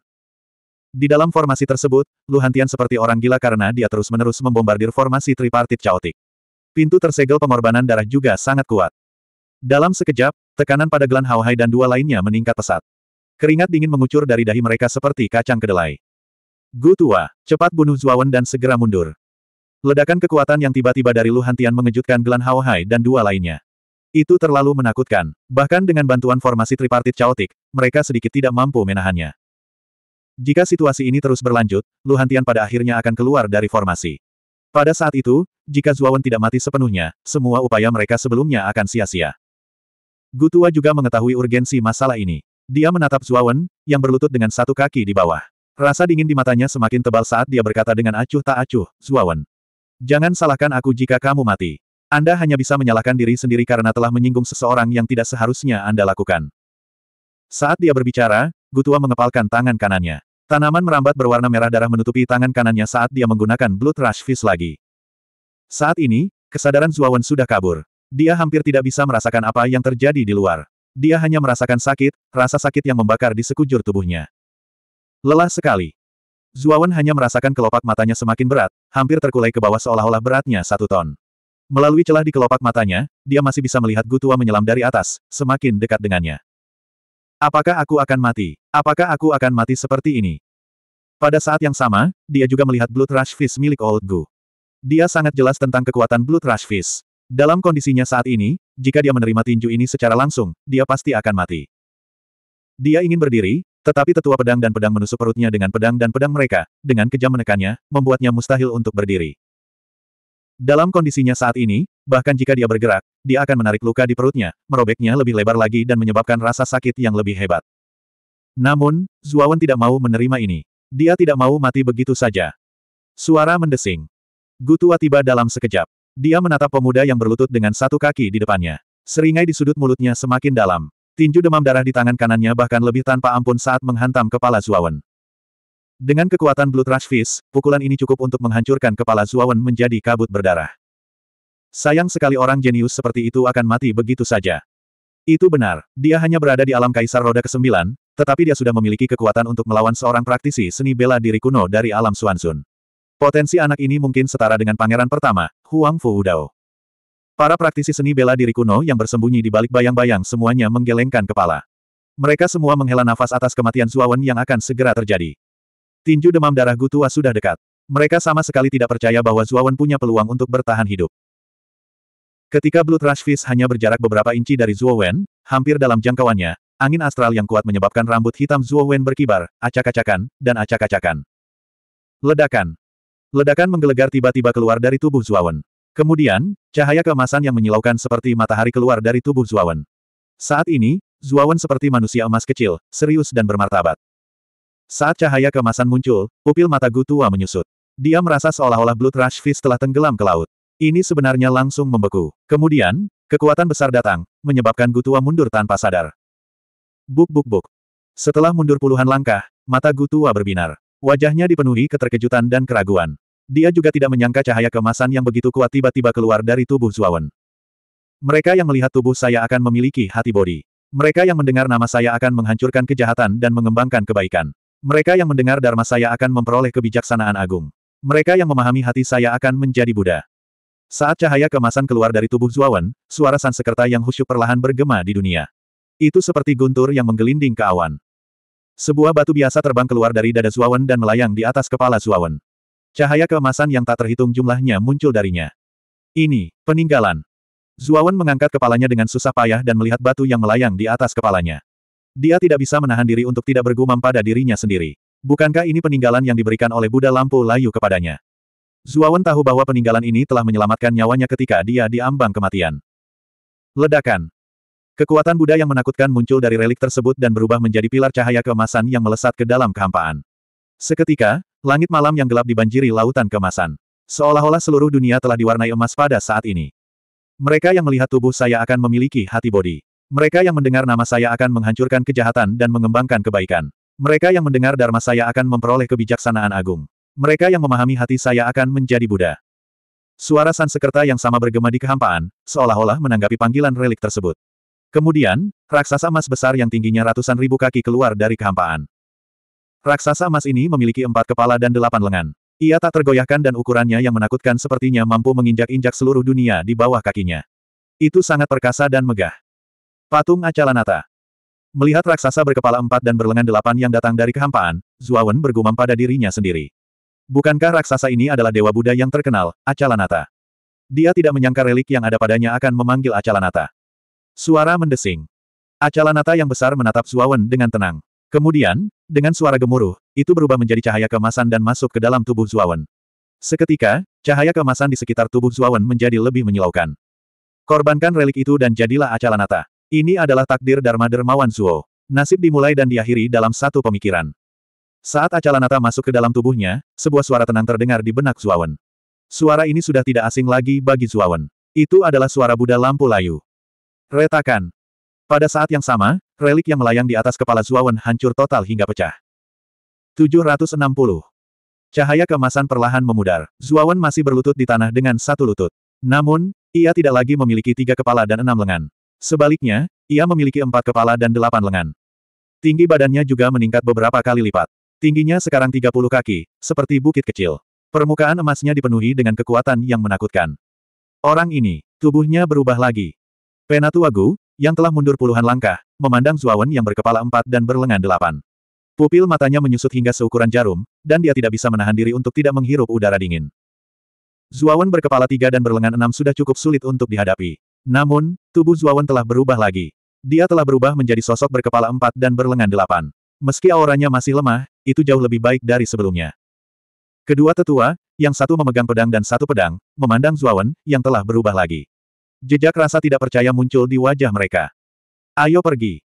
Di dalam formasi tersebut, Luhantian seperti orang gila karena dia terus-menerus membombardir formasi tripartit caotik. Pintu tersegel pengorbanan darah juga sangat kuat. Dalam sekejap, tekanan pada Glan Haohai dan dua lainnya meningkat pesat. Keringat dingin mengucur dari dahi mereka seperti kacang kedelai. Gu tua, cepat bunuh Zuawan dan segera mundur. Ledakan kekuatan yang tiba-tiba dari Luhantian mengejutkan Glan Haohai dan dua lainnya. Itu terlalu menakutkan, bahkan dengan bantuan formasi tripartit caotik, mereka sedikit tidak mampu menahannya. Jika situasi ini terus berlanjut, Luhantian pada akhirnya akan keluar dari formasi. Pada saat itu, jika Zuawan tidak mati sepenuhnya, semua upaya mereka sebelumnya akan sia-sia. Gutua juga mengetahui urgensi masalah ini. Dia menatap Zuawan, yang berlutut dengan satu kaki di bawah. Rasa dingin di matanya semakin tebal saat dia berkata dengan acuh tak acuh, Zuawan. Jangan salahkan aku jika kamu mati. Anda hanya bisa menyalahkan diri sendiri karena telah menyinggung seseorang yang tidak seharusnya Anda lakukan. Saat dia berbicara, Gutua mengepalkan tangan kanannya. Tanaman merambat berwarna merah darah menutupi tangan kanannya saat dia menggunakan Blood Rush Fist lagi. Saat ini, kesadaran Zuawan sudah kabur. Dia hampir tidak bisa merasakan apa yang terjadi di luar. Dia hanya merasakan sakit, rasa sakit yang membakar di sekujur tubuhnya. Lelah sekali. Zuawan hanya merasakan kelopak matanya semakin berat, hampir terkulai ke bawah seolah-olah beratnya satu ton. Melalui celah di kelopak matanya, dia masih bisa melihat Gutua menyelam dari atas, semakin dekat dengannya. Apakah aku akan mati? Apakah aku akan mati seperti ini? Pada saat yang sama, dia juga melihat Blood Rush Fist milik Old Gu. Dia sangat jelas tentang kekuatan Blood Rush Fist. Dalam kondisinya saat ini, jika dia menerima tinju ini secara langsung, dia pasti akan mati. Dia ingin berdiri, tetapi tetua pedang dan pedang menusuk perutnya dengan pedang dan pedang mereka, dengan kejam menekannya, membuatnya mustahil untuk berdiri. Dalam kondisinya saat ini, bahkan jika dia bergerak, dia akan menarik luka di perutnya, merobeknya lebih lebar lagi dan menyebabkan rasa sakit yang lebih hebat. Namun, Zuawan tidak mau menerima ini. Dia tidak mau mati begitu saja. Suara mendesing. Gutua tiba dalam sekejap. Dia menatap pemuda yang berlutut dengan satu kaki di depannya. Seringai di sudut mulutnya semakin dalam. Tinju demam darah di tangan kanannya bahkan lebih tanpa ampun saat menghantam kepala Zuawan. Dengan kekuatan Blue Trash Fist, pukulan ini cukup untuk menghancurkan kepala Zuawan menjadi kabut berdarah. Sayang sekali orang jenius seperti itu akan mati begitu saja. Itu benar, dia hanya berada di alam Kaisar Roda ke-9, tetapi dia sudah memiliki kekuatan untuk melawan seorang praktisi seni bela diri kuno dari alam Suansun. Potensi anak ini mungkin setara dengan pangeran pertama, Huang Fu Udao. Para praktisi seni bela diri kuno yang bersembunyi di balik bayang-bayang semuanya menggelengkan kepala. Mereka semua menghela nafas atas kematian Zuawan yang akan segera terjadi. Tinju demam darah Gutua sudah dekat. Mereka sama sekali tidak percaya bahwa Zuawan punya peluang untuk bertahan hidup. Ketika Blood Rush Fist hanya berjarak beberapa inci dari Zuowen, hampir dalam jangkauannya, angin astral yang kuat menyebabkan rambut hitam Zuowen berkibar, acak-acakan, dan acak-acakan. Ledakan. Ledakan menggelegar tiba-tiba keluar dari tubuh Zuawan. Kemudian, cahaya keemasan yang menyilaukan seperti matahari keluar dari tubuh Zuawan. Saat ini, Zuawan seperti manusia emas kecil, serius dan bermartabat. Saat cahaya kemasan muncul, pupil mata gutua menyusut. Dia merasa seolah-olah Blood Rush fist telah tenggelam ke laut. Ini sebenarnya langsung membeku. Kemudian, kekuatan besar datang, menyebabkan gutua mundur tanpa sadar. Buk buk buk. Setelah mundur puluhan langkah, mata gutua berbinar. Wajahnya dipenuhi keterkejutan dan keraguan. Dia juga tidak menyangka cahaya kemasan yang begitu kuat tiba-tiba keluar dari tubuh Zuawan. Mereka yang melihat tubuh saya akan memiliki hati bodi. Mereka yang mendengar nama saya akan menghancurkan kejahatan dan mengembangkan kebaikan. Mereka yang mendengar Dharma saya akan memperoleh kebijaksanaan agung. Mereka yang memahami hati saya akan menjadi Buddha. Saat cahaya kemasan keluar dari tubuh Zuawan, suara Sansekerta yang husyuk perlahan bergema di dunia. Itu seperti guntur yang menggelinding ke awan. Sebuah batu biasa terbang keluar dari dada Zuawan dan melayang di atas kepala Zuawan. Cahaya kemasan yang tak terhitung jumlahnya muncul darinya. Ini, peninggalan. Zuawan mengangkat kepalanya dengan susah payah dan melihat batu yang melayang di atas kepalanya. Dia tidak bisa menahan diri untuk tidak bergumam pada dirinya sendiri. Bukankah ini peninggalan yang diberikan oleh Buddha Lampu Layu kepadanya? Zuawan tahu bahwa peninggalan ini telah menyelamatkan nyawanya ketika dia diambang kematian. Ledakan. Kekuatan Buddha yang menakutkan muncul dari relik tersebut dan berubah menjadi pilar cahaya keemasan yang melesat ke dalam kehampaan. Seketika, langit malam yang gelap dibanjiri lautan keemasan. Seolah-olah seluruh dunia telah diwarnai emas pada saat ini. Mereka yang melihat tubuh saya akan memiliki hati bodi. Mereka yang mendengar nama saya akan menghancurkan kejahatan dan mengembangkan kebaikan. Mereka yang mendengar dharma saya akan memperoleh kebijaksanaan agung. Mereka yang memahami hati saya akan menjadi Buddha. Suara Sansekerta yang sama bergema di kehampaan, seolah-olah menanggapi panggilan relik tersebut. Kemudian, raksasa emas besar yang tingginya ratusan ribu kaki keluar dari kehampaan. Raksasa emas ini memiliki empat kepala dan delapan lengan. Ia tak tergoyahkan dan ukurannya yang menakutkan sepertinya mampu menginjak-injak seluruh dunia di bawah kakinya. Itu sangat perkasa dan megah. Patung Acalanata Melihat raksasa berkepala empat dan berlengan delapan yang datang dari kehampaan, Zuawan bergumam pada dirinya sendiri. Bukankah raksasa ini adalah dewa Buddha yang terkenal, Acalanata? Dia tidak menyangka relik yang ada padanya akan memanggil Acalanata. Suara mendesing. Acalanata yang besar menatap Zuawan dengan tenang. Kemudian, dengan suara gemuruh, itu berubah menjadi cahaya kemasan dan masuk ke dalam tubuh Zuawan. Seketika, cahaya kemasan di sekitar tubuh Zuawan menjadi lebih menyilaukan. Korbankan relik itu dan jadilah Acalanata. Ini adalah takdir Dharma Dermawan Zuo. Nasib dimulai dan diakhiri dalam satu pemikiran. Saat Acalanata masuk ke dalam tubuhnya, sebuah suara tenang terdengar di benak Zuawan. Suara ini sudah tidak asing lagi bagi Zuawan. Itu adalah suara Buddha lampu layu. Retakan. Pada saat yang sama, relik yang melayang di atas kepala Zuawan hancur total hingga pecah. 760. Cahaya kemasan perlahan memudar. Zuawan masih berlutut di tanah dengan satu lutut. Namun, ia tidak lagi memiliki tiga kepala dan enam lengan. Sebaliknya, ia memiliki empat kepala dan delapan lengan. Tinggi badannya juga meningkat beberapa kali lipat. Tingginya sekarang 30 kaki, seperti bukit kecil. Permukaan emasnya dipenuhi dengan kekuatan yang menakutkan. Orang ini, tubuhnya berubah lagi. Penatua Gu, yang telah mundur puluhan langkah, memandang Zuawan yang berkepala empat dan berlengan delapan. Pupil matanya menyusut hingga seukuran jarum, dan dia tidak bisa menahan diri untuk tidak menghirup udara dingin. Zuawan berkepala tiga dan berlengan enam sudah cukup sulit untuk dihadapi. Namun, tubuh Zuawan telah berubah lagi. Dia telah berubah menjadi sosok berkepala empat dan berlengan delapan. Meski auranya masih lemah, itu jauh lebih baik dari sebelumnya. Kedua tetua, yang satu memegang pedang dan satu pedang, memandang Zuawan, yang telah berubah lagi. Jejak rasa tidak percaya muncul di wajah mereka. Ayo pergi.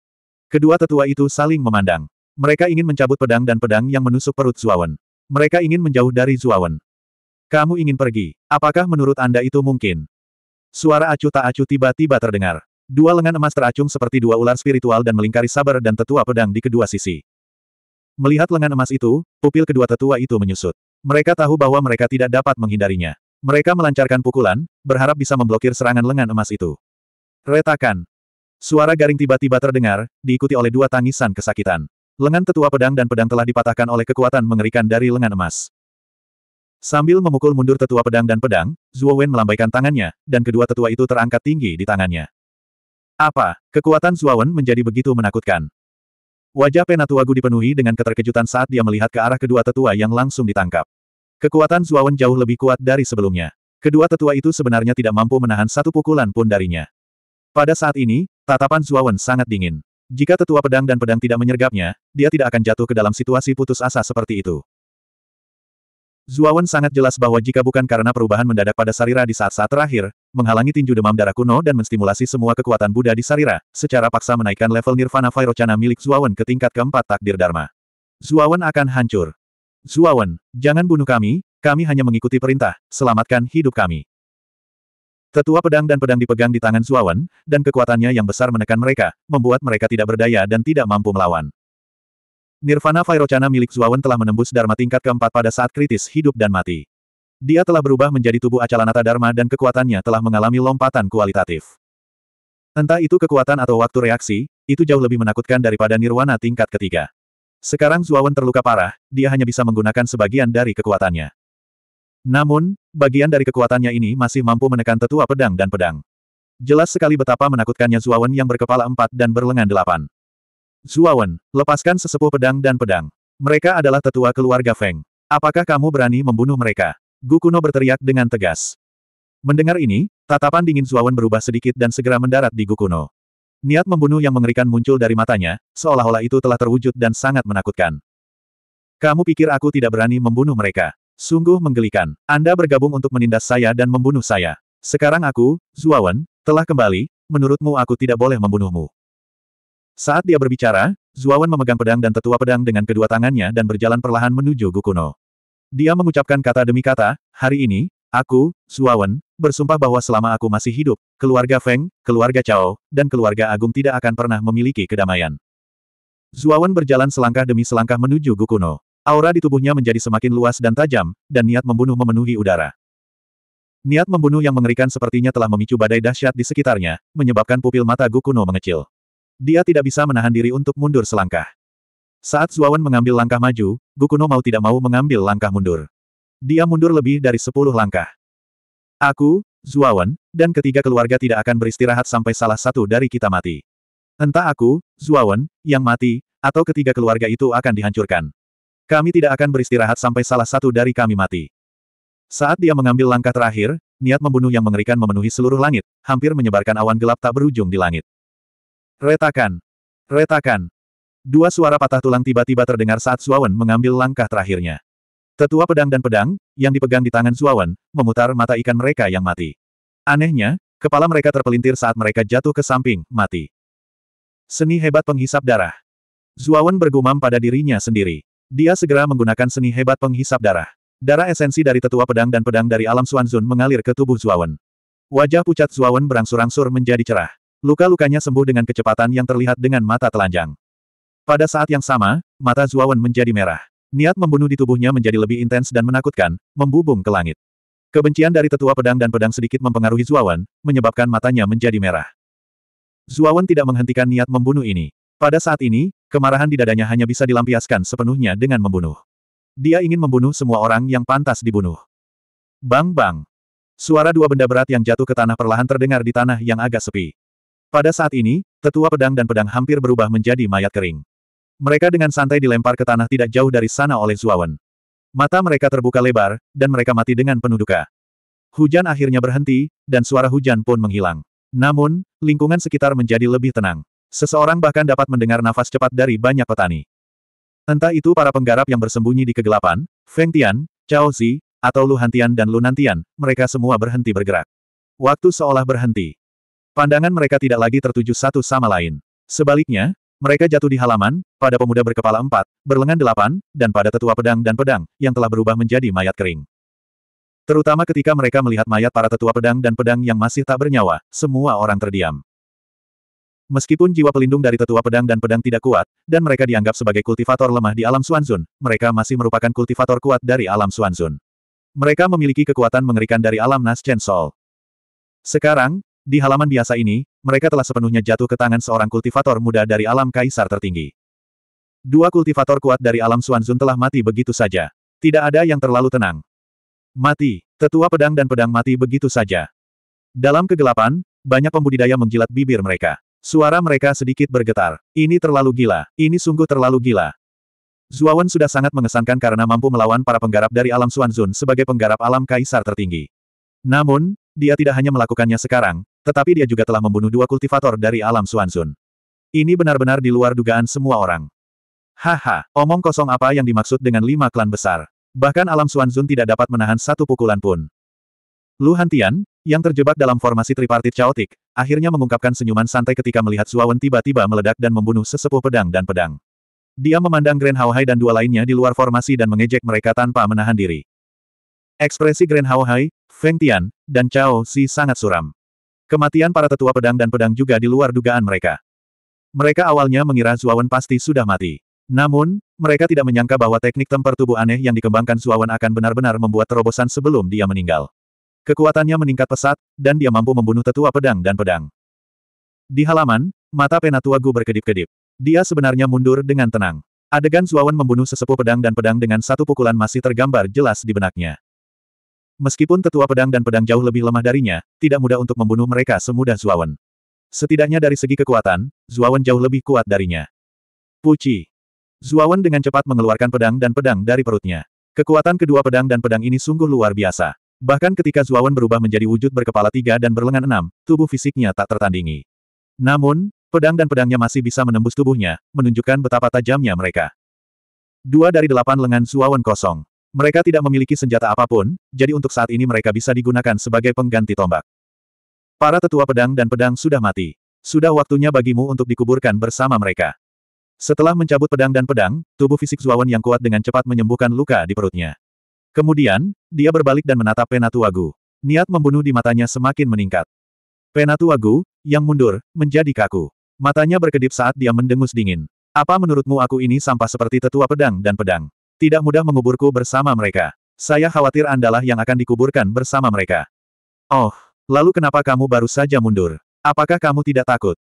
Kedua tetua itu saling memandang. Mereka ingin mencabut pedang dan pedang yang menusuk perut Zuawan. Mereka ingin menjauh dari Zuawan. Kamu ingin pergi. Apakah menurut Anda itu mungkin? Suara acuh tak acuh tiba-tiba terdengar. Dua lengan emas teracung seperti dua ular spiritual dan melingkari sabar dan tetua pedang di kedua sisi. Melihat lengan emas itu, pupil kedua tetua itu menyusut. Mereka tahu bahwa mereka tidak dapat menghindarinya. Mereka melancarkan pukulan, berharap bisa memblokir serangan lengan emas itu. Retakan. Suara garing tiba-tiba terdengar, diikuti oleh dua tangisan kesakitan. Lengan tetua pedang dan pedang telah dipatahkan oleh kekuatan mengerikan dari lengan emas. Sambil memukul mundur tetua pedang dan pedang, Zuo Wen melambaikan tangannya, dan kedua tetua itu terangkat tinggi di tangannya. Apa, kekuatan Zuo Wen menjadi begitu menakutkan? Wajah Penatuagu dipenuhi dengan keterkejutan saat dia melihat ke arah kedua tetua yang langsung ditangkap. Kekuatan Zuawan jauh lebih kuat dari sebelumnya. Kedua tetua itu sebenarnya tidak mampu menahan satu pukulan pun darinya. Pada saat ini, tatapan Zuawan sangat dingin. Jika tetua pedang dan pedang tidak menyergapnya, dia tidak akan jatuh ke dalam situasi putus asa seperti itu. Zuawan sangat jelas bahwa jika bukan karena perubahan mendadak pada Sarira di saat-saat terakhir, menghalangi tinju demam darah kuno dan menstimulasi semua kekuatan Buddha di Sarira, secara paksa menaikkan level Nirvana Vairocana milik Zuawan ke tingkat keempat takdir Dharma. Zuawan akan hancur. Zuawan, jangan bunuh kami, kami hanya mengikuti perintah, selamatkan hidup kami. Tetua pedang dan pedang dipegang di tangan Zuawan, dan kekuatannya yang besar menekan mereka, membuat mereka tidak berdaya dan tidak mampu melawan. Nirvana Vairocana milik Zuawan telah menembus Dharma tingkat keempat pada saat kritis hidup dan mati. Dia telah berubah menjadi tubuh Acalanata Dharma dan kekuatannya telah mengalami lompatan kualitatif. Entah itu kekuatan atau waktu reaksi, itu jauh lebih menakutkan daripada Nirwana tingkat ketiga. Sekarang Zuawan terluka parah, dia hanya bisa menggunakan sebagian dari kekuatannya. Namun, bagian dari kekuatannya ini masih mampu menekan tetua pedang dan pedang. Jelas sekali betapa menakutkannya Zuawan yang berkepala empat dan berlengan delapan. Zuawan, lepaskan sesepuh pedang dan pedang. Mereka adalah tetua keluarga Feng. Apakah kamu berani membunuh mereka? Gukuno berteriak dengan tegas. Mendengar ini, tatapan dingin Zuawan berubah sedikit dan segera mendarat di Gukuno. Niat membunuh yang mengerikan muncul dari matanya, seolah-olah itu telah terwujud dan sangat menakutkan. Kamu pikir aku tidak berani membunuh mereka? Sungguh menggelikan. Anda bergabung untuk menindas saya dan membunuh saya. Sekarang aku, Zuawan, telah kembali, menurutmu aku tidak boleh membunuhmu. Saat dia berbicara, Zuawan memegang pedang dan tetua pedang dengan kedua tangannya dan berjalan perlahan menuju Gukuno. Dia mengucapkan kata demi kata, hari ini, aku, Zuawan, bersumpah bahwa selama aku masih hidup, keluarga Feng, keluarga Cao, dan keluarga Agung tidak akan pernah memiliki kedamaian. Zuawan berjalan selangkah demi selangkah menuju Gukuno. Aura di tubuhnya menjadi semakin luas dan tajam, dan niat membunuh memenuhi udara. Niat membunuh yang mengerikan sepertinya telah memicu badai dahsyat di sekitarnya, menyebabkan pupil mata Gukuno mengecil. Dia tidak bisa menahan diri untuk mundur selangkah. Saat Zuawan mengambil langkah maju, Gukuno mau tidak mau mengambil langkah mundur. Dia mundur lebih dari sepuluh langkah. Aku, Zuawan, dan ketiga keluarga tidak akan beristirahat sampai salah satu dari kita mati. Entah aku, Zuawan, yang mati, atau ketiga keluarga itu akan dihancurkan. Kami tidak akan beristirahat sampai salah satu dari kami mati. Saat dia mengambil langkah terakhir, niat membunuh yang mengerikan memenuhi seluruh langit, hampir menyebarkan awan gelap tak berujung di langit. Retakan. Retakan. Dua suara patah tulang tiba-tiba terdengar saat Suawan mengambil langkah terakhirnya. Tetua pedang dan pedang, yang dipegang di tangan Suawan, memutar mata ikan mereka yang mati. Anehnya, kepala mereka terpelintir saat mereka jatuh ke samping, mati. Seni hebat penghisap darah. Zuawan bergumam pada dirinya sendiri. Dia segera menggunakan seni hebat penghisap darah. Darah esensi dari tetua pedang dan pedang dari alam Suanzun mengalir ke tubuh Zuawan. Wajah pucat Zuawan berangsur-angsur menjadi cerah. Luka-lukanya sembuh dengan kecepatan yang terlihat dengan mata telanjang. Pada saat yang sama, mata Zuawan menjadi merah. Niat membunuh di tubuhnya menjadi lebih intens dan menakutkan, membubung ke langit. Kebencian dari tetua pedang dan pedang sedikit mempengaruhi Zuawan, menyebabkan matanya menjadi merah. Zuawan tidak menghentikan niat membunuh ini. Pada saat ini, kemarahan di dadanya hanya bisa dilampiaskan sepenuhnya dengan membunuh. Dia ingin membunuh semua orang yang pantas dibunuh. Bang-bang. Suara dua benda berat yang jatuh ke tanah perlahan terdengar di tanah yang agak sepi. Pada saat ini, tetua pedang dan pedang hampir berubah menjadi mayat kering. Mereka dengan santai dilempar ke tanah tidak jauh dari sana oleh Zuawan. Mata mereka terbuka lebar, dan mereka mati dengan penuh duka. Hujan akhirnya berhenti, dan suara hujan pun menghilang. Namun, lingkungan sekitar menjadi lebih tenang. Seseorang bahkan dapat mendengar nafas cepat dari banyak petani. Entah itu para penggarap yang bersembunyi di kegelapan, Feng Tian, Cao Zi, atau Lu Hantian dan Lu Nantian, mereka semua berhenti bergerak. Waktu seolah berhenti. Pandangan mereka tidak lagi tertuju satu sama lain. Sebaliknya, mereka jatuh di halaman, pada pemuda berkepala empat, berlengan delapan, dan pada tetua pedang dan pedang, yang telah berubah menjadi mayat kering. Terutama ketika mereka melihat mayat para tetua pedang dan pedang yang masih tak bernyawa, semua orang terdiam. Meskipun jiwa pelindung dari tetua pedang dan pedang tidak kuat, dan mereka dianggap sebagai kultivator lemah di alam Suanzun, mereka masih merupakan kultivator kuat dari alam Suanzun. Mereka memiliki kekuatan mengerikan dari alam Nas Chen Sol. Sekarang, di halaman biasa ini, mereka telah sepenuhnya jatuh ke tangan seorang kultivator muda dari alam kaisar tertinggi. Dua kultivator kuat dari alam Suanzun telah mati begitu saja. Tidak ada yang terlalu tenang. Mati, tetua pedang dan pedang mati begitu saja. Dalam kegelapan, banyak pembudidaya menjilat bibir mereka. Suara mereka sedikit bergetar. Ini terlalu gila, ini sungguh terlalu gila. Zuawan sudah sangat mengesankan karena mampu melawan para penggarap dari alam Suanzun sebagai penggarap alam kaisar tertinggi. Namun, dia tidak hanya melakukannya sekarang, tetapi dia juga telah membunuh dua kultivator dari alam Suansun. Ini benar-benar di luar dugaan semua orang. Haha, omong kosong apa yang dimaksud dengan lima klan besar. Bahkan alam Suansun tidak dapat menahan satu pukulan pun. Lu Hantian, yang terjebak dalam formasi tripartit caotik, akhirnya mengungkapkan senyuman santai ketika melihat Suawen tiba-tiba meledak dan membunuh sesepuh pedang dan pedang. Dia memandang Grand Hai dan dua lainnya di luar formasi dan mengejek mereka tanpa menahan diri. Ekspresi Grand Hai. Feng Tian, dan Cao Si sangat suram. Kematian para tetua pedang dan pedang juga di luar dugaan mereka. Mereka awalnya mengira Zuawan pasti sudah mati. Namun, mereka tidak menyangka bahwa teknik temper tubuh aneh yang dikembangkan Zuawan akan benar-benar membuat terobosan sebelum dia meninggal. Kekuatannya meningkat pesat, dan dia mampu membunuh tetua pedang dan pedang. Di halaman, mata penatua Gu berkedip-kedip. Dia sebenarnya mundur dengan tenang. Adegan Zuawan membunuh sesepuh pedang dan pedang dengan satu pukulan masih tergambar jelas di benaknya. Meskipun tetua pedang dan pedang jauh lebih lemah darinya, tidak mudah untuk membunuh mereka semudah Zuawan. Setidaknya dari segi kekuatan, Zuawan jauh lebih kuat darinya. Puci. Zuawan dengan cepat mengeluarkan pedang dan pedang dari perutnya. Kekuatan kedua pedang dan pedang ini sungguh luar biasa. Bahkan ketika Zuawan berubah menjadi wujud berkepala tiga dan berlengan enam, tubuh fisiknya tak tertandingi. Namun, pedang dan pedangnya masih bisa menembus tubuhnya, menunjukkan betapa tajamnya mereka. Dua dari delapan lengan Zuawan kosong. Mereka tidak memiliki senjata apapun, jadi untuk saat ini mereka bisa digunakan sebagai pengganti tombak. Para tetua pedang dan pedang sudah mati. Sudah waktunya bagimu untuk dikuburkan bersama mereka. Setelah mencabut pedang dan pedang, tubuh fisik Zuawan yang kuat dengan cepat menyembuhkan luka di perutnya. Kemudian, dia berbalik dan menatap Penatuagu. Niat membunuh di matanya semakin meningkat. Penatuagu, yang mundur, menjadi kaku. Matanya berkedip saat dia mendengus dingin. Apa menurutmu aku ini sampah seperti tetua pedang dan pedang? Tidak mudah menguburku bersama mereka. Saya khawatir andalah yang akan dikuburkan bersama mereka. Oh, lalu kenapa kamu baru saja mundur? Apakah kamu tidak takut?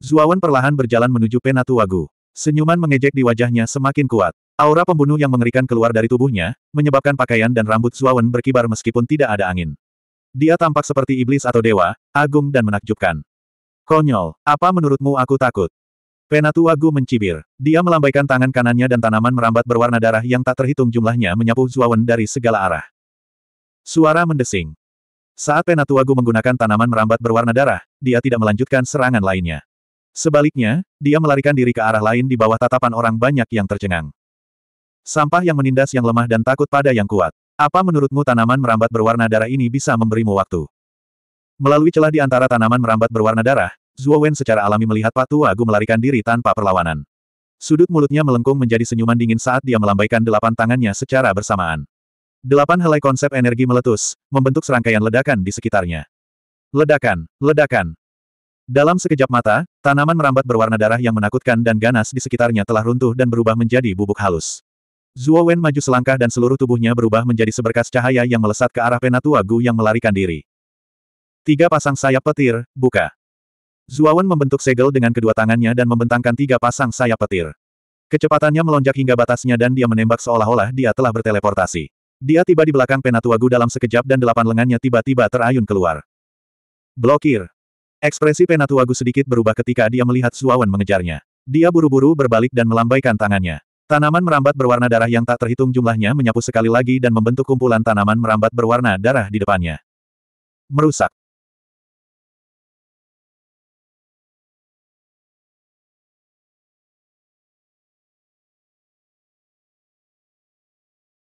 Zuawan perlahan berjalan menuju Penatuwagu. Senyuman mengejek di wajahnya semakin kuat. Aura pembunuh yang mengerikan keluar dari tubuhnya, menyebabkan pakaian dan rambut Zuawan berkibar meskipun tidak ada angin. Dia tampak seperti iblis atau dewa, agung dan menakjubkan. Konyol, apa menurutmu aku takut? Penatu Wagu mencibir. Dia melambaikan tangan kanannya dan tanaman merambat berwarna darah yang tak terhitung jumlahnya menyapu Zuawan dari segala arah. Suara mendesing. Saat Penatu Wagu menggunakan tanaman merambat berwarna darah, dia tidak melanjutkan serangan lainnya. Sebaliknya, dia melarikan diri ke arah lain di bawah tatapan orang banyak yang tercengang. Sampah yang menindas yang lemah dan takut pada yang kuat. Apa menurutmu tanaman merambat berwarna darah ini bisa memberimu waktu? Melalui celah di antara tanaman merambat berwarna darah, Zuo Wen secara alami melihat Patu Agu melarikan diri tanpa perlawanan. Sudut mulutnya melengkung menjadi senyuman dingin saat dia melambaikan delapan tangannya secara bersamaan. Delapan helai konsep energi meletus, membentuk serangkaian ledakan di sekitarnya. Ledakan, ledakan. Dalam sekejap mata, tanaman merambat berwarna darah yang menakutkan dan ganas di sekitarnya telah runtuh dan berubah menjadi bubuk halus. Zuo Wen maju selangkah dan seluruh tubuhnya berubah menjadi seberkas cahaya yang melesat ke arah Penatua Gu yang melarikan diri. Tiga pasang sayap petir, buka. Zuawan membentuk segel dengan kedua tangannya dan membentangkan tiga pasang sayap petir. Kecepatannya melonjak hingga batasnya dan dia menembak seolah-olah dia telah berteleportasi. Dia tiba di belakang Penatuagu dalam sekejap dan delapan lengannya tiba-tiba terayun keluar. Blokir. Ekspresi Penatuagu sedikit berubah ketika dia melihat Zuawan mengejarnya. Dia buru-buru berbalik dan melambaikan tangannya. Tanaman merambat berwarna darah yang tak terhitung jumlahnya menyapu sekali lagi dan membentuk kumpulan tanaman merambat berwarna darah di depannya. Merusak.